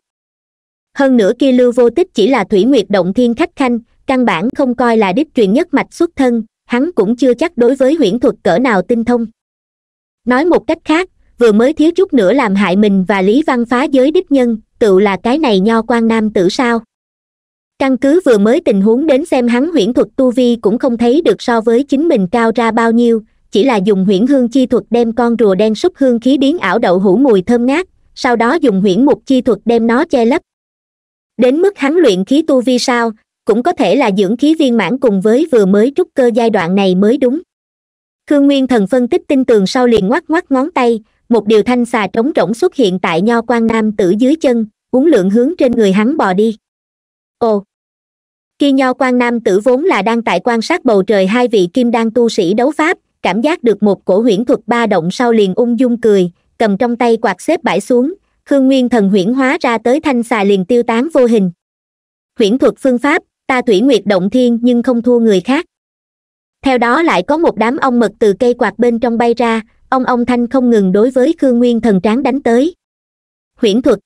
hơn nữa kia lưu vô tích chỉ là thủy nguyệt động thiên khách khanh căn bản không coi là đích truyền nhất mạch xuất thân hắn cũng chưa chắc đối với huyễn thuật cỡ nào tinh thông nói một cách khác vừa mới thiếu chút nữa làm hại mình và lý văn phá giới đích nhân tự là cái này nho quan nam tử sao căn cứ vừa mới tình huống đến xem hắn huyễn thuật tu vi cũng không thấy được so với chính mình cao ra bao nhiêu chỉ là dùng huyễn hương chi thuật đem con rùa đen súc hương khí biến ảo đậu hũ mùi thơm ngát sau đó dùng huyễn mục chi thuật đem nó che lấp đến mức hắn luyện khí tu vi sao cũng có thể là dưỡng khí viên mãn cùng với vừa mới trúc cơ giai đoạn này mới đúng khương nguyên thần phân tích tin tường sau liền ngoắc ngoắc ngón tay một điều thanh xà trống rỗng xuất hiện tại nho quan nam tử dưới chân uống lượng hướng trên người hắn bò đi ồ khi nho quan nam tử vốn là đang tại quan sát bầu trời hai vị kim đan tu sĩ đấu pháp cảm giác được một cổ huyễn thuật ba động sau liền ung dung cười cầm trong tay quạt xếp bãi xuống khương nguyên thần huyễn hóa ra tới thanh xà liền tiêu tán vô hình huyễn thuật phương pháp ta thủy nguyệt động thiên nhưng không thua người khác theo đó lại có một đám ong mật từ cây quạt bên trong bay ra ông ông thanh không ngừng đối với khương nguyên thần tráng đánh tới huyễn thuật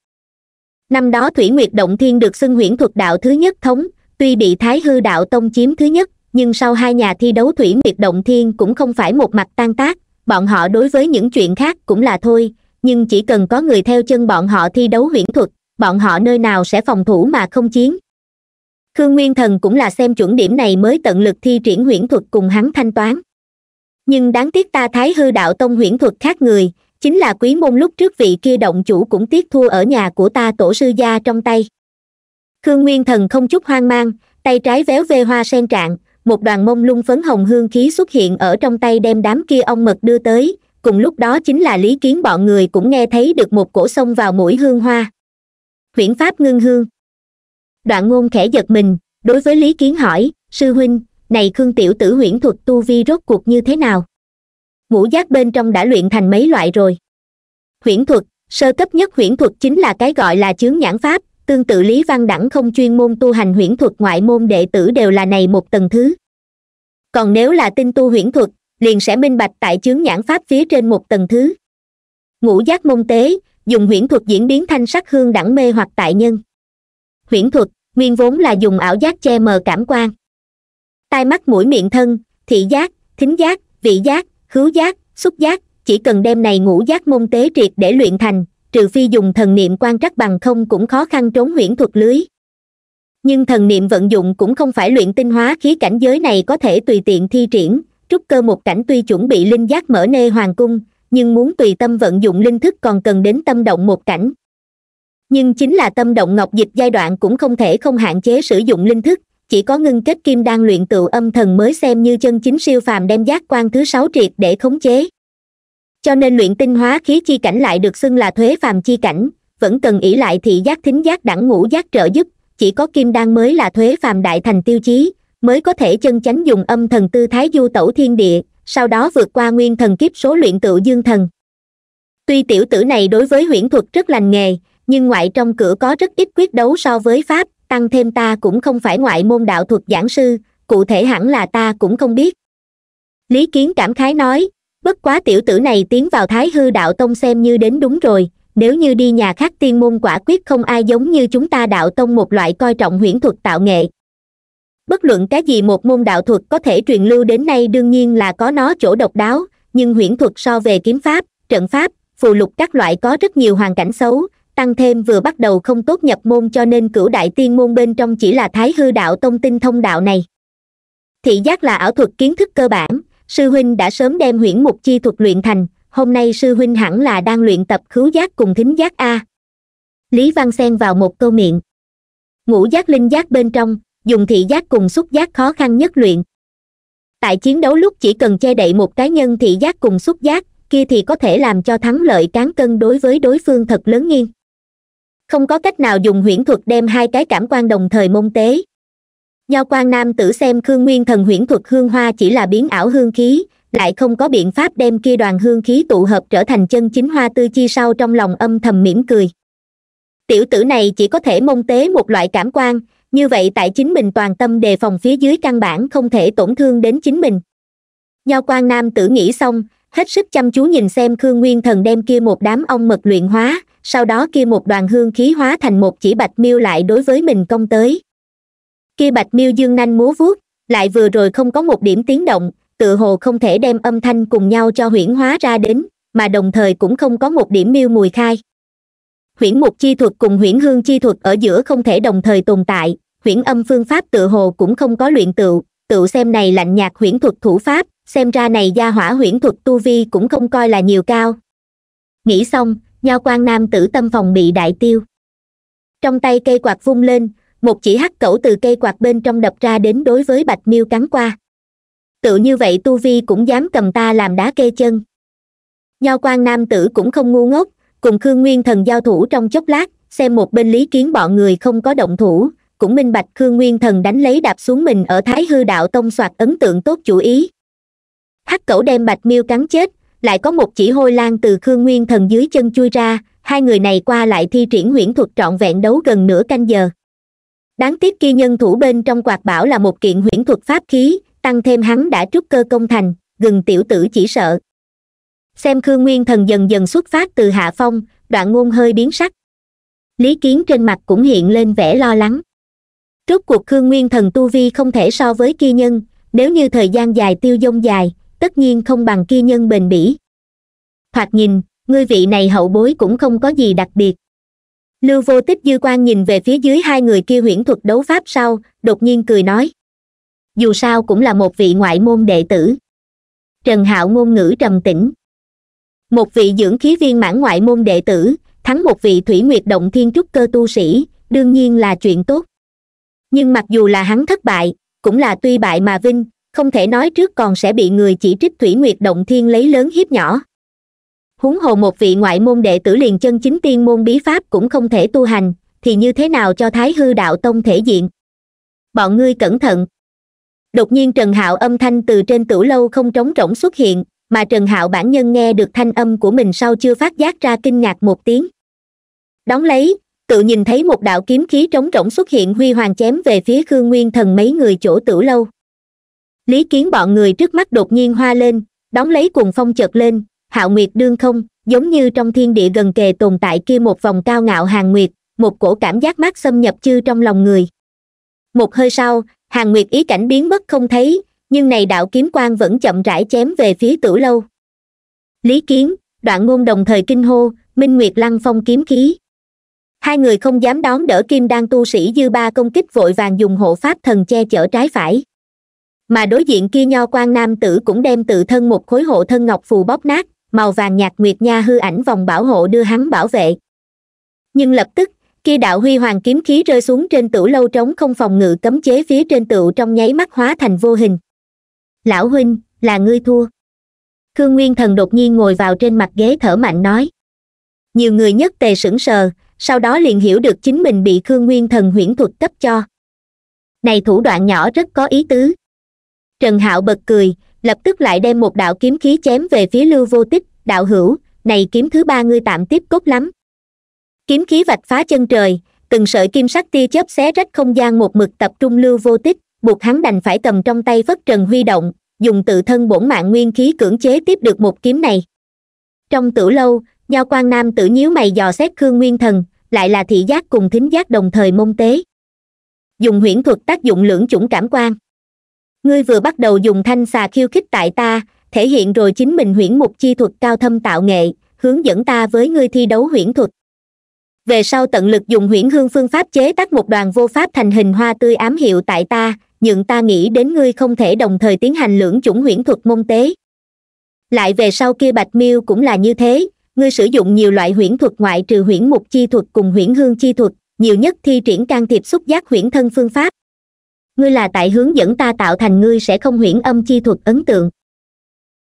năm đó thủy nguyệt động thiên được xưng huyễn thuật đạo thứ nhất thống tuy bị thái hư đạo tông chiếm thứ nhất nhưng sau hai nhà thi đấu thủy nguyệt động thiên cũng không phải một mặt tan tác bọn họ đối với những chuyện khác cũng là thôi nhưng chỉ cần có người theo chân bọn họ thi đấu huyễn thuật bọn họ nơi nào sẽ phòng thủ mà không chiến khương nguyên thần cũng là xem chuẩn điểm này mới tận lực thi triển huyễn thuật cùng hắn thanh toán nhưng đáng tiếc ta thái hư đạo tông huyễn thuật khác người chính là quý môn lúc trước vị kia động chủ cũng tiếc thua ở nhà của ta tổ sư gia trong tay khương nguyên thần không chút hoang mang tay trái véo vê hoa sen trạng một đoàn mông lung phấn hồng hương khí xuất hiện ở trong tay đem đám kia ong mật đưa tới cùng lúc đó chính là lý kiến bọn người cũng nghe thấy được một cổ sông vào mũi hương hoa huyễn pháp ngưng hương đoạn ngôn khẽ giật mình đối với lý kiến hỏi sư huynh này khương tiểu tử huyễn thuật tu vi rốt cuộc như thế nào ngũ giác bên trong đã luyện thành mấy loại rồi huyễn thuật sơ cấp nhất huyễn thuật chính là cái gọi là chướng nhãn pháp tương tự lý văn đẳng không chuyên môn tu hành huyễn thuật ngoại môn đệ tử đều là này một tầng thứ còn nếu là tinh tu huyễn thuật liền sẽ minh bạch tại chướng nhãn pháp phía trên một tầng thứ ngũ giác môn tế dùng huyễn thuật diễn biến thanh sắc hương đẳng mê hoặc tại nhân huyễn thuật nguyên vốn là dùng ảo giác che mờ cảm quan tai mắt mũi miệng thân thị giác thính giác vị giác khứu giác xúc giác chỉ cần đem này ngũ giác môn tế triệt để luyện thành trừ phi dùng thần niệm quan trắc bằng không cũng khó khăn trốn huyễn thuật lưới nhưng thần niệm vận dụng cũng không phải luyện tinh hóa khí cảnh giới này có thể tùy tiện thi triển trúc cơ một cảnh tuy chuẩn bị linh giác mở nê hoàng cung nhưng muốn tùy tâm vận dụng linh thức còn cần đến tâm động một cảnh nhưng chính là tâm động ngọc dịch giai đoạn cũng không thể không hạn chế sử dụng linh thức chỉ có ngưng kết kim đan luyện tựu âm thần mới xem như chân chính siêu phàm đem giác quan thứ sáu triệt để khống chế cho nên luyện tinh hóa khí chi cảnh lại được xưng là thuế phàm chi cảnh vẫn cần ỷ lại thị giác thính giác đẳng ngũ giác trợ giúp chỉ có kim đan mới là thuế phàm đại thành tiêu chí mới có thể chân chánh dùng âm thần tư thái du tẩu thiên địa sau đó vượt qua nguyên thần kiếp số luyện tựu dương thần tuy tiểu tử này đối với huyễn thuật rất lành nghề nhưng ngoại trong cửa có rất ít quyết đấu so với pháp tăng thêm ta cũng không phải ngoại môn đạo thuật giảng sư cụ thể hẳn là ta cũng không biết lý kiến cảm khái nói bất quá tiểu tử này tiến vào thái hư đạo tông xem như đến đúng rồi nếu như đi nhà khác tiên môn quả quyết không ai giống như chúng ta đạo tông một loại coi trọng huyễn thuật tạo nghệ bất luận cái gì một môn đạo thuật có thể truyền lưu đến nay đương nhiên là có nó chỗ độc đáo nhưng huyễn thuật so về kiếm pháp trận pháp phù lục các loại có rất nhiều hoàn cảnh xấu tăng thêm vừa bắt đầu không tốt nhập môn cho nên cửu đại tiên môn bên trong chỉ là thái hư đạo tông tinh thông đạo này thị giác là ảo thuật kiến thức cơ bản sư huynh đã sớm đem huyễn mục chi thuật luyện thành hôm nay sư huynh hẳn là đang luyện tập khứu giác cùng thính giác a lý văn xen vào một câu miệng ngũ giác linh giác bên trong dùng thị giác cùng xúc giác khó khăn nhất luyện tại chiến đấu lúc chỉ cần che đậy một cá nhân thị giác cùng xúc giác kia thì có thể làm cho thắng lợi cán cân đối với đối phương thật lớn nghiêng không có cách nào dùng huyễn thuật đem hai cái cảm quan đồng thời mông tế nho quan nam tử xem khương nguyên thần huyễn thuật hương hoa chỉ là biến ảo hương khí lại không có biện pháp đem kia đoàn hương khí tụ hợp trở thành chân chính hoa tư chi sau trong lòng âm thầm mỉm cười tiểu tử này chỉ có thể mông tế một loại cảm quan như vậy tại chính mình toàn tâm đề phòng phía dưới căn bản không thể tổn thương đến chính mình nho quan nam tử nghĩ xong hết sức chăm chú nhìn xem khương nguyên thần đem kia một đám ong mật luyện hóa sau đó kia một đoàn hương khí hóa thành một chỉ bạch miêu lại đối với mình công tới kia bạch miêu dương nanh múa vuốt lại vừa rồi không có một điểm tiếng động tự hồ không thể đem âm thanh cùng nhau cho huyễn hóa ra đến mà đồng thời cũng không có một điểm miêu mùi khai huyễn mục chi thuật cùng huyễn hương chi thuật ở giữa không thể đồng thời tồn tại huyễn âm phương pháp tự hồ cũng không có luyện tự tự xem này lạnh nhạt huyễn thuật thủ pháp xem ra này gia hỏa huyễn thuật tu vi cũng không coi là nhiều cao nghĩ xong nho quan nam tử tâm phòng bị đại tiêu trong tay cây quạt vung lên một chỉ hắc cẩu từ cây quạt bên trong đập ra đến đối với bạch miêu cắn qua tự như vậy tu vi cũng dám cầm ta làm đá kê chân nho quan nam tử cũng không ngu ngốc cùng khương nguyên thần giao thủ trong chốc lát xem một bên lý kiến bọn người không có động thủ cũng minh bạch khương nguyên thần đánh lấy đạp xuống mình ở thái hư đạo tông soạt ấn tượng tốt chủ ý hắc cẩu đem bạch miêu cắn chết lại có một chỉ hôi lan từ khương nguyên thần dưới chân chui ra hai người này qua lại thi triển huyễn thuật trọn vẹn đấu gần nửa canh giờ đáng tiếc kia nhân thủ bên trong quạt bảo là một kiện huyễn thuật pháp khí tăng thêm hắn đã trúc cơ công thành gừng tiểu tử chỉ sợ xem khương nguyên thần dần dần xuất phát từ hạ phong đoạn ngôn hơi biến sắc lý kiến trên mặt cũng hiện lên vẻ lo lắng rốt cuộc khương nguyên thần tu vi không thể so với kia nhân nếu như thời gian dài tiêu dông dài tất nhiên không bằng kia nhân bền bỉ thoạt nhìn ngươi vị này hậu bối cũng không có gì đặc biệt lưu vô tích dư quan nhìn về phía dưới hai người kia huyễn thuật đấu pháp sau đột nhiên cười nói dù sao cũng là một vị ngoại môn đệ tử trần hạo ngôn ngữ trầm tĩnh một vị dưỡng khí viên mãn ngoại môn đệ tử thắng một vị thủy nguyệt động thiên trúc cơ tu sĩ đương nhiên là chuyện tốt nhưng mặc dù là hắn thất bại cũng là tuy bại mà vinh không thể nói trước còn sẽ bị người chỉ trích thủy nguyệt động thiên lấy lớn hiếp nhỏ huống hồ một vị ngoại môn đệ tử liền chân chính tiên môn bí pháp cũng không thể tu hành thì như thế nào cho thái hư đạo tông thể diện bọn ngươi cẩn thận đột nhiên trần hạo âm thanh từ trên tửu lâu không trống rỗng xuất hiện mà trần hạo bản nhân nghe được thanh âm của mình sau chưa phát giác ra kinh ngạc một tiếng đóng lấy tự nhìn thấy một đạo kiếm khí trống rỗng xuất hiện huy hoàng chém về phía khương nguyên thần mấy người chỗ tử lâu lý kiến bọn người trước mắt đột nhiên hoa lên đóng lấy cuồng phong chợt lên hạo nguyệt đương không giống như trong thiên địa gần kề tồn tại kia một vòng cao ngạo hàng nguyệt một cổ cảm giác mát xâm nhập chư trong lòng người một hơi sau hàng nguyệt ý cảnh biến mất không thấy nhưng này đạo kiếm quan vẫn chậm rãi chém về phía tử lâu lý kiến đoạn ngôn đồng thời kinh hô minh nguyệt lăng phong kiếm khí hai người không dám đón đỡ kim đan tu sĩ dư ba công kích vội vàng dùng hộ pháp thần che chở trái phải mà đối diện kia nho quan nam tử cũng đem tự thân một khối hộ thân ngọc phù bóp nát màu vàng nhạt nguyệt nha hư ảnh vòng bảo hộ đưa hắn bảo vệ nhưng lập tức kia đạo huy hoàng kiếm khí rơi xuống trên tửu lâu trống không phòng ngự cấm chế phía trên tựu trong nháy mắt hóa thành vô hình lão huynh là ngươi thua khương nguyên thần đột nhiên ngồi vào trên mặt ghế thở mạnh nói nhiều người nhất tề sững sờ sau đó liền hiểu được chính mình bị khương nguyên thần huyễn thuật cấp cho này thủ đoạn nhỏ rất có ý tứ trần hạo bật cười lập tức lại đem một đạo kiếm khí chém về phía lưu vô tích đạo hữu này kiếm thứ ba ngươi tạm tiếp cốt lắm kiếm khí vạch phá chân trời từng sợi kim sắc tia chớp xé rách không gian một mực tập trung lưu vô tích buộc hắn đành phải cầm trong tay phất trần huy động dùng tự thân bổn mạng nguyên khí cưỡng chế tiếp được một kiếm này trong tử lâu nho quan nam tử nhíu mày dò xét khương nguyên thần lại là thị giác cùng thính giác đồng thời mông tế dùng huyễn thuật tác dụng lưỡng chủng cảm quan ngươi vừa bắt đầu dùng thanh xà khiêu khích tại ta thể hiện rồi chính mình huyễn mục chi thuật cao thâm tạo nghệ hướng dẫn ta với ngươi thi đấu huyễn thuật về sau tận lực dùng huyễn hương phương pháp chế tác một đoàn vô pháp thành hình hoa tươi ám hiệu tại ta nhưng ta nghĩ đến ngươi không thể đồng thời tiến hành lưỡng chủng huyễn thuật môn tế lại về sau kia bạch miêu cũng là như thế ngươi sử dụng nhiều loại huyễn thuật ngoại trừ huyễn mục chi thuật cùng huyễn hương chi thuật nhiều nhất thi triển can thiệp xúc giác huyễn thân phương pháp ngươi là tại hướng dẫn ta tạo thành ngươi sẽ không huyễn âm chi thuật ấn tượng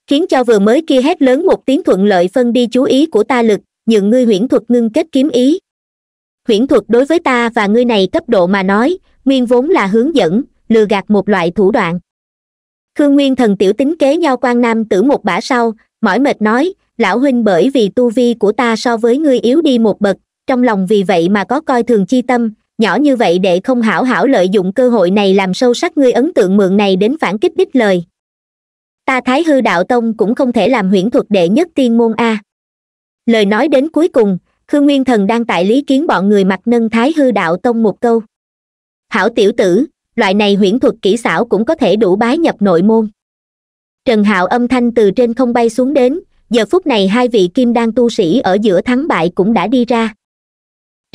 khiến cho vừa mới kia hét lớn một tiếng thuận lợi phân đi chú ý của ta lực nhượng ngươi huyễn thuật ngưng kết kiếm ý huyễn thuật đối với ta và ngươi này cấp độ mà nói nguyên vốn là hướng dẫn lừa gạt một loại thủ đoạn khương nguyên thần tiểu tính kế nhau quan nam tử một bả sau mỏi mệt nói lão huynh bởi vì tu vi của ta so với ngươi yếu đi một bậc trong lòng vì vậy mà có coi thường chi tâm nhỏ như vậy đệ không hảo hảo lợi dụng cơ hội này làm sâu sắc ngươi ấn tượng mượn này đến phản kích đích lời ta thái hư đạo tông cũng không thể làm huyễn thuật đệ nhất tiên môn a lời nói đến cuối cùng khương nguyên thần đang tại lý kiến bọn người mặt nâng thái hư đạo tông một câu hảo tiểu tử loại này huyễn thuật kỹ xảo cũng có thể đủ bái nhập nội môn trần hạo âm thanh từ trên không bay xuống đến giờ phút này hai vị kim đan tu sĩ ở giữa thắng bại cũng đã đi ra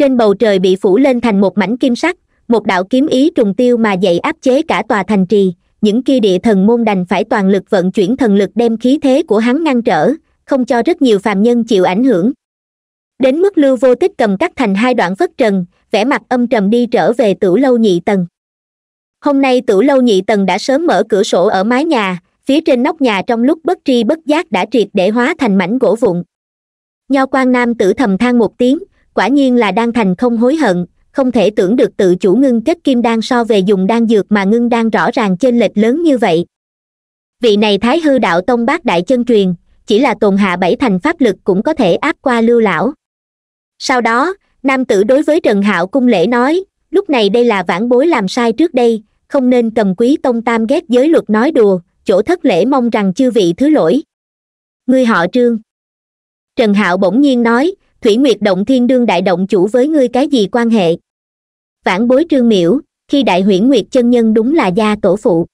trên bầu trời bị phủ lên thành một mảnh kim sắc một đạo kiếm ý trùng tiêu mà dậy áp chế cả tòa thành trì những kia địa thần môn đành phải toàn lực vận chuyển thần lực đem khí thế của hắn ngăn trở không cho rất nhiều phàm nhân chịu ảnh hưởng đến mức lưu vô tích cầm cắt thành hai đoạn phất trần vẻ mặt âm trầm đi trở về tử lâu nhị tầng hôm nay tử lâu nhị tầng đã sớm mở cửa sổ ở mái nhà phía trên nóc nhà trong lúc bất tri bất giác đã triệt để hóa thành mảnh gỗ vụn nho quan nam tử thầm than một tiếng quả nhiên là đan thành không hối hận không thể tưởng được tự chủ ngưng kết kim đan so về dùng đan dược mà ngưng đan rõ ràng chênh lệch lớn như vậy vị này thái hư đạo tông bác đại chân truyền chỉ là tồn hạ bảy thành pháp lực cũng có thể áp qua lưu lão sau đó nam tử đối với trần hạo cung lễ nói lúc này đây là vãn bối làm sai trước đây không nên cầm quý tông tam ghét giới luật nói đùa chỗ thất lễ mong rằng chư vị thứ lỗi ngươi họ trương trần hạo bỗng nhiên nói thủy nguyệt động thiên đương đại động chủ với ngươi cái gì quan hệ vãn bối trương miễu khi đại huyễn nguyệt chân nhân đúng là gia tổ phụ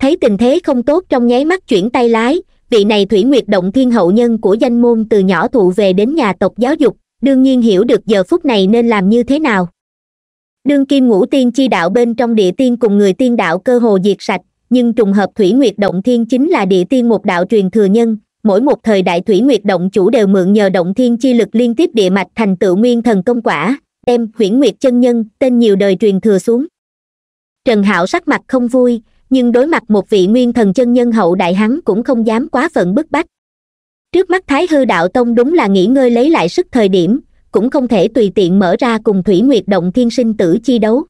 thấy tình thế không tốt trong nháy mắt chuyển tay lái vị này thủy nguyệt động thiên hậu nhân của danh môn từ nhỏ thụ về đến nhà tộc giáo dục đương nhiên hiểu được giờ phút này nên làm như thế nào đương kim ngũ tiên chi đạo bên trong địa tiên cùng người tiên đạo cơ hồ diệt sạch nhưng trùng hợp thủy nguyệt động thiên chính là địa tiên một đạo truyền thừa nhân mỗi một thời đại thủy nguyệt động chủ đều mượn nhờ động thiên chi lực liên tiếp địa mạch thành tựu nguyên thần công quả đem huyễn nguyệt chân nhân tên nhiều đời truyền thừa xuống trần hạo sắc mặt không vui nhưng đối mặt một vị nguyên thần chân nhân hậu đại hắn cũng không dám quá phận bức bách trước mắt thái hư đạo tông đúng là nghỉ ngơi lấy lại sức thời điểm cũng không thể tùy tiện mở ra cùng thủy nguyệt động thiên sinh tử chi đấu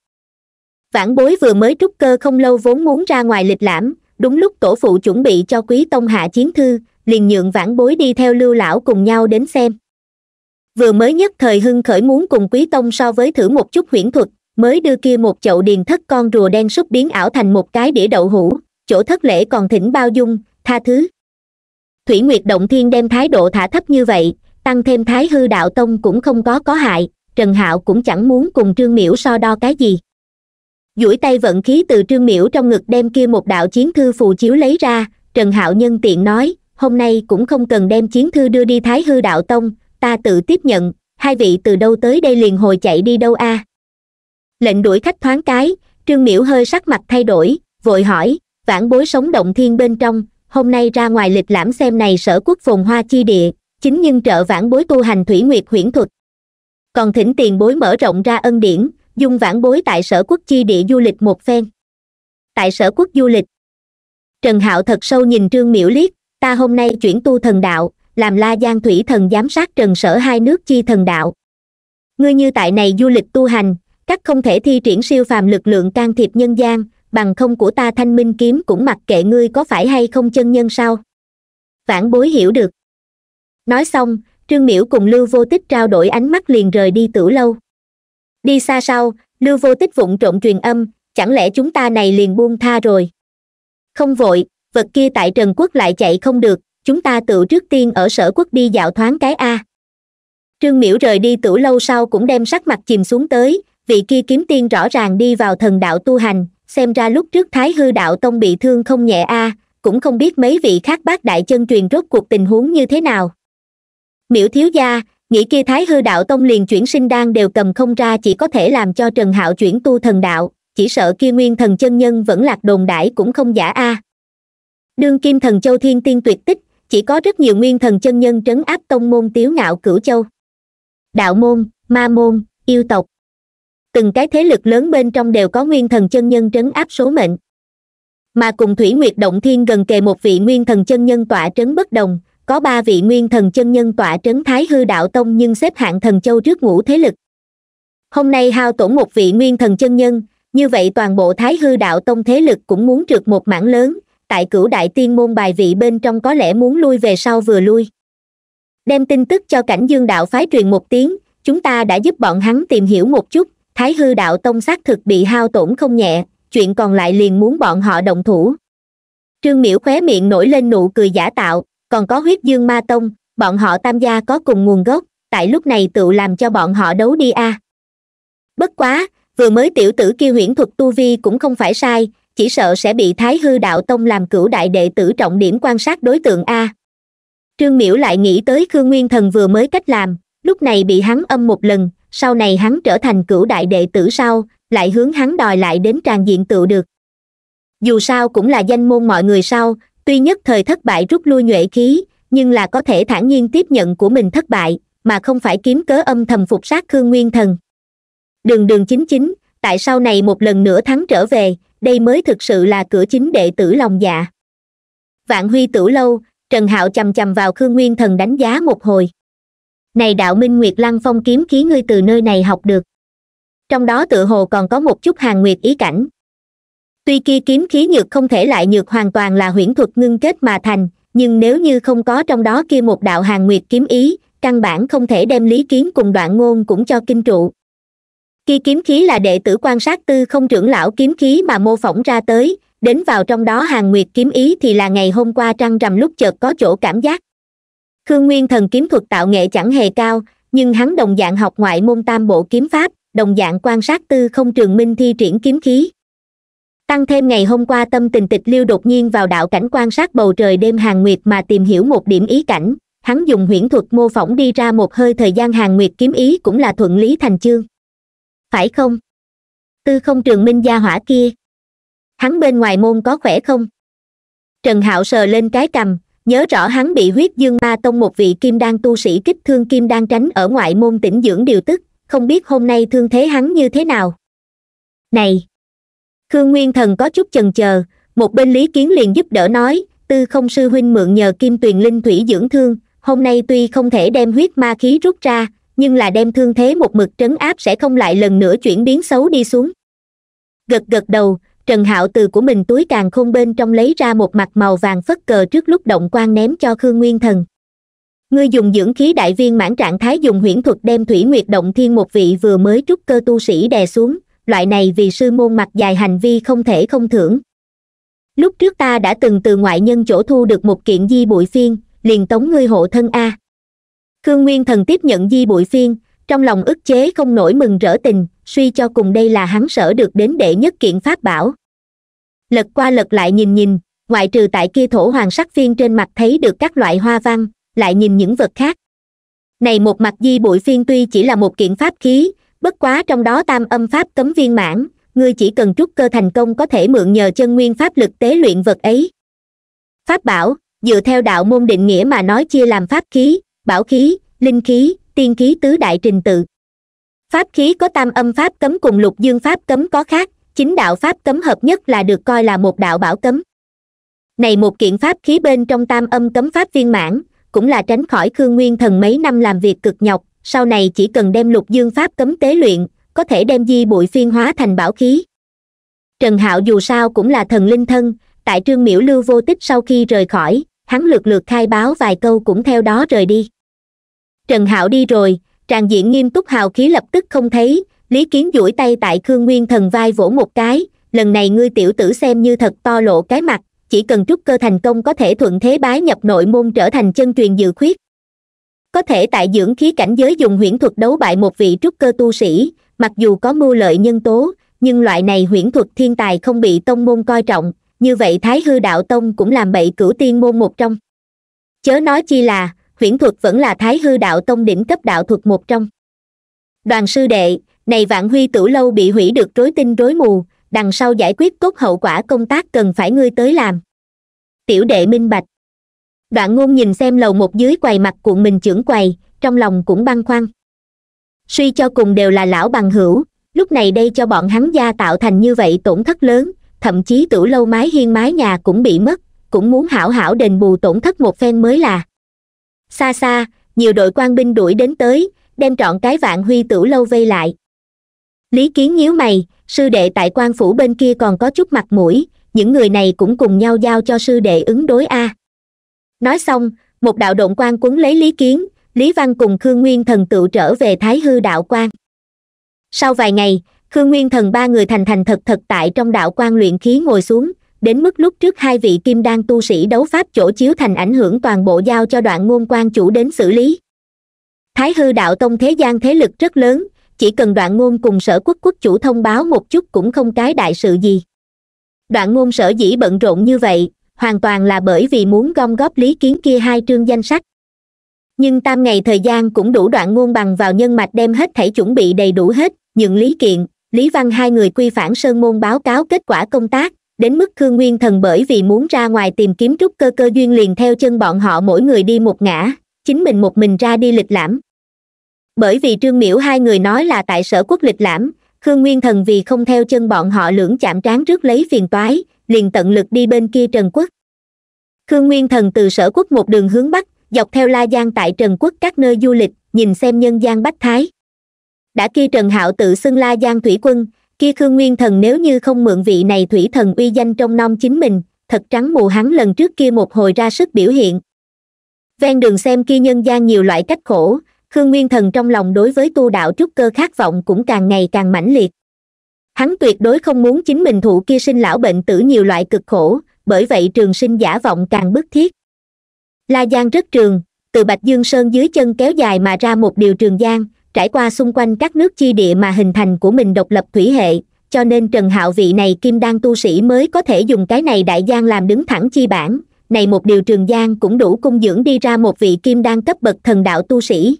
vãn bối vừa mới trúc cơ không lâu vốn muốn ra ngoài lịch lãm đúng lúc tổ phụ chuẩn bị cho quý tông hạ chiến thư liền nhượng vãn bối đi theo lưu lão cùng nhau đến xem vừa mới nhất thời hưng khởi muốn cùng quý tông so với thử một chút huyễn thuật mới đưa kia một chậu điền thất con rùa đen súc biến ảo thành một cái đĩa đậu hũ chỗ thất lễ còn thỉnh bao dung tha thứ thủy nguyệt động thiên đem thái độ thả thấp như vậy tăng thêm thái hư đạo tông cũng không có có hại trần hạo cũng chẳng muốn cùng trương miễu so đo cái gì duỗi tay vận khí từ trương miễu trong ngực đem kia một đạo chiến thư phù chiếu lấy ra trần hạo nhân tiện nói hôm nay cũng không cần đem chiến thư đưa đi thái hư đạo tông ta tự tiếp nhận hai vị từ đâu tới đây liền hồi chạy đi đâu a à? lệnh đuổi khách thoáng cái trương miễu hơi sắc mặt thay đổi vội hỏi vãn bối sống động thiên bên trong hôm nay ra ngoài lịch lãm xem này sở quốc phồn hoa chi địa chính nhân trợ vãn bối tu hành thủy nguyệt huyễn thuật còn thỉnh tiền bối mở rộng ra ân điển dung vãn bối tại sở quốc chi địa du lịch một phen tại sở quốc du lịch trần hạo thật sâu nhìn trương miễu liếc ta hôm nay chuyển tu thần đạo làm la giang thủy thần giám sát trần sở hai nước chi thần đạo ngươi như tại này du lịch tu hành các không thể thi triển siêu phàm lực lượng can thiệp nhân gian bằng không của ta thanh minh kiếm cũng mặc kệ ngươi có phải hay không chân nhân sao vãn bối hiểu được nói xong trương miễu cùng lưu vô tích trao đổi ánh mắt liền rời đi tử lâu đi xa sau lưu vô tích vụng trộn truyền âm chẳng lẽ chúng ta này liền buông tha rồi không vội vật kia tại trần quốc lại chạy không được chúng ta tự trước tiên ở sở quốc đi dạo thoáng cái a trương miễu rời đi tửu lâu sau cũng đem sắc mặt chìm xuống tới vị kia kiếm tiên rõ ràng đi vào thần đạo tu hành xem ra lúc trước thái hư đạo tông bị thương không nhẹ a cũng không biết mấy vị khác bác đại chân truyền rốt cuộc tình huống như thế nào miễu thiếu gia nghĩ kia thái hư đạo tông liền chuyển sinh đan đều cầm không ra chỉ có thể làm cho trần hạo chuyển tu thần đạo chỉ sợ kia nguyên thần chân nhân vẫn lạc đồn đãi cũng không giả a à đương kim thần châu thiên tiên tuyệt tích chỉ có rất nhiều nguyên thần chân nhân trấn áp tông môn tiếu ngạo cửu châu đạo môn ma môn yêu tộc từng cái thế lực lớn bên trong đều có nguyên thần chân nhân trấn áp số mệnh mà cùng thủy nguyệt động thiên gần kề một vị nguyên thần chân nhân tỏa trấn bất đồng có ba vị nguyên thần chân nhân tỏa trấn thái hư đạo tông nhưng xếp hạng thần châu trước ngũ thế lực hôm nay hao tổn một vị nguyên thần chân nhân như vậy toàn bộ thái hư đạo tông thế lực cũng muốn trượt một mảng lớn tại cửu đại tiên môn bài vị bên trong có lẽ muốn lui về sau vừa lui đem tin tức cho cảnh dương đạo phái truyền một tiếng chúng ta đã giúp bọn hắn tìm hiểu một chút thái hư đạo tông xác thực bị hao tổn không nhẹ chuyện còn lại liền muốn bọn họ động thủ trương miễu khóe miệng nổi lên nụ cười giả tạo còn có huyết dương ma tông bọn họ tam gia có cùng nguồn gốc tại lúc này tự làm cho bọn họ đấu đi a à. bất quá vừa mới tiểu tử kia huyễn thuật tu vi cũng không phải sai chỉ sợ sẽ bị thái hư đạo tông làm cửu đại đệ tử trọng điểm quan sát đối tượng a trương miễu lại nghĩ tới khương nguyên thần vừa mới cách làm lúc này bị hắn âm một lần sau này hắn trở thành cửu đại đệ tử sau lại hướng hắn đòi lại đến tràn diện tựu được dù sao cũng là danh môn mọi người sau tuy nhất thời thất bại rút lui nhuệ khí nhưng là có thể thản nhiên tiếp nhận của mình thất bại mà không phải kiếm cớ âm thầm phục sát khương nguyên thần đường đường chính chính tại sau này một lần nữa thắng trở về đây mới thực sự là cửa chính đệ tử lòng dạ vạn huy tử lâu trần hạo chầm chầm vào khương nguyên thần đánh giá một hồi này đạo minh nguyệt lăng phong kiếm khí ngươi từ nơi này học được trong đó tự hồ còn có một chút hàng nguyệt ý cảnh tuy kia kiếm khí nhược không thể lại nhược hoàn toàn là huyễn thuật ngưng kết mà thành nhưng nếu như không có trong đó kia một đạo hàng nguyệt kiếm ý căn bản không thể đem lý kiến cùng đoạn ngôn cũng cho kinh trụ khi kiếm khí là đệ tử quan sát tư không trưởng lão kiếm khí mà mô phỏng ra tới đến vào trong đó hàng nguyệt kiếm ý thì là ngày hôm qua trăng rằm lúc chợt có chỗ cảm giác khương nguyên thần kiếm thuật tạo nghệ chẳng hề cao nhưng hắn đồng dạng học ngoại môn tam bộ kiếm pháp đồng dạng quan sát tư không trường minh thi triển kiếm khí tăng thêm ngày hôm qua tâm tình tịch liêu đột nhiên vào đạo cảnh quan sát bầu trời đêm hàng nguyệt mà tìm hiểu một điểm ý cảnh hắn dùng huyễn thuật mô phỏng đi ra một hơi thời gian hàng nguyệt kiếm ý cũng là thuận lý thành chương phải không tư không trường minh gia hỏa kia hắn bên ngoài môn có khỏe không trần hạo sờ lên cái cằm nhớ rõ hắn bị huyết dương ma tông một vị kim đan tu sĩ kích thương kim đan tránh ở ngoại môn tỉnh dưỡng điều tức không biết hôm nay thương thế hắn như thế nào này khương nguyên thần có chút chần chờ một bên lý kiến liền giúp đỡ nói tư không sư huynh mượn nhờ kim tuyền linh thủy dưỡng thương hôm nay tuy không thể đem huyết ma khí rút ra nhưng là đem thương thế một mực trấn áp sẽ không lại lần nữa chuyển biến xấu đi xuống gật gật đầu trần hạo từ của mình túi càng không bên trong lấy ra một mặt màu vàng phất cờ trước lúc động quan ném cho khương nguyên thần ngươi dùng dưỡng khí đại viên mãn trạng thái dùng huyễn thuật đem thủy nguyệt động thiên một vị vừa mới trúc cơ tu sĩ đè xuống loại này vì sư môn mặt dài hành vi không thể không thưởng lúc trước ta đã từng từ ngoại nhân chỗ thu được một kiện di bụi phiên liền tống ngươi hộ thân a khương nguyên thần tiếp nhận di bụi phiên trong lòng ức chế không nổi mừng rỡ tình suy cho cùng đây là hắn sở được đến đệ nhất kiện pháp bảo lật qua lật lại nhìn nhìn ngoại trừ tại kia thổ hoàng sắc phiên trên mặt thấy được các loại hoa văn lại nhìn những vật khác này một mặt di bụi phiên tuy chỉ là một kiện pháp khí bất quá trong đó tam âm pháp cấm viên mãn ngươi chỉ cần trúc cơ thành công có thể mượn nhờ chân nguyên pháp lực tế luyện vật ấy pháp bảo dựa theo đạo môn định nghĩa mà nói chia làm pháp khí bảo khí linh khí tiên khí tứ đại trình tự pháp khí có tam âm pháp cấm cùng lục dương pháp cấm có khác chính đạo pháp cấm hợp nhất là được coi là một đạo bảo cấm này một kiện pháp khí bên trong tam âm cấm pháp viên mãn cũng là tránh khỏi khương nguyên thần mấy năm làm việc cực nhọc sau này chỉ cần đem lục dương pháp cấm tế luyện có thể đem di bụi phiên hóa thành bảo khí trần hạo dù sao cũng là thần linh thân tại trương miễu lưu vô tích sau khi rời khỏi hắn lược lược khai báo vài câu cũng theo đó rời đi trần hạo đi rồi tràng diện nghiêm túc hào khí lập tức không thấy lý kiến duỗi tay tại khương nguyên thần vai vỗ một cái lần này ngươi tiểu tử xem như thật to lộ cái mặt chỉ cần trúc cơ thành công có thể thuận thế bái nhập nội môn trở thành chân truyền dự khuyết có thể tại dưỡng khí cảnh giới dùng huyễn thuật đấu bại một vị trúc cơ tu sĩ mặc dù có mưu lợi nhân tố nhưng loại này huyễn thuật thiên tài không bị tông môn coi trọng như vậy thái hư đạo tông cũng làm bậy cửu tiên môn một trong chớ nói chi là huyễn thuật vẫn là thái hư đạo tông đỉnh cấp đạo thuật một trong đoàn sư đệ này vạn huy tử lâu bị hủy được rối tinh rối mù đằng sau giải quyết tốt hậu quả công tác cần phải ngươi tới làm tiểu đệ minh bạch đoạn ngôn nhìn xem lầu một dưới quầy mặt cuộn mình chưởng quầy trong lòng cũng băn khoăn suy cho cùng đều là lão bằng hữu lúc này đây cho bọn hắn gia tạo thành như vậy tổn thất lớn thậm chí tử lâu mái hiên mái nhà cũng bị mất cũng muốn hảo hảo đền bù tổn thất một phen mới là xa xa nhiều đội quan binh đuổi đến tới đem trọn cái vạn huy tửu lâu vây lại lý kiến nhíu mày sư đệ tại quan phủ bên kia còn có chút mặt mũi những người này cũng cùng nhau giao cho sư đệ ứng đối a à. nói xong một đạo động quan cuốn lấy lý kiến lý văn cùng khương nguyên thần tự trở về thái hư đạo quan sau vài ngày khương nguyên thần ba người thành thành thật thật tại trong đạo quan luyện khí ngồi xuống đến mức lúc trước hai vị kim đan tu sĩ đấu pháp chỗ chiếu thành ảnh hưởng toàn bộ giao cho đoạn ngôn quan chủ đến xử lý thái hư đạo tông thế gian thế lực rất lớn chỉ cần đoạn ngôn cùng sở quốc quốc chủ thông báo một chút cũng không cái đại sự gì đoạn ngôn sở dĩ bận rộn như vậy hoàn toàn là bởi vì muốn gom góp lý kiến kia hai trương danh sách nhưng tam ngày thời gian cũng đủ đoạn ngôn bằng vào nhân mạch đem hết thảy chuẩn bị đầy đủ hết những lý kiện lý văn hai người quy phản sơn môn báo cáo kết quả công tác đến mức khương nguyên thần bởi vì muốn ra ngoài tìm kiếm trúc cơ cơ duyên liền theo chân bọn họ mỗi người đi một ngã chính mình một mình ra đi lịch lãm bởi vì trương miễu hai người nói là tại sở quốc lịch lãm khương nguyên thần vì không theo chân bọn họ lưỡng chạm trán trước lấy phiền toái liền tận lực đi bên kia trần quốc khương nguyên thần từ sở quốc một đường hướng bắc dọc theo la giang tại trần quốc các nơi du lịch nhìn xem nhân gian bách thái đã kia trần hạo tự xưng la giang thủy quân kia khương nguyên thần nếu như không mượn vị này thủy thần uy danh trong nom chính mình thật trắng mù hắn lần trước kia một hồi ra sức biểu hiện ven đường xem kia nhân gian nhiều loại cách khổ khương nguyên thần trong lòng đối với tu đạo trúc cơ khát vọng cũng càng ngày càng mãnh liệt hắn tuyệt đối không muốn chính mình thụ kia sinh lão bệnh tử nhiều loại cực khổ bởi vậy trường sinh giả vọng càng bức thiết la giang rất trường từ bạch dương sơn dưới chân kéo dài mà ra một điều trường giang trải qua xung quanh các nước chi địa mà hình thành của mình độc lập thủy hệ cho nên trần hạo vị này kim đan tu sĩ mới có thể dùng cái này đại giang làm đứng thẳng chi bản này một điều trường giang cũng đủ cung dưỡng đi ra một vị kim đan cấp bậc thần đạo tu sĩ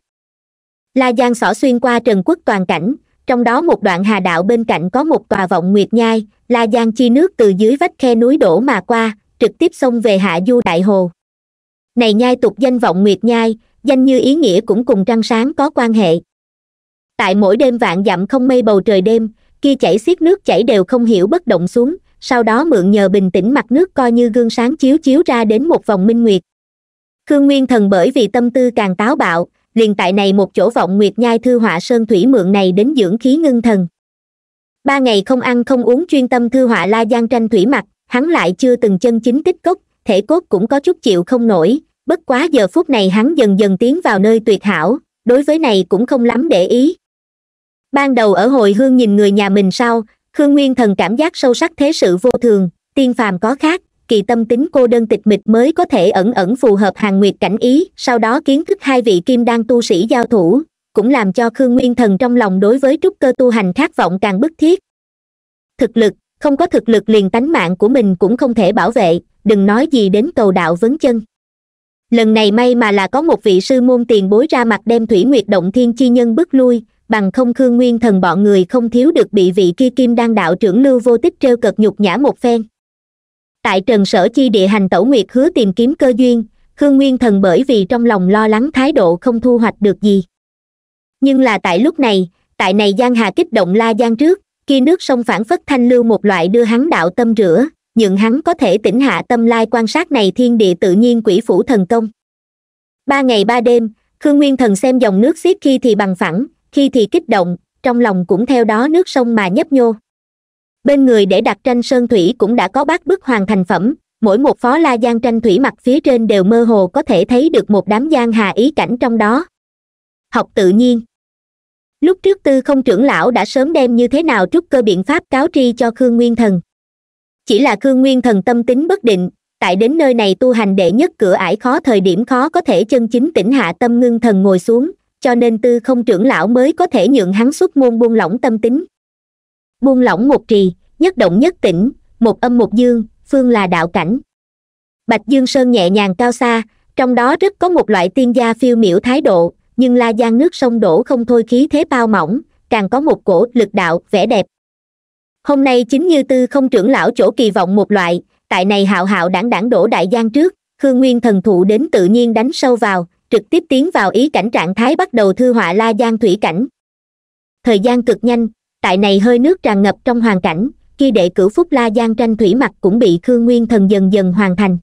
la giang xỏ xuyên qua trần quốc toàn cảnh trong đó một đoạn hà đạo bên cạnh có một tòa vọng nguyệt nhai la giang chi nước từ dưới vách khe núi đổ mà qua trực tiếp xông về hạ du đại hồ này nhai tục danh vọng nguyệt nhai danh như ý nghĩa cũng cùng trăng sáng có quan hệ tại mỗi đêm vạn dặm không mây bầu trời đêm kia chảy xiết nước chảy đều không hiểu bất động xuống sau đó mượn nhờ bình tĩnh mặt nước coi như gương sáng chiếu chiếu ra đến một vòng minh nguyệt khương nguyên thần bởi vì tâm tư càng táo bạo liền tại này một chỗ vọng nguyệt nhai thư họa sơn thủy mượn này đến dưỡng khí ngưng thần ba ngày không ăn không uống chuyên tâm thư họa la giang tranh thủy mặt hắn lại chưa từng chân chính tích cốc thể cốt cũng có chút chịu không nổi bất quá giờ phút này hắn dần dần tiến vào nơi tuyệt hảo đối với này cũng không lắm để ý ban đầu ở hồi hương nhìn người nhà mình sau khương nguyên thần cảm giác sâu sắc thế sự vô thường tiên phàm có khác kỳ tâm tính cô đơn tịch mịch mới có thể ẩn ẩn phù hợp hàng nguyệt cảnh ý sau đó kiến thức hai vị kim đan tu sĩ giao thủ cũng làm cho khương nguyên thần trong lòng đối với trúc cơ tu hành khát vọng càng bức thiết thực lực không có thực lực liền tánh mạng của mình cũng không thể bảo vệ đừng nói gì đến cầu đạo vấn chân lần này may mà là có một vị sư môn tiền bối ra mặt đem thủy nguyệt động thiên chi nhân bước lui bằng không khương nguyên thần bọn người không thiếu được bị vị kia kim đan đạo trưởng lưu vô tích t cật nhục nhã một phen tại trần sở chi địa hành tẩu nguyệt hứa tìm kiếm cơ duyên khương nguyên thần bởi vì trong lòng lo lắng thái độ không thu hoạch được gì nhưng là tại lúc này tại này giang hà kích động la giang trước kia nước sông phản phất thanh lưu một loại đưa hắn đạo tâm rửa nhưng hắn có thể tỉnh hạ tâm lai quan sát này thiên địa tự nhiên quỷ phủ thần công ba ngày ba đêm khương nguyên thần xem dòng nước xiết khi thì bằng phẳng khi thì kích động trong lòng cũng theo đó nước sông mà nhấp nhô bên người để đặt tranh sơn thủy cũng đã có bát bức hoàn thành phẩm mỗi một phó la giang tranh thủy mặt phía trên đều mơ hồ có thể thấy được một đám giang hà ý cảnh trong đó học tự nhiên lúc trước tư không trưởng lão đã sớm đem như thế nào trúc cơ biện pháp cáo tri cho khương nguyên thần chỉ là khương nguyên thần tâm tính bất định tại đến nơi này tu hành đệ nhất cửa ải khó thời điểm khó có thể chân chính tỉnh hạ tâm ngưng thần ngồi xuống cho nên tư không trưởng lão mới có thể nhượng hắn xuất môn buông lỏng tâm tính buông lỏng một trì nhất động nhất tỉnh một âm một dương phương là đạo cảnh bạch dương sơn nhẹ nhàng cao xa trong đó rất có một loại tiên gia phiêu miểu thái độ nhưng la giang nước sông đổ không thôi khí thế bao mỏng càng có một cổ lực đạo vẻ đẹp hôm nay chính như tư không trưởng lão chỗ kỳ vọng một loại tại này hạo hạo đảng đảng đổ đại giang trước khương nguyên thần thụ đến tự nhiên đánh sâu vào trực tiếp tiến vào ý cảnh trạng thái bắt đầu thư họa la giang thủy cảnh thời gian cực nhanh tại này hơi nước tràn ngập trong hoàn cảnh khi đệ cửu phúc la giang tranh thủy mặt cũng bị khương nguyên thần dần dần hoàn thành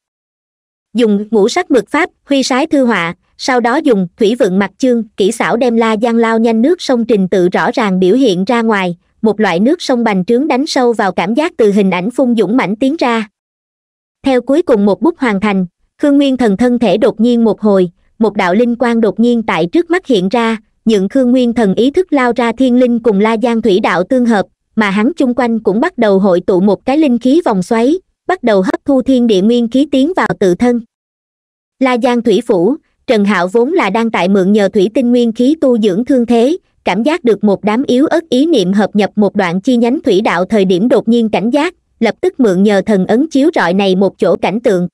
dùng ngũ sắc mực pháp huy sái thư họa sau đó dùng thủy vận mặt chương kỹ xảo đem la giang lao nhanh nước sông trình tự rõ ràng biểu hiện ra ngoài một loại nước sông bành trướng đánh sâu vào cảm giác từ hình ảnh phun dũng mãnh tiến ra theo cuối cùng một bút hoàn thành khương nguyên thần thân thể đột nhiên một hồi một đạo linh quang đột nhiên tại trước mắt hiện ra nhượng khương nguyên thần ý thức lao ra thiên linh cùng la giang thủy đạo tương hợp mà hắn chung quanh cũng bắt đầu hội tụ một cái linh khí vòng xoáy bắt đầu hấp thu thiên địa nguyên khí tiến vào tự thân la giang thủy phủ trần hạo vốn là đang tại mượn nhờ thủy tinh nguyên khí tu dưỡng thương thế cảm giác được một đám yếu ớt ý niệm hợp nhập một đoạn chi nhánh thủy đạo thời điểm đột nhiên cảnh giác lập tức mượn nhờ thần ấn chiếu rọi này một chỗ cảnh tượng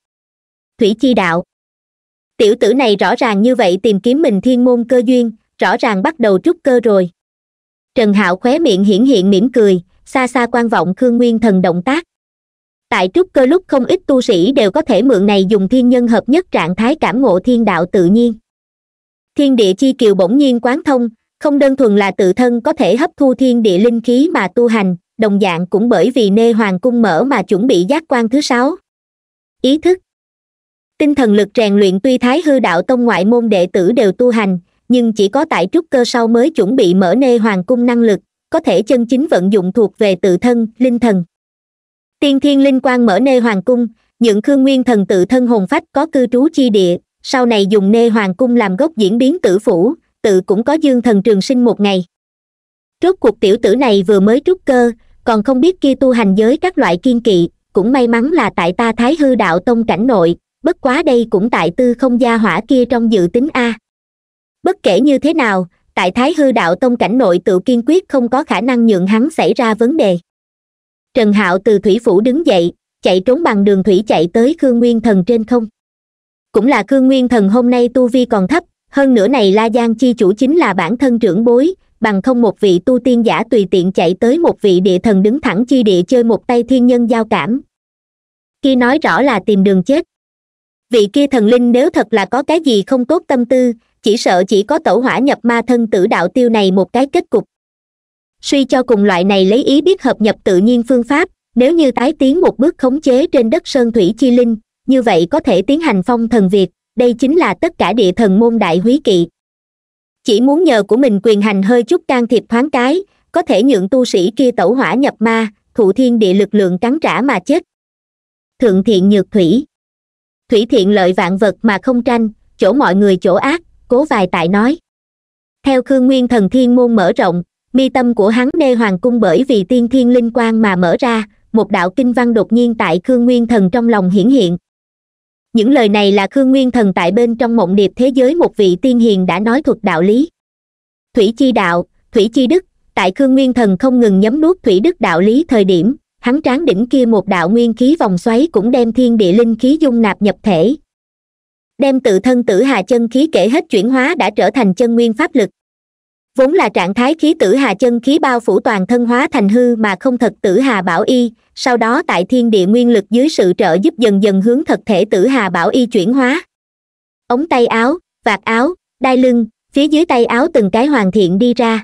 thủy chi đạo tiểu tử này rõ ràng như vậy tìm kiếm mình thiên môn cơ duyên rõ ràng bắt đầu trúc cơ rồi trần hạo khóe miệng hiển hiện mỉm cười xa xa quan vọng khương nguyên thần động tác tại trúc cơ lúc không ít tu sĩ đều có thể mượn này dùng thiên nhân hợp nhất trạng thái cảm ngộ thiên đạo tự nhiên thiên địa chi kiều bỗng nhiên quán thông không đơn thuần là tự thân có thể hấp thu thiên địa linh khí mà tu hành đồng dạng cũng bởi vì nê hoàng cung mở mà chuẩn bị giác quan thứ sáu ý thức tinh thần lực rèn luyện tuy thái hư đạo tông ngoại môn đệ tử đều tu hành nhưng chỉ có tại trúc cơ sau mới chuẩn bị mở nê hoàng cung năng lực có thể chân chính vận dụng thuộc về tự thân linh thần tiên thiên linh quan mở nê hoàng cung những khương nguyên thần tự thân hồn phách có cư trú chi địa sau này dùng nê hoàng cung làm gốc diễn biến tử phủ tự cũng có dương thần trường sinh một ngày rốt cuộc tiểu tử này vừa mới trúc cơ còn không biết kia tu hành giới các loại kiên kỵ cũng may mắn là tại ta thái hư đạo tông cảnh nội bất quá đây cũng tại tư không gia hỏa kia trong dự tính a bất kể như thế nào tại thái hư đạo tông cảnh nội tự kiên quyết không có khả năng nhượng hắn xảy ra vấn đề trần hạo từ thủy phủ đứng dậy chạy trốn bằng đường thủy chạy tới khương nguyên thần trên không cũng là khương nguyên thần hôm nay tu vi còn thấp hơn nữa này la giang chi chủ chính là bản thân trưởng bối bằng không một vị tu tiên giả tùy tiện chạy tới một vị địa thần đứng thẳng chi địa chơi một tay thiên nhân giao cảm khi nói rõ là tìm đường chết vị kia thần linh nếu thật là có cái gì không tốt tâm tư chỉ sợ chỉ có tẩu hỏa nhập ma thân tử đạo tiêu này một cái kết cục suy cho cùng loại này lấy ý biết hợp nhập tự nhiên phương pháp nếu như tái tiến một bước khống chế trên đất sơn thủy chi linh như vậy có thể tiến hành phong thần việt đây chính là tất cả địa thần môn đại húy kỵ chỉ muốn nhờ của mình quyền hành hơi chút can thiệp thoáng cái có thể nhượng tu sĩ kia tẩu hỏa nhập ma thụ thiên địa lực lượng cắn trả mà chết thượng thiện nhược thủy thủy thiện lợi vạn vật mà không tranh chỗ mọi người chỗ ác cố vài tại nói theo khương nguyên thần thiên môn mở rộng mi tâm của hắn nê hoàng cung bởi vì tiên thiên linh quang mà mở ra một đạo kinh văn đột nhiên tại khương nguyên thần trong lòng hiển hiện những lời này là khương nguyên thần tại bên trong mộng điệp thế giới một vị tiên hiền đã nói thuật đạo lý thủy chi đạo thủy chi đức tại khương nguyên thần không ngừng nhấm nuốt thủy đức đạo lý thời điểm hắn tráng đỉnh kia một đạo nguyên khí vòng xoáy cũng đem thiên địa linh khí dung nạp nhập thể đem tự thân tử hà chân khí kể hết chuyển hóa đã trở thành chân nguyên pháp lực vốn là trạng thái khí tử hà chân khí bao phủ toàn thân hóa thành hư mà không thật tử hà bảo y sau đó tại thiên địa nguyên lực dưới sự trợ giúp dần dần hướng thật thể tử hà bảo y chuyển hóa ống tay áo vạt áo đai lưng phía dưới tay áo từng cái hoàn thiện đi ra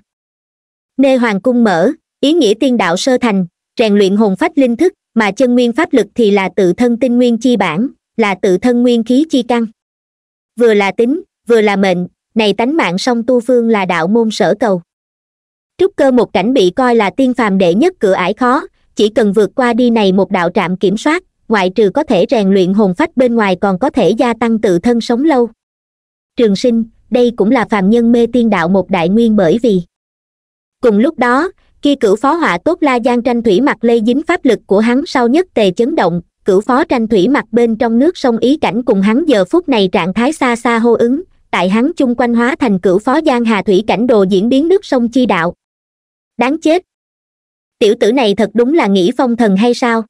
nê hoàng cung mở ý nghĩa tiên đạo sơ thành rèn luyện hồn phách linh thức mà chân nguyên pháp lực thì là tự thân tinh nguyên chi bản là tự thân nguyên khí chi căn vừa là tính vừa là mệnh này tánh mạng song tu phương là đạo môn sở cầu trúc cơ một cảnh bị coi là tiên phàm đệ nhất cửa ải khó chỉ cần vượt qua đi này một đạo trạm kiểm soát ngoại trừ có thể rèn luyện hồn phách bên ngoài còn có thể gia tăng tự thân sống lâu trường sinh đây cũng là phàm nhân mê tiên đạo một đại nguyên bởi vì cùng lúc đó khi cửu phó họa tốt la giang tranh thủy mặt lây dính pháp lực của hắn sau nhất tề chấn động cửu phó tranh thủy mặt bên trong nước sông ý cảnh cùng hắn giờ phút này trạng thái xa xa hô ứng tại hắn chung quanh hóa thành cửu phó giang hà thủy cảnh đồ diễn biến nước sông chi đạo đáng chết tiểu tử này thật đúng là nghĩ phong thần hay sao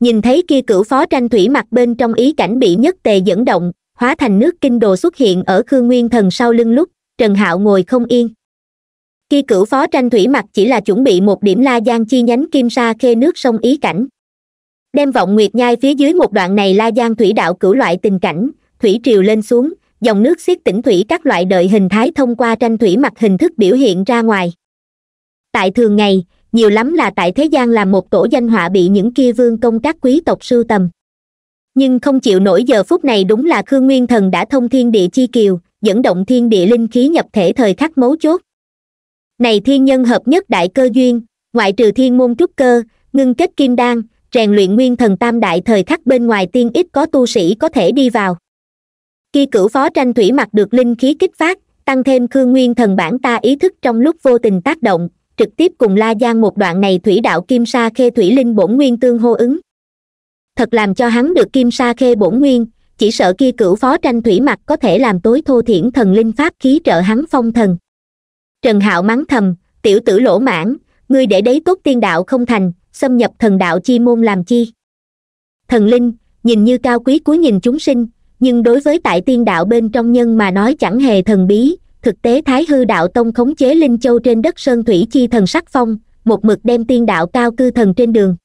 nhìn thấy kia cửu phó tranh thủy mặt bên trong ý cảnh bị nhất tề dẫn động hóa thành nước kinh đồ xuất hiện ở khương nguyên thần sau lưng lúc trần hạo ngồi không yên khi cửu phó tranh thủy mặc chỉ là chuẩn bị một điểm la giang chi nhánh kim sa khê nước sông ý cảnh đem vọng nguyệt nhai phía dưới một đoạn này la giang thủy đạo cửu loại tình cảnh thủy triều lên xuống dòng nước xiết tỉnh thủy các loại đợi hình thái thông qua tranh thủy mặc hình thức biểu hiện ra ngoài tại thường ngày nhiều lắm là tại thế gian làm một tổ danh họa bị những kia vương công các quý tộc sưu tầm nhưng không chịu nổi giờ phút này đúng là khương nguyên thần đã thông thiên địa chi kiều dẫn động thiên địa linh khí nhập thể thời khắc mấu chốt này thiên nhân hợp nhất đại cơ duyên ngoại trừ thiên môn trúc cơ ngưng kết kim đan rèn luyện nguyên thần tam đại thời khắc bên ngoài tiên ít có tu sĩ có thể đi vào khi cửu phó tranh thủy mặc được linh khí kích phát tăng thêm khương nguyên thần bản ta ý thức trong lúc vô tình tác động trực tiếp cùng la giang một đoạn này thủy đạo kim sa khê thủy linh bổn nguyên tương hô ứng thật làm cho hắn được kim sa khê bổn nguyên chỉ sợ kia cửu phó tranh thủy mặc có thể làm tối thô thiển thần linh pháp khí trợ hắn phong thần trần hạo mắng thầm tiểu tử lỗ mãn ngươi để đấy tốt tiên đạo không thành xâm nhập thần đạo chi môn làm chi thần linh nhìn như cao quý cuối nhìn chúng sinh nhưng đối với tại tiên đạo bên trong nhân mà nói chẳng hề thần bí thực tế thái hư đạo tông khống chế linh châu trên đất sơn thủy chi thần sắc phong một mực đem tiên đạo cao cư thần trên đường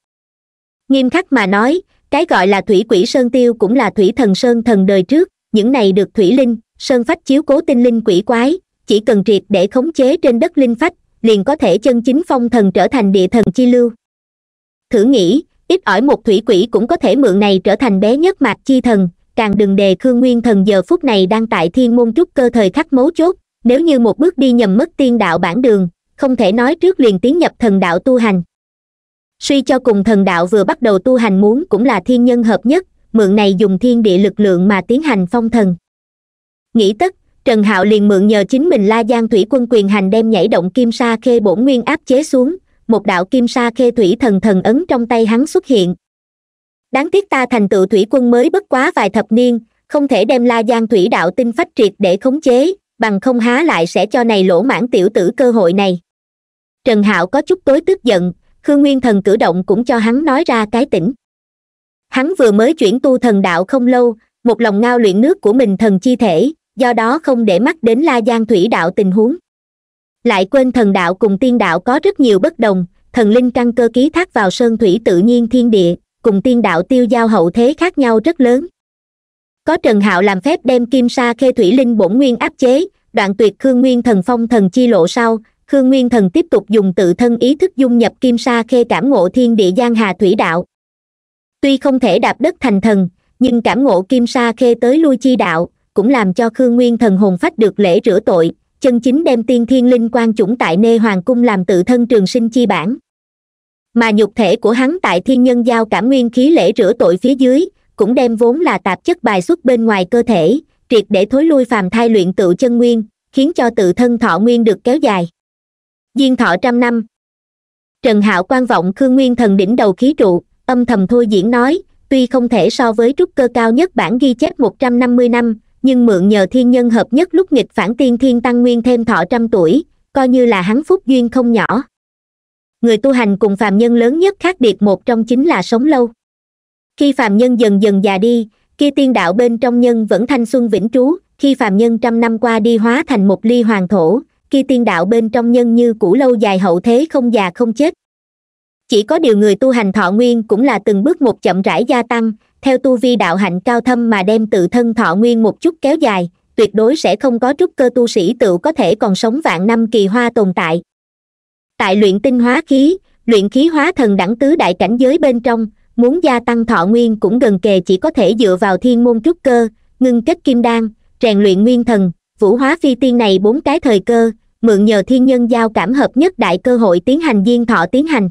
nghiêm khắc mà nói cái gọi là thủy quỷ sơn tiêu cũng là thủy thần sơn thần đời trước những này được thủy linh sơn phách chiếu cố tinh linh quỷ quái chỉ cần triệt để khống chế trên đất linh phách liền có thể chân chính phong thần trở thành địa thần chi lưu thử nghĩ ít ỏi một thủy quỷ cũng có thể mượn này trở thành bé nhất mạc chi thần càng đừng đề khương nguyên thần giờ phút này đang tại thiên môn trúc cơ thời khắc mấu chốt nếu như một bước đi nhầm mất tiên đạo bản đường không thể nói trước liền tiến nhập thần đạo tu hành suy cho cùng thần đạo vừa bắt đầu tu hành muốn cũng là thiên nhân hợp nhất mượn này dùng thiên địa lực lượng mà tiến hành phong thần nghĩ tất trần hạo liền mượn nhờ chính mình la giang thủy quân quyền hành đem nhảy động kim sa khê bổn nguyên áp chế xuống một đạo kim sa khê thủy thần thần ấn trong tay hắn xuất hiện đáng tiếc ta thành tựu thủy quân mới bất quá vài thập niên không thể đem la giang thủy đạo tinh phách triệt để khống chế bằng không há lại sẽ cho này lỗ mãn tiểu tử cơ hội này trần hạo có chút tối tức giận khương nguyên thần cử động cũng cho hắn nói ra cái tỉnh hắn vừa mới chuyển tu thần đạo không lâu một lòng ngao luyện nước của mình thần chi thể do đó không để mắt đến la giang thủy đạo tình huống lại quên thần đạo cùng tiên đạo có rất nhiều bất đồng thần linh căn cơ ký thác vào sơn thủy tự nhiên thiên địa cùng tiên đạo tiêu giao hậu thế khác nhau rất lớn có trần hạo làm phép đem kim sa khê thủy linh bổn nguyên áp chế đoạn tuyệt khương nguyên thần phong thần chi lộ sau khương nguyên thần tiếp tục dùng tự thân ý thức dung nhập kim sa khê cảm ngộ thiên địa giang hà thủy đạo tuy không thể đạp đất thành thần nhưng cảm ngộ kim sa khê tới lui chi đạo cũng làm cho khương nguyên thần hồn phách được lễ rửa tội chân chính đem tiên thiên linh quan chủng tại nê hoàng cung làm tự thân trường sinh chi bản mà nhục thể của hắn tại thiên nhân giao cảm nguyên khí lễ rửa tội phía dưới cũng đem vốn là tạp chất bài xuất bên ngoài cơ thể triệt để thối lui phàm thai luyện tự chân nguyên khiến cho tự thân thọ nguyên được kéo dài diên thọ trăm năm trần hạo quan vọng khương nguyên thần đỉnh đầu khí trụ âm thầm thôi diễn nói tuy không thể so với trúc cơ cao nhất bản ghi chép một trăm năm mươi năm nhưng mượn nhờ thiên nhân hợp nhất lúc nghịch phản tiên thiên tăng nguyên thêm thọ trăm tuổi coi như là hắn phúc duyên không nhỏ người tu hành cùng phàm nhân lớn nhất khác biệt một trong chính là sống lâu khi phàm nhân dần dần già đi kia tiên đạo bên trong nhân vẫn thanh xuân vĩnh trú khi phàm nhân trăm năm qua đi hóa thành một ly hoàng thổ kia tiên đạo bên trong nhân như cũ lâu dài hậu thế không già không chết chỉ có điều người tu hành thọ nguyên cũng là từng bước một chậm rãi gia tăng theo tu vi đạo hạnh cao thâm mà đem tự thân thọ nguyên một chút kéo dài tuyệt đối sẽ không có trúc cơ tu sĩ tự có thể còn sống vạn năm kỳ hoa tồn tại tại luyện tinh hóa khí luyện khí hóa thần đẳng tứ đại cảnh giới bên trong muốn gia tăng thọ nguyên cũng gần kề chỉ có thể dựa vào thiên môn trúc cơ ngưng kết kim đan rèn luyện nguyên thần vũ hóa phi tiên này bốn cái thời cơ mượn nhờ thiên nhân giao cảm hợp nhất đại cơ hội tiến hành diên thọ tiến hành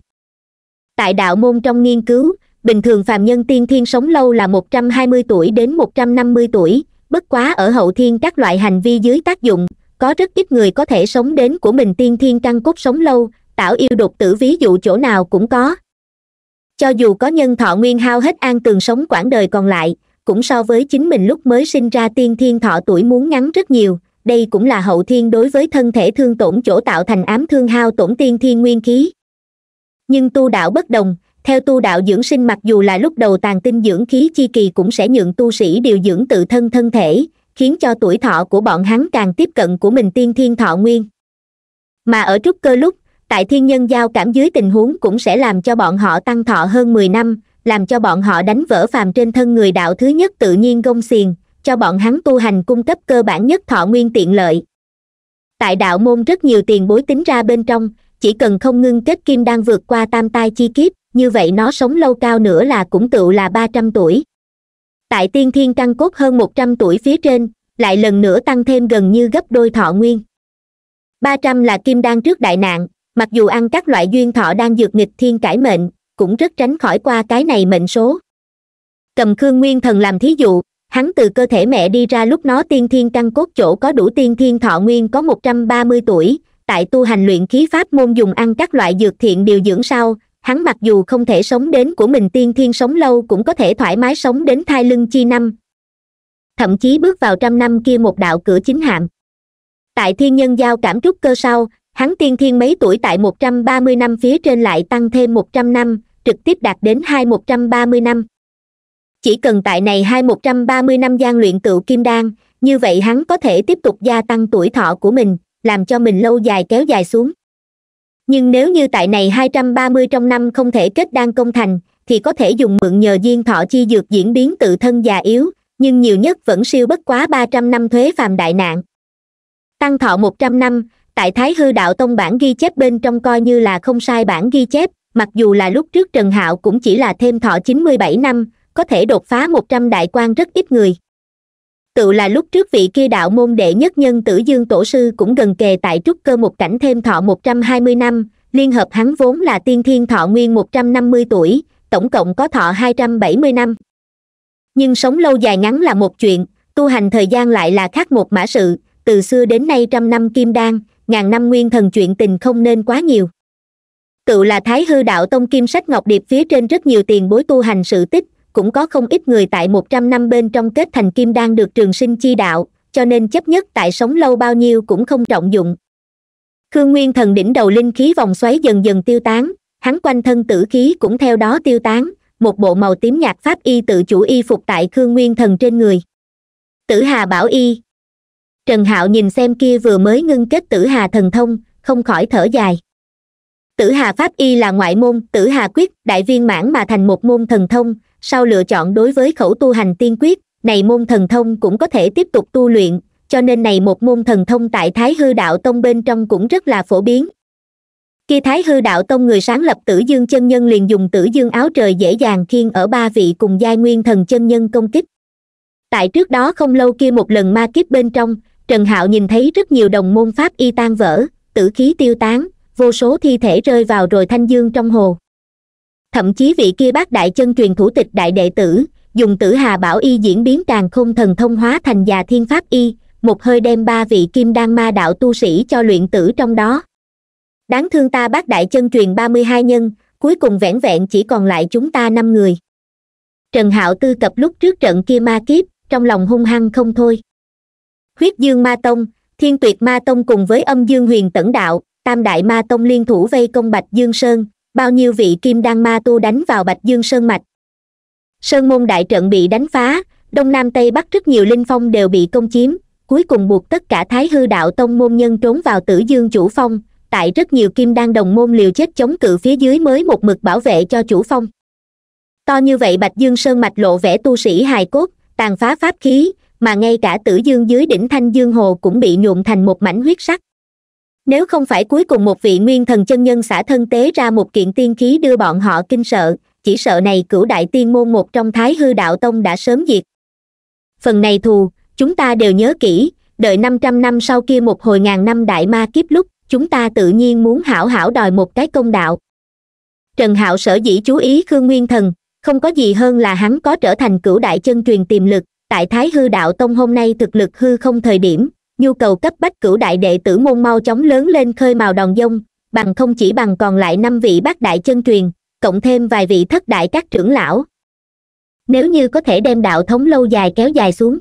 tại đạo môn trong nghiên cứu bình thường phàm nhân tiên thiên sống lâu là một trăm hai mươi tuổi đến một trăm năm mươi tuổi bất quá ở hậu thiên các loại hành vi dưới tác dụng có rất ít người có thể sống đến của mình tiên thiên căn cốt sống lâu tạo yêu đột tử ví dụ chỗ nào cũng có cho dù có nhân thọ nguyên hao hết an tường sống quãng đời còn lại cũng so với chính mình lúc mới sinh ra tiên thiên thọ tuổi muốn ngắn rất nhiều đây cũng là hậu thiên đối với thân thể thương tổn chỗ tạo thành ám thương hao tổn tiên thiên nguyên khí nhưng tu đạo bất đồng theo tu đạo dưỡng sinh mặc dù là lúc đầu tàn tinh dưỡng khí chi kỳ cũng sẽ nhượng tu sĩ điều dưỡng tự thân thân thể khiến cho tuổi thọ của bọn hắn càng tiếp cận của mình tiên thiên thọ nguyên mà ở trúc cơ lúc tại thiên nhân giao cảm dưới tình huống cũng sẽ làm cho bọn họ tăng thọ hơn mười năm làm cho bọn họ đánh vỡ phàm trên thân người đạo thứ nhất tự nhiên gông xiềng cho bọn hắn tu hành cung cấp cơ bản nhất thọ nguyên tiện lợi tại đạo môn rất nhiều tiền bối tính ra bên trong chỉ cần không ngưng kết kim đang vượt qua tam tai chi kiếp như vậy nó sống lâu cao nữa là cũng tựu là ba trăm tuổi tại tiên thiên căn cốt hơn một trăm tuổi phía trên lại lần nữa tăng thêm gần như gấp đôi thọ nguyên ba trăm là kim đan trước đại nạn mặc dù ăn các loại duyên thọ đang dược nghịch thiên cải mệnh cũng rất tránh khỏi qua cái này mệnh số cầm khương nguyên thần làm thí dụ hắn từ cơ thể mẹ đi ra lúc nó tiên thiên căn cốt chỗ có đủ tiên thiên thọ nguyên có một trăm ba mươi tuổi tại tu hành luyện khí pháp môn dùng ăn các loại dược thiện điều dưỡng sau hắn mặc dù không thể sống đến của mình tiên thiên sống lâu cũng có thể thoải mái sống đến thai lưng chi năm thậm chí bước vào trăm năm kia một đạo cửa chính hạm tại thiên nhân giao cảm trúc cơ sau hắn tiên thiên mấy tuổi tại một trăm ba mươi năm phía trên lại tăng thêm một trăm năm trực tiếp đạt đến hai một trăm ba mươi năm chỉ cần tại này hai một trăm ba mươi năm gian luyện cựu kim đan như vậy hắn có thể tiếp tục gia tăng tuổi thọ của mình làm cho mình lâu dài kéo dài xuống nhưng nếu như tại này 230 trong năm không thể kết đan công thành thì có thể dùng mượn nhờ duyên thọ chi dược diễn biến tự thân già yếu nhưng nhiều nhất vẫn siêu bất quá 300 năm thuế phàm đại nạn tăng thọ 100 năm tại thái hư đạo tông bản ghi chép bên trong coi như là không sai bản ghi chép mặc dù là lúc trước trần hạo cũng chỉ là thêm thọ 97 năm có thể đột phá 100 đại quan rất ít người tựu là lúc trước vị kia đạo môn đệ nhất nhân tử dương tổ sư cũng gần kề tại trúc cơ một cảnh thêm thọ 120 năm, liên hợp hắn vốn là tiên thiên thọ nguyên 150 tuổi, tổng cộng có thọ 270 năm. Nhưng sống lâu dài ngắn là một chuyện, tu hành thời gian lại là khác một mã sự, từ xưa đến nay trăm năm kim đan, ngàn năm nguyên thần chuyện tình không nên quá nhiều. Tự là Thái Hư Đạo Tông Kim Sách Ngọc Điệp phía trên rất nhiều tiền bối tu hành sự tích, cũng có không ít người tại một trăm năm bên trong kết thành kim đang được trường sinh chi đạo cho nên chấp nhất tại sống lâu bao nhiêu cũng không trọng dụng khương nguyên thần đỉnh đầu linh khí vòng xoáy dần dần tiêu tán hắn quanh thân tử khí cũng theo đó tiêu tán một bộ màu tím nhạt pháp y tự chủ y phục tại khương nguyên thần trên người tử hà bảo y trần hạo nhìn xem kia vừa mới ngưng kết tử hà thần thông không khỏi thở dài tử hà pháp y là ngoại môn tử hà quyết đại viên mãn mà thành một môn thần thông sau lựa chọn đối với khẩu tu hành tiên quyết này môn thần thông cũng có thể tiếp tục tu luyện cho nên này một môn thần thông tại thái hư đạo tông bên trong cũng rất là phổ biến khi thái hư đạo tông người sáng lập tử dương chân nhân liền dùng tử dương áo trời dễ dàng khiên ở ba vị cùng giai nguyên thần chân nhân công kích tại trước đó không lâu kia một lần ma kiếp bên trong trần hạo nhìn thấy rất nhiều đồng môn pháp y tan vỡ tử khí tiêu tán vô số thi thể rơi vào rồi thanh dương trong hồ thậm chí vị kia bác đại chân truyền thủ tịch đại đệ tử dùng tử hà bảo y diễn biến càng không thần thông hóa thành già thiên pháp y một hơi đem ba vị kim đan ma đạo tu sĩ cho luyện tử trong đó đáng thương ta bác đại chân truyền ba mươi hai nhân cuối cùng vẻn vẹn chỉ còn lại chúng ta năm người trần hạo tư cập lúc trước trận kia ma kiếp trong lòng hung hăng không thôi huyết dương ma tông thiên tuyệt ma tông cùng với âm dương huyền tẩn đạo tam đại ma tông liên thủ vây công bạch dương sơn bao nhiêu vị kim đan ma tu đánh vào bạch dương sơn mạch sơn môn đại trận bị đánh phá đông nam tây bắc rất nhiều linh phong đều bị công chiếm cuối cùng buộc tất cả thái hư đạo tông môn nhân trốn vào tử dương chủ phong tại rất nhiều kim đan đồng môn liều chết chống cự phía dưới mới một mực bảo vệ cho chủ phong to như vậy bạch dương sơn mạch lộ vẻ tu sĩ hài cốt tàn phá pháp khí mà ngay cả tử dương dưới đỉnh thanh dương hồ cũng bị nhuộm thành một mảnh huyết sắc nếu không phải cuối cùng một vị nguyên thần chân nhân xả thân tế ra một kiện tiên khí đưa bọn họ kinh sợ chỉ sợ này cửu đại tiên môn một trong thái hư đạo tông đã sớm diệt phần này thù chúng ta đều nhớ kỹ đợi năm trăm năm sau kia một hồi ngàn năm đại ma kiếp lúc chúng ta tự nhiên muốn hảo hảo đòi một cái công đạo trần hạo sở dĩ chú ý khương nguyên thần không có gì hơn là hắn có trở thành cửu đại chân truyền tiềm lực tại thái hư đạo tông hôm nay thực lực hư không thời điểm nhu cầu cấp bách cửu đại đệ tử môn mau chóng lớn lên khơi màu đòn dông bằng không chỉ bằng còn lại năm vị bác đại chân truyền cộng thêm vài vị thất đại các trưởng lão nếu như có thể đem đạo thống lâu dài kéo dài xuống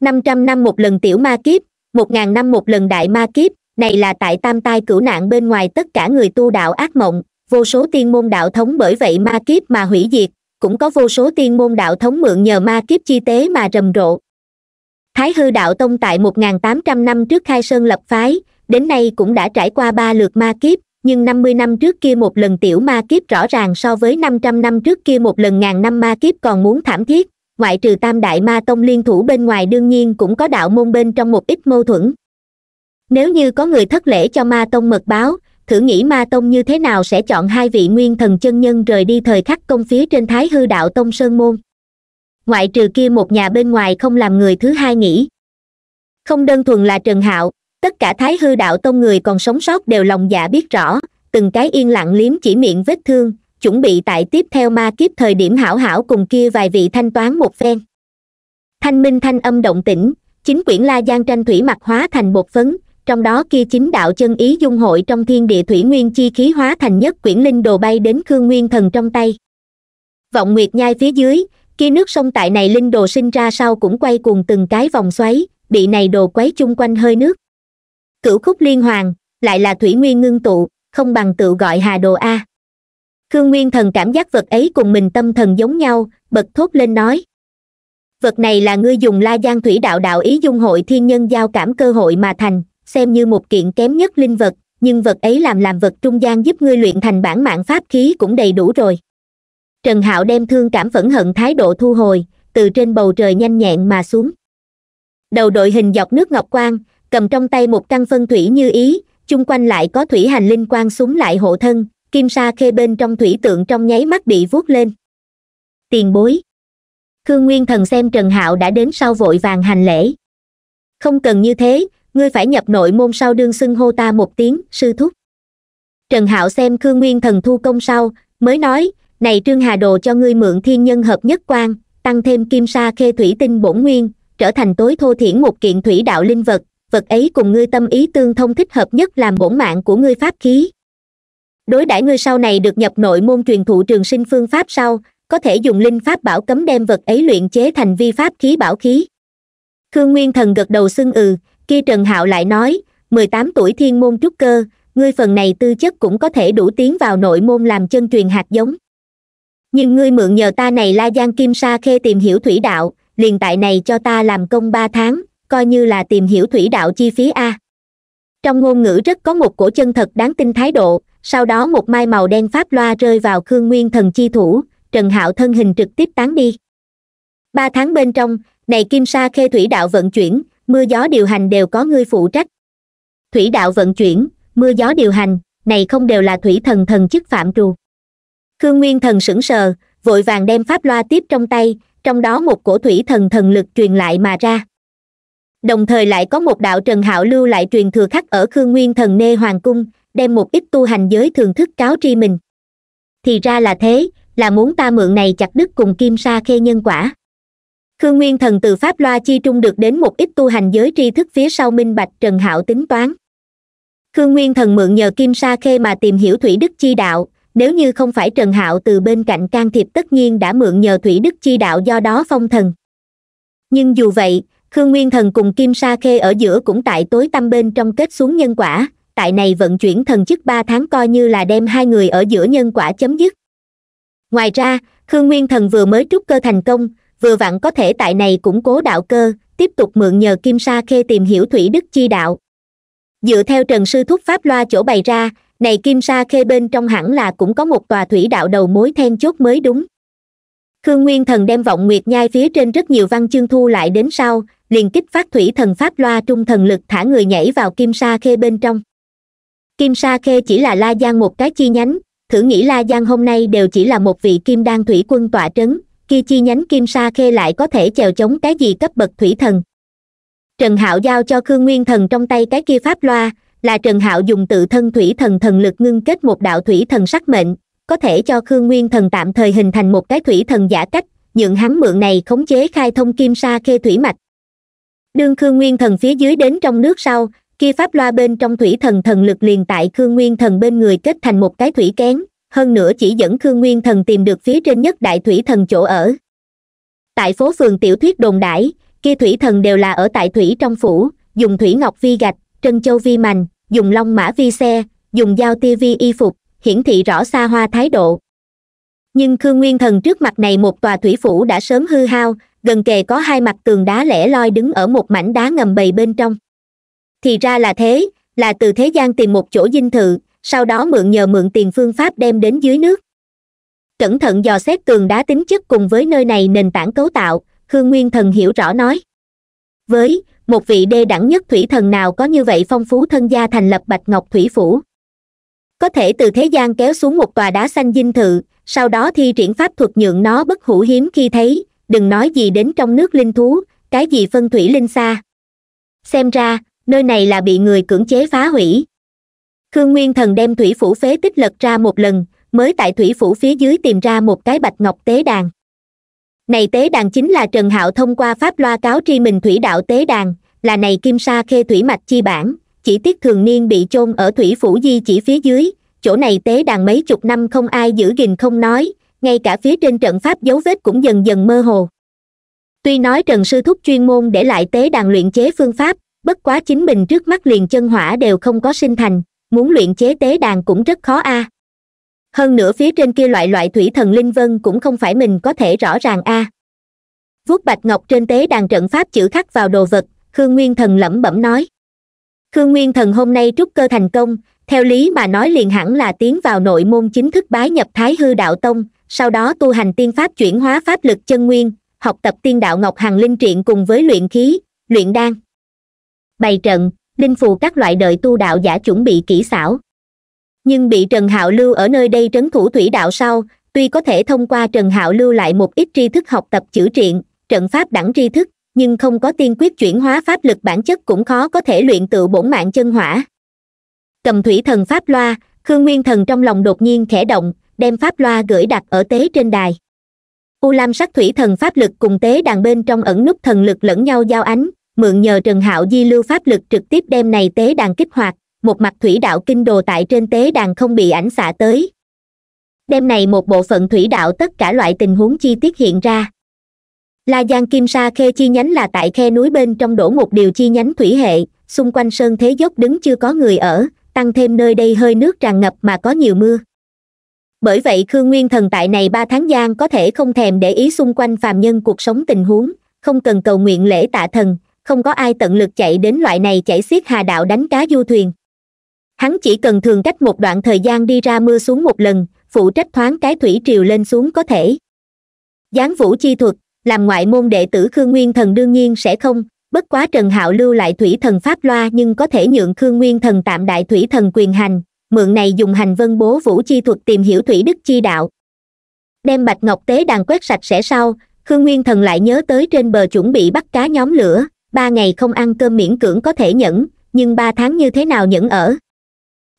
năm trăm năm một lần tiểu ma kiếp một ngàn năm một lần đại ma kiếp này là tại tam tai cửu nạn bên ngoài tất cả người tu đạo ác mộng vô số tiên môn đạo thống bởi vậy ma kiếp mà hủy diệt cũng có vô số tiên môn đạo thống mượn nhờ ma kiếp chi tế mà rầm rộ thái hư đạo tông tại 1.800 năm trước khai sơn lập phái đến nay cũng đã trải qua ba lượt ma kiếp nhưng 50 năm trước kia một lần tiểu ma kiếp rõ ràng so với 500 năm trước kia một lần ngàn năm ma kiếp còn muốn thảm thiết ngoại trừ tam đại ma tông liên thủ bên ngoài đương nhiên cũng có đạo môn bên trong một ít mâu thuẫn nếu như có người thất lễ cho ma tông mật báo thử nghĩ ma tông như thế nào sẽ chọn hai vị nguyên thần chân nhân rời đi thời khắc công phía trên thái hư đạo tông sơn môn ngoại trừ kia một nhà bên ngoài không làm người thứ hai nghĩ không đơn thuần là trần hạo tất cả thái hư đạo tông người còn sống sót đều lòng dạ biết rõ từng cái yên lặng liếm chỉ miệng vết thương chuẩn bị tại tiếp theo ma kiếp thời điểm hảo hảo cùng kia vài vị thanh toán một phen thanh minh thanh âm động tĩnh chính quyển la giang tranh thủy mặt hóa thành bột phấn trong đó kia chính đạo chân ý dung hội trong thiên địa thủy nguyên chi khí hóa thành nhất quyển linh đồ bay đến khương nguyên thần trong tay vọng nguyệt nhai phía dưới khi nước sông tại này linh đồ sinh ra sau cũng quay cuồng từng cái vòng xoáy bị này đồ quấy chung quanh hơi nước cửu khúc liên hoàng lại là thủy nguyên ngưng tụ không bằng tự gọi hà đồ a khương nguyên thần cảm giác vật ấy cùng mình tâm thần giống nhau bật thốt lên nói vật này là ngươi dùng la giang thủy đạo đạo ý dung hội thiên nhân giao cảm cơ hội mà thành xem như một kiện kém nhất linh vật nhưng vật ấy làm làm vật trung gian giúp ngươi luyện thành bản mạng pháp khí cũng đầy đủ rồi trần hạo đem thương cảm phẫn hận thái độ thu hồi từ trên bầu trời nhanh nhẹn mà xuống đầu đội hình dọc nước ngọc quang cầm trong tay một căn phân thủy như ý chung quanh lại có thủy hành linh quang súng lại hộ thân kim sa khê bên trong thủy tượng trong nháy mắt bị vuốt lên tiền bối khương nguyên thần xem trần hạo đã đến sau vội vàng hành lễ không cần như thế ngươi phải nhập nội môn sau đương xưng hô ta một tiếng sư thúc trần hạo xem khương nguyên thần thu công sau mới nói này trương hà đồ cho ngươi mượn thiên nhân hợp nhất quan tăng thêm kim sa khê thủy tinh bổn nguyên trở thành tối thô thiển một kiện thủy đạo linh vật vật ấy cùng ngươi tâm ý tương thông thích hợp nhất làm bổn mạng của ngươi pháp khí đối đãi ngươi sau này được nhập nội môn truyền thụ trường sinh phương pháp sau có thể dùng linh pháp bảo cấm đem vật ấy luyện chế thành vi pháp khí bảo khí khương nguyên thần gật đầu xưng ừ kia trần hạo lại nói mười tám tuổi thiên môn trúc cơ ngươi phần này tư chất cũng có thể đủ tiến vào nội môn làm chân truyền hạt giống nhưng ngươi mượn nhờ ta này la giang kim sa khê tìm hiểu thủy đạo liền tại này cho ta làm công ba tháng coi như là tìm hiểu thủy đạo chi phí a trong ngôn ngữ rất có một cổ chân thật đáng tin thái độ sau đó một mai màu đen pháp loa rơi vào khương nguyên thần chi thủ trần hạo thân hình trực tiếp tán đi ba tháng bên trong này kim sa khê thủy đạo vận chuyển mưa gió điều hành đều có ngươi phụ trách thủy đạo vận chuyển mưa gió điều hành này không đều là thủy thần thần chức phạm trù khương nguyên thần sững sờ vội vàng đem pháp loa tiếp trong tay trong đó một cổ thủy thần thần lực truyền lại mà ra đồng thời lại có một đạo trần hạo lưu lại truyền thừa khắc ở khương nguyên thần nê hoàng cung đem một ít tu hành giới thường thức cáo tri mình thì ra là thế là muốn ta mượn này chặt đứt cùng kim sa khê nhân quả khương nguyên thần từ pháp loa chi trung được đến một ít tu hành giới tri thức phía sau minh bạch trần hạo tính toán khương nguyên thần mượn nhờ kim sa khê mà tìm hiểu thủy đức chi đạo nếu như không phải trần hạo từ bên cạnh can thiệp tất nhiên đã mượn nhờ thủy đức chi đạo do đó phong thần nhưng dù vậy khương nguyên thần cùng kim sa khê ở giữa cũng tại tối tâm bên trong kết xuống nhân quả tại này vận chuyển thần chức ba tháng coi như là đem hai người ở giữa nhân quả chấm dứt ngoài ra khương nguyên thần vừa mới trúc cơ thành công vừa vặn có thể tại này củng cố đạo cơ tiếp tục mượn nhờ kim sa khê tìm hiểu thủy đức chi đạo dựa theo trần sư thúc pháp loa chỗ bày ra này kim sa khê bên trong hẳn là cũng có một tòa thủy đạo đầu mối then chốt mới đúng khương nguyên thần đem vọng nguyệt nhai phía trên rất nhiều văn chương thu lại đến sau liền kích phát thủy thần pháp loa trung thần lực thả người nhảy vào kim sa khê bên trong kim sa khê chỉ là la giang một cái chi nhánh thử nghĩ la giang hôm nay đều chỉ là một vị kim đan thủy quân tọa trấn kia chi nhánh kim sa khê lại có thể chèo chống cái gì cấp bậc thủy thần trần hạo giao cho khương nguyên thần trong tay cái kia pháp loa là trần hạo dùng tự thân thủy thần thần lực ngưng kết một đạo thủy thần sắc mệnh có thể cho khương nguyên thần tạm thời hình thành một cái thủy thần giả cách nhượng hắn mượn này khống chế khai thông kim sa khê thủy mạch đương khương nguyên thần phía dưới đến trong nước sau kia pháp loa bên trong thủy thần thần lực liền tại khương nguyên thần bên người kết thành một cái thủy kén hơn nữa chỉ dẫn khương nguyên thần tìm được phía trên nhất đại thủy thần chỗ ở tại phố phường tiểu thuyết đồn đãi kia thủy thần đều là ở tại thủy trong phủ dùng thủy ngọc vi gạch trân châu vi mảnh dùng long mã vi xe dùng dao tia vi y phục hiển thị rõ xa hoa thái độ nhưng khương nguyên thần trước mặt này một tòa thủy phủ đã sớm hư hao gần kề có hai mặt tường đá lẻ loi đứng ở một mảnh đá ngầm bầy bên trong thì ra là thế là từ thế gian tìm một chỗ dinh thự sau đó mượn nhờ mượn tiền phương pháp đem đến dưới nước cẩn thận dò xét tường đá tính chất cùng với nơi này nền tảng cấu tạo khương nguyên thần hiểu rõ nói với một vị đê đẳng nhất thủy thần nào có như vậy phong phú thân gia thành lập bạch ngọc thủy phủ có thể từ thế gian kéo xuống một tòa đá xanh dinh thự sau đó thi triển pháp thuật nhượng nó bất hủ hiếm khi thấy đừng nói gì đến trong nước linh thú cái gì phân thủy linh xa xem ra nơi này là bị người cưỡng chế phá hủy khương nguyên thần đem thủy phủ phế tích lật ra một lần mới tại thủy phủ phía dưới tìm ra một cái bạch ngọc tế đàn này tế đàn chính là trần hạo thông qua pháp loa cáo tri mình thủy đạo tế đàn là này kim sa khê thủy mạch chi bản chỉ tiết thường niên bị chôn ở thủy phủ di chỉ phía dưới chỗ này tế đàn mấy chục năm không ai giữ gìn không nói ngay cả phía trên trận pháp dấu vết cũng dần dần mơ hồ tuy nói trần sư thúc chuyên môn để lại tế đàn luyện chế phương pháp bất quá chính mình trước mắt liền chân hỏa đều không có sinh thành muốn luyện chế tế đàn cũng rất khó a à hơn nữa phía trên kia loại loại thủy thần linh vân cũng không phải mình có thể rõ ràng a à. vuốt bạch ngọc trên tế đàn trận pháp chữ khắc vào đồ vật khương nguyên thần lẩm bẩm nói khương nguyên thần hôm nay trúc cơ thành công theo lý mà nói liền hẳn là tiến vào nội môn chính thức bái nhập thái hư đạo tông sau đó tu hành tiên pháp chuyển hóa pháp lực chân nguyên học tập tiên đạo ngọc hằng linh triện cùng với luyện khí luyện đan bày trận linh phù các loại đợi tu đạo giả chuẩn bị kỹ xảo nhưng bị trần hạo lưu ở nơi đây trấn thủ thủy đạo sau tuy có thể thông qua trần hạo lưu lại một ít tri thức học tập chữ triện trận pháp đẳng tri thức nhưng không có tiên quyết chuyển hóa pháp lực bản chất cũng khó có thể luyện tự bổn mạng chân hỏa cầm thủy thần pháp loa khương nguyên thần trong lòng đột nhiên khẽ động đem pháp loa gửi đặt ở tế trên đài u lam sắc thủy thần pháp lực cùng tế đàn bên trong ẩn nút thần lực lẫn nhau giao ánh mượn nhờ trần hạo di lưu pháp lực trực tiếp đem này tế đàn kích hoạt một mặt thủy đạo kinh đồ tại trên tế đàn không bị ảnh xạ tới đêm này một bộ phận thủy đạo tất cả loại tình huống chi tiết hiện ra la giang kim sa khe chi nhánh là tại khe núi bên trong đổ một điều chi nhánh thủy hệ xung quanh sơn thế dốc đứng chưa có người ở tăng thêm nơi đây hơi nước tràn ngập mà có nhiều mưa bởi vậy khương nguyên thần tại này ba tháng giang có thể không thèm để ý xung quanh phàm nhân cuộc sống tình huống không cần cầu nguyện lễ tạ thần không có ai tận lực chạy đến loại này chảy xiết hà đạo đánh cá du thuyền hắn chỉ cần thường cách một đoạn thời gian đi ra mưa xuống một lần phụ trách thoáng cái thủy triều lên xuống có thể gián vũ chi thuật làm ngoại môn đệ tử khương nguyên thần đương nhiên sẽ không bất quá trần hạo lưu lại thủy thần pháp loa nhưng có thể nhượng khương nguyên thần tạm đại thủy thần quyền hành mượn này dùng hành vân bố vũ chi thuật tìm hiểu thủy đức chi đạo đem bạch ngọc tế đàn quét sạch sẽ sau khương nguyên thần lại nhớ tới trên bờ chuẩn bị bắt cá nhóm lửa ba ngày không ăn cơm miễn cưỡng có thể nhẫn nhưng ba tháng như thế nào nhẫn ở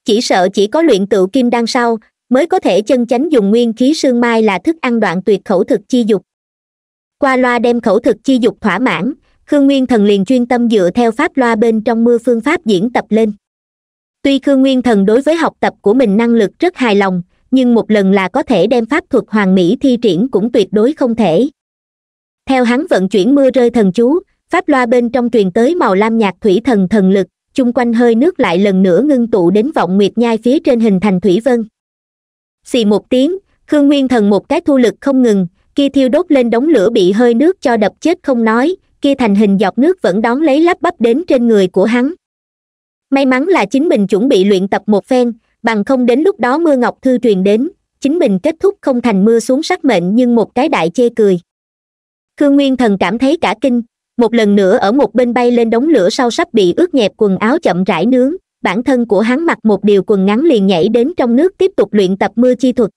chỉ sợ chỉ có luyện tự kim đan sau mới có thể chân chánh dùng nguyên khí sương mai là thức ăn đoạn tuyệt khẩu thực chi dục qua loa đem khẩu thực chi dục thỏa mãn khương nguyên thần liền chuyên tâm dựa theo pháp loa bên trong mưa phương pháp diễn tập lên tuy khương nguyên thần đối với học tập của mình năng lực rất hài lòng nhưng một lần là có thể đem pháp thuật hoàng mỹ thi triển cũng tuyệt đối không thể theo hắn vận chuyển mưa rơi thần chú pháp loa bên trong truyền tới màu lam nhạc thủy thần thần lực chung quanh hơi nước lại lần nữa ngưng tụ đến vọng nguyệt nhai phía trên hình thành thủy vân xì một tiếng khương nguyên thần một cái thu lực không ngừng kia thiêu đốt lên đống lửa bị hơi nước cho đập chết không nói kia thành hình giọt nước vẫn đón lấy lắp bắp đến trên người của hắn may mắn là chính mình chuẩn bị luyện tập một phen bằng không đến lúc đó mưa ngọc thư truyền đến chính mình kết thúc không thành mưa xuống sắc mệnh nhưng một cái đại chê cười khương nguyên thần cảm thấy cả kinh một lần nữa ở một bên bay lên đống lửa sau sắp bị ướt nhẹp quần áo chậm rãi nướng bản thân của hắn mặc một điều quần ngắn liền nhảy đến trong nước tiếp tục luyện tập mưa chi thuật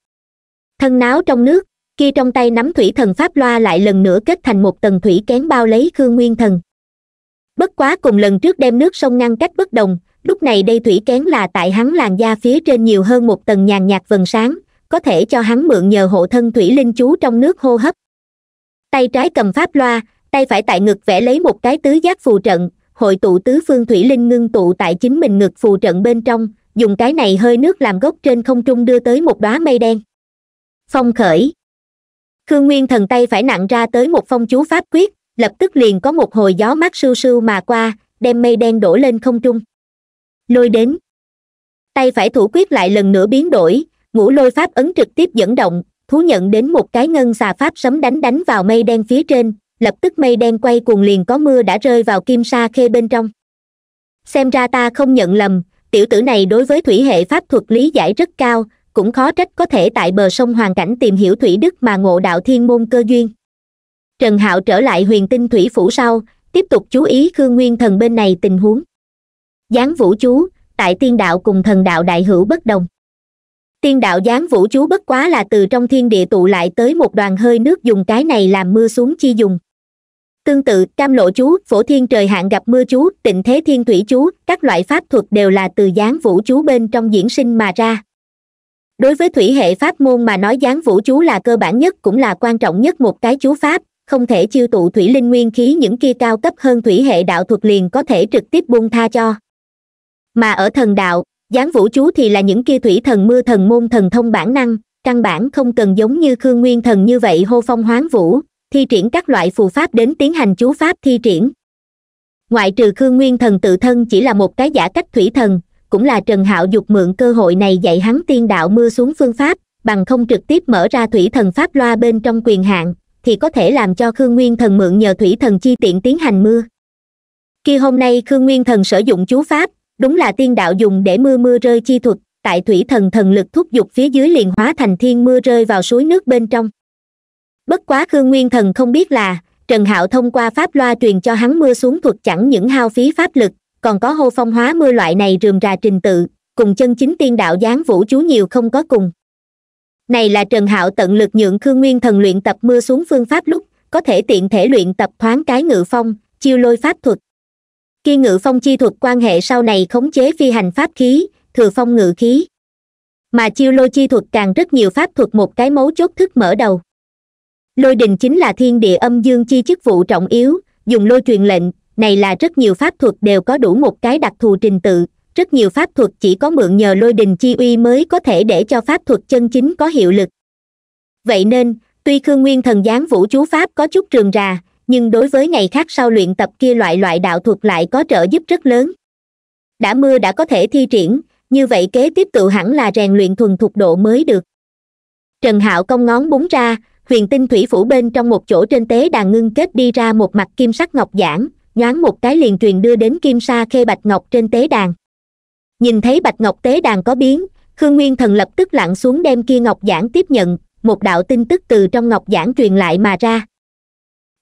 thân náo trong nước kia trong tay nắm thủy thần pháp loa lại lần nữa kết thành một tầng thủy kén bao lấy khương nguyên thần bất quá cùng lần trước đem nước sông ngăn cách bất đồng lúc này đây thủy kén là tại hắn làn da phía trên nhiều hơn một tầng nhàn nhạt vần sáng có thể cho hắn mượn nhờ hộ thân thủy linh chú trong nước hô hấp tay trái cầm pháp loa tay phải tại ngực vẽ lấy một cái tứ giác phù trận hội tụ tứ phương thủy linh ngưng tụ tại chính mình ngực phù trận bên trong dùng cái này hơi nước làm gốc trên không trung đưa tới một đóa mây đen phong khởi khương nguyên thần tay phải nặng ra tới một phong chú pháp quyết lập tức liền có một hồi gió mát sưu sưu mà qua đem mây đen đổ lên không trung lôi đến tay phải thủ quyết lại lần nữa biến đổi ngũ lôi pháp ấn trực tiếp dẫn động thú nhận đến một cái ngân xà pháp sấm đánh đánh vào mây đen phía trên lập tức mây đen quay cuồng liền có mưa đã rơi vào kim sa khê bên trong xem ra ta không nhận lầm tiểu tử này đối với thủy hệ pháp thuật lý giải rất cao cũng khó trách có thể tại bờ sông hoàn cảnh tìm hiểu thủy đức mà ngộ đạo thiên môn cơ duyên trần hạo trở lại huyền tinh thủy phủ sau tiếp tục chú ý khương nguyên thần bên này tình huống giáng vũ chú tại tiên đạo cùng thần đạo đại hữu bất đồng tiên đạo giáng vũ chú bất quá là từ trong thiên địa tụ lại tới một đoàn hơi nước dùng cái này làm mưa xuống chi dùng tương tự cam lộ chú phổ thiên trời hạn gặp mưa chú tịnh thế thiên thủy chú các loại pháp thuật đều là từ gián vũ chú bên trong diễn sinh mà ra đối với thủy hệ pháp môn mà nói gián vũ chú là cơ bản nhất cũng là quan trọng nhất một cái chú pháp không thể chiêu tụ thủy linh nguyên khí những kia cao cấp hơn thủy hệ đạo thuật liền có thể trực tiếp buông tha cho mà ở thần đạo gián vũ chú thì là những kia thủy thần mưa thần môn thần thông bản năng căn bản không cần giống như khương nguyên thần như vậy hô phong hoáng vũ thi triển các loại phù pháp đến tiến hành chú pháp thi triển ngoại trừ khương nguyên thần tự thân chỉ là một cái giả cách thủy thần cũng là trần hạo dục mượn cơ hội này dạy hắn tiên đạo mưa xuống phương pháp bằng không trực tiếp mở ra thủy thần pháp loa bên trong quyền hạn thì có thể làm cho khương nguyên thần mượn nhờ thủy thần chi tiện tiến hành mưa khi hôm nay khương nguyên thần sử dụng chú pháp đúng là tiên đạo dùng để mưa mưa rơi chi thuật tại thủy thần thần lực thúc dục phía dưới liền hóa thành thiên mưa rơi vào suối nước bên trong bất quá khương nguyên thần không biết là trần hạo thông qua pháp loa truyền cho hắn mưa xuống thuật chẳng những hao phí pháp lực còn có hô phong hóa mưa loại này rườm rà trình tự cùng chân chính tiên đạo giáng vũ chú nhiều không có cùng này là trần hạo tận lực nhượng khương nguyên thần luyện tập mưa xuống phương pháp lúc có thể tiện thể luyện tập thoáng cái ngự phong chiêu lôi pháp thuật khi ngự phong chi thuật quan hệ sau này khống chế phi hành pháp khí thừa phong ngự khí mà chiêu lôi chi thuật càng rất nhiều pháp thuật một cái mấu chốt thức mở đầu lôi đình chính là thiên địa âm dương chi chức vụ trọng yếu dùng lôi truyền lệnh này là rất nhiều pháp thuật đều có đủ một cái đặc thù trình tự rất nhiều pháp thuật chỉ có mượn nhờ lôi đình chi uy mới có thể để cho pháp thuật chân chính có hiệu lực vậy nên tuy khương nguyên thần gián vũ chú pháp có chút trường ra, nhưng đối với ngày khác sau luyện tập kia loại loại đạo thuật lại có trợ giúp rất lớn đã mưa đã có thể thi triển như vậy kế tiếp tự hẳn là rèn luyện thuần thục độ mới được trần hạo cong ngón búng ra huyền tinh thủy phủ bên trong một chỗ trên tế đàn ngưng kết đi ra một mặt kim sắc ngọc giản nhoáng một cái liền truyền đưa đến kim sa khê bạch ngọc trên tế đàn nhìn thấy bạch ngọc tế đàn có biến khương nguyên thần lập tức lặn xuống đem kia ngọc giản tiếp nhận một đạo tin tức từ trong ngọc giản truyền lại mà ra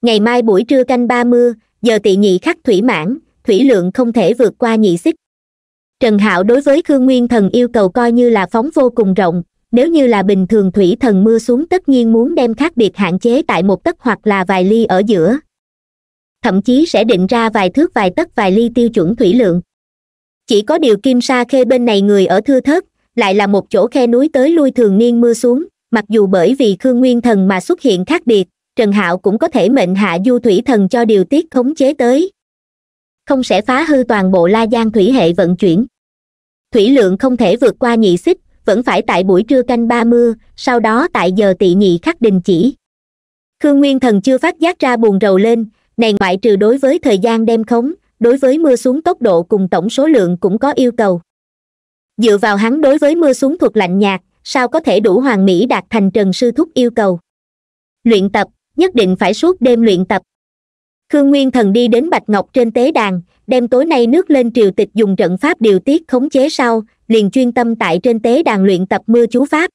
ngày mai buổi trưa canh ba mưa giờ tị nhị khắc thủy mãn thủy lượng không thể vượt qua nhị xích trần hạo đối với khương nguyên thần yêu cầu coi như là phóng vô cùng rộng nếu như là bình thường thủy thần mưa xuống tất nhiên muốn đem khác biệt hạn chế tại một tấc hoặc là vài ly ở giữa thậm chí sẽ định ra vài thước vài tấc vài ly tiêu chuẩn thủy lượng chỉ có điều kim sa khê bên này người ở thưa thớt lại là một chỗ khe núi tới lui thường niên mưa xuống mặc dù bởi vì khương nguyên thần mà xuất hiện khác biệt trần hạo cũng có thể mệnh hạ du thủy thần cho điều tiết khống chế tới không sẽ phá hư toàn bộ la giang thủy hệ vận chuyển thủy lượng không thể vượt qua nhị xích vẫn phải tại buổi trưa canh ba mưa sau đó tại giờ tị nhị khắc đình chỉ khương nguyên thần chưa phát giác ra buồn rầu lên này ngoại trừ đối với thời gian đem khống đối với mưa xuống tốc độ cùng tổng số lượng cũng có yêu cầu dựa vào hắn đối với mưa xuống thuộc lạnh nhạt sao có thể đủ hoàn mỹ đạt thành trần sư thúc yêu cầu luyện tập nhất định phải suốt đêm luyện tập khương nguyên thần đi đến bạch ngọc trên tế đàn đem tối nay nước lên triều tịch dùng trận pháp điều tiết khống chế sau liền chuyên tâm tại trên tế đàn luyện tập mưa chú pháp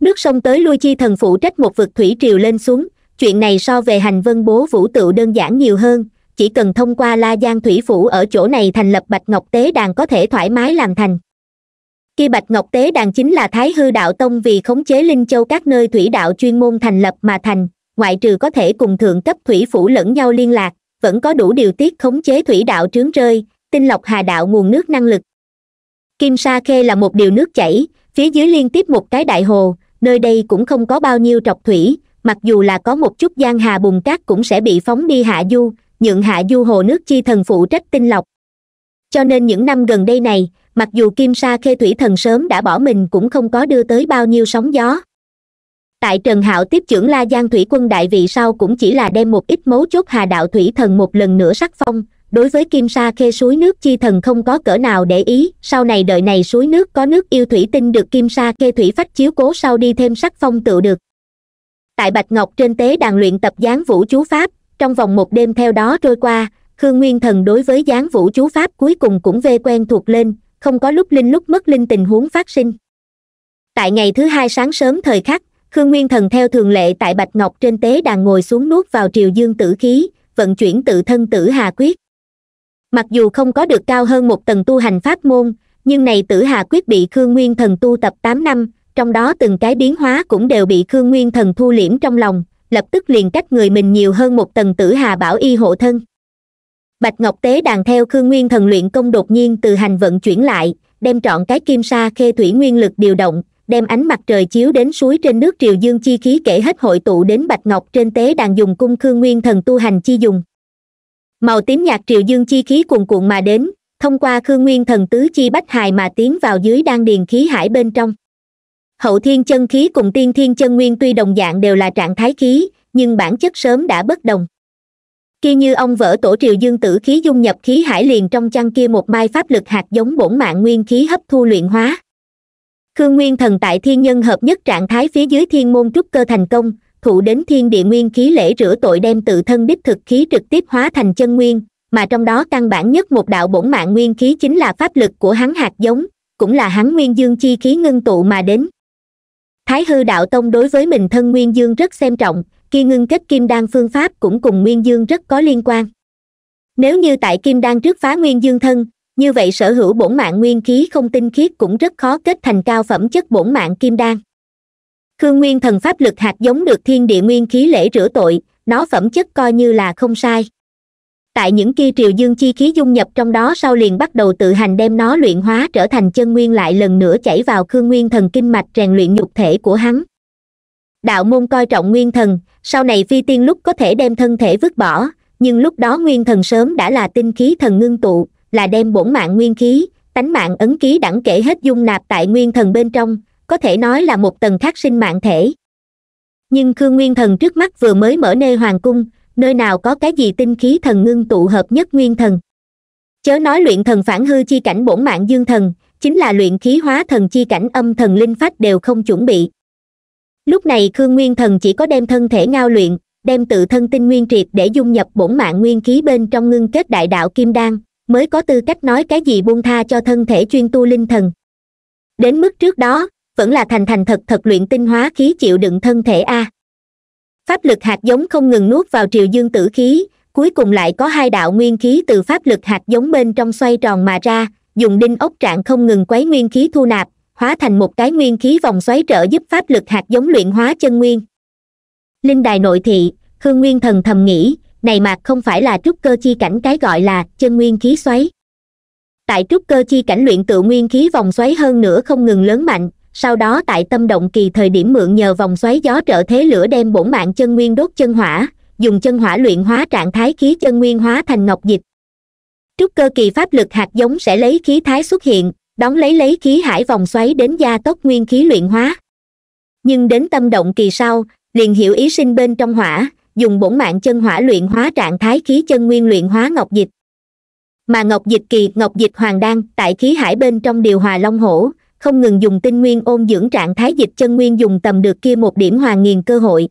nước sông tới lui chi thần phụ trách một vực thủy triều lên xuống chuyện này so về hành vân bố vũ tự đơn giản nhiều hơn chỉ cần thông qua la giang thủy phủ ở chỗ này thành lập bạch ngọc tế đàn có thể thoải mái làm thành khi bạch ngọc tế đàn chính là thái hư đạo tông vì khống chế linh châu các nơi thủy đạo chuyên môn thành lập mà thành ngoại trừ có thể cùng thượng cấp thủy phủ lẫn nhau liên lạc vẫn có đủ điều tiết khống chế thủy đạo trướng rơi tinh lọc hà đạo nguồn nước năng lực kim sa khê là một điều nước chảy phía dưới liên tiếp một cái đại hồ nơi đây cũng không có bao nhiêu trọc thủy mặc dù là có một chút gian hà bùn cát cũng sẽ bị phóng đi hạ du nhượng hạ du hồ nước chi thần phụ trách tinh lọc cho nên những năm gần đây này mặc dù kim sa khê thủy thần sớm đã bỏ mình cũng không có đưa tới bao nhiêu sóng gió tại trần hạo tiếp trưởng la giang thủy quân đại vị sau cũng chỉ là đem một ít mấu chốt hà đạo thủy thần một lần nữa sắc phong đối với kim sa khê suối nước chi thần không có cỡ nào để ý sau này đợi này suối nước có nước yêu thủy tinh được kim sa khê thủy phách chiếu cố sau đi thêm sắc phong tựu được tại bạch ngọc trên tế đàn luyện tập gián vũ chú pháp trong vòng một đêm theo đó trôi qua khương nguyên thần đối với gián vũ chú pháp cuối cùng cũng vê quen thuộc lên không có lúc linh lúc mất linh tình huống phát sinh tại ngày thứ hai sáng sớm thời khắc khương nguyên thần theo thường lệ tại bạch ngọc trên tế đàn ngồi xuống nuốt vào triều dương tử khí vận chuyển tự thân tử hà quyết mặc dù không có được cao hơn một tầng tu hành pháp môn nhưng này tử hà quyết bị khương nguyên thần tu tập tám năm trong đó từng cái biến hóa cũng đều bị khương nguyên thần thu liễm trong lòng lập tức liền cách người mình nhiều hơn một tầng tử hà bảo y hộ thân bạch ngọc tế đàn theo khương nguyên thần luyện công đột nhiên từ hành vận chuyển lại đem trọn cái kim sa khê thủy nguyên lực điều động đem ánh mặt trời chiếu đến suối trên nước triều dương chi khí kể hết hội tụ đến bạch ngọc trên tế đàn dùng cung khương nguyên thần tu hành chi dùng màu tím nhạt triều dương chi khí cuồn cuộn mà đến thông qua khương nguyên thần tứ chi bách hài mà tiến vào dưới đan điền khí hải bên trong hậu thiên chân khí cùng tiên thiên chân nguyên tuy đồng dạng đều là trạng thái khí nhưng bản chất sớm đã bất đồng kia như ông vỡ tổ triều dương tử khí dung nhập khí hải liền trong chăn kia một mai pháp lực hạt giống bổn mạng nguyên khí hấp thu luyện hóa khương nguyên thần tại thiên nhân hợp nhất trạng thái phía dưới thiên môn trúc cơ thành công thụ đến thiên địa nguyên khí lễ rửa tội đem tự thân đích thực khí trực tiếp hóa thành chân nguyên mà trong đó căn bản nhất một đạo bổn mạng nguyên khí chính là pháp lực của hắn hạt giống cũng là hắn nguyên dương chi khí ngưng tụ mà đến thái hư đạo tông đối với mình thân nguyên dương rất xem trọng khi ngưng kết kim đan phương pháp cũng cùng nguyên dương rất có liên quan nếu như tại kim đan trước phá nguyên dương thân như vậy sở hữu bổn mạng nguyên khí không tinh khiết cũng rất khó kết thành cao phẩm chất bổn mạng kim đan khương nguyên thần pháp lực hạt giống được thiên địa nguyên khí lễ rửa tội nó phẩm chất coi như là không sai tại những kia triều dương chi khí dung nhập trong đó sau liền bắt đầu tự hành đem nó luyện hóa trở thành chân nguyên lại lần nữa chảy vào khương nguyên thần kinh mạch rèn luyện nhục thể của hắn đạo môn coi trọng nguyên thần sau này phi tiên lúc có thể đem thân thể vứt bỏ nhưng lúc đó nguyên thần sớm đã là tinh khí thần ngưng tụ là đem bổn mạng nguyên khí tánh mạng ấn ký đẳng kể hết dung nạp tại nguyên thần bên trong có thể nói là một tầng khác sinh mạng thể nhưng khương nguyên thần trước mắt vừa mới mở nê hoàng cung nơi nào có cái gì tinh khí thần ngưng tụ hợp nhất nguyên thần chớ nói luyện thần phản hư chi cảnh bổn mạng dương thần chính là luyện khí hóa thần chi cảnh âm thần linh phách đều không chuẩn bị lúc này khương nguyên thần chỉ có đem thân thể ngao luyện đem tự thân tinh nguyên triệt để dung nhập bổn mạng nguyên khí bên trong ngưng kết đại đạo kim đan mới có tư cách nói cái gì buông tha cho thân thể chuyên tu linh thần đến mức trước đó vẫn là thành thành thật thật luyện tinh hóa khí chịu đựng thân thể a pháp lực hạt giống không ngừng nuốt vào triều dương tử khí cuối cùng lại có hai đạo nguyên khí từ pháp lực hạt giống bên trong xoay tròn mà ra dùng đinh ốc trạng không ngừng quấy nguyên khí thu nạp hóa thành một cái nguyên khí vòng xoáy trợ giúp pháp lực hạt giống luyện hóa chân nguyên linh đài nội thị khương nguyên thần thầm nghĩ này mà không phải là trúc cơ chi cảnh cái gọi là chân nguyên khí xoáy tại trúc cơ chi cảnh luyện tự nguyên khí vòng xoáy hơn nữa không ngừng lớn mạnh sau đó tại tâm động kỳ thời điểm mượn nhờ vòng xoáy gió trợ thế lửa đem bổn mạng chân nguyên đốt chân hỏa dùng chân hỏa luyện hóa trạng thái khí chân nguyên hóa thành ngọc dịch trúc cơ kỳ pháp lực hạt giống sẽ lấy khí thái xuất hiện đón lấy lấy khí hải vòng xoáy đến gia tốc nguyên khí luyện hóa nhưng đến tâm động kỳ sau liền hiểu ý sinh bên trong hỏa dùng bổn mạng chân hỏa luyện hóa trạng thái khí chân nguyên luyện hóa ngọc dịch mà ngọc dịch kỳ ngọc dịch hoàng đan tại khí hải bên trong điều hòa long hổ không ngừng dùng tinh nguyên ôn dưỡng trạng thái dịch chân nguyên dùng tầm được kia một điểm hoàn nghiền cơ hội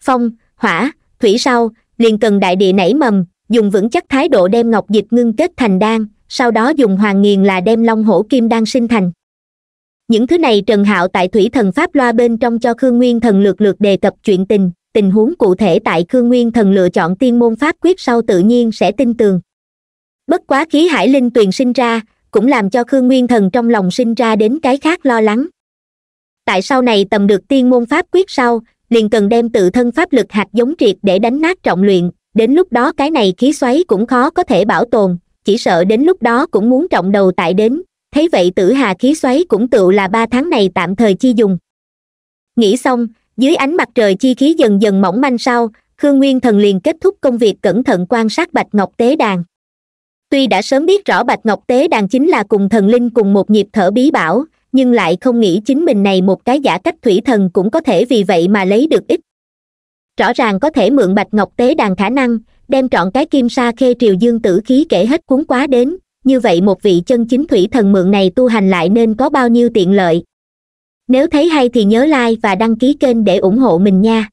phong hỏa thủy sau liền cần đại địa nảy mầm dùng vững chắc thái độ đem ngọc dịch ngưng kết thành đan sau đó dùng hoàn nghiền là đem long hổ kim đan sinh thành những thứ này trần hạo tại thủy thần pháp loa bên trong cho khương nguyên thần lược lược đề cập chuyện tình tình huống cụ thể tại khương nguyên thần lựa chọn tiên môn pháp quyết sau tự nhiên sẽ tin tường bất quá khí hải linh tuyền sinh ra cũng làm cho khương nguyên thần trong lòng sinh ra đến cái khác lo lắng tại sau này tầm được tiên môn pháp quyết sau liền cần đem tự thân pháp lực hạt giống triệt để đánh nát trọng luyện đến lúc đó cái này khí xoáy cũng khó có thể bảo tồn chỉ sợ đến lúc đó cũng muốn trọng đầu tại đến thấy vậy tử hà khí xoáy cũng tựu là ba tháng này tạm thời chi dùng nghĩ xong dưới ánh mặt trời chi khí dần dần mỏng manh sau khương nguyên thần liền kết thúc công việc cẩn thận quan sát bạch ngọc tế đàn tuy đã sớm biết rõ bạch ngọc tế đàn chính là cùng thần linh cùng một nhịp thở bí bảo nhưng lại không nghĩ chính mình này một cái giả cách thủy thần cũng có thể vì vậy mà lấy được ích rõ ràng có thể mượn bạch ngọc tế đàn khả năng đem trọn cái kim sa khê triều dương tử khí kể hết cuốn quá đến như vậy một vị chân chính thủy thần mượn này tu hành lại nên có bao nhiêu tiện lợi nếu thấy hay thì nhớ like và đăng ký kênh để ủng hộ mình nha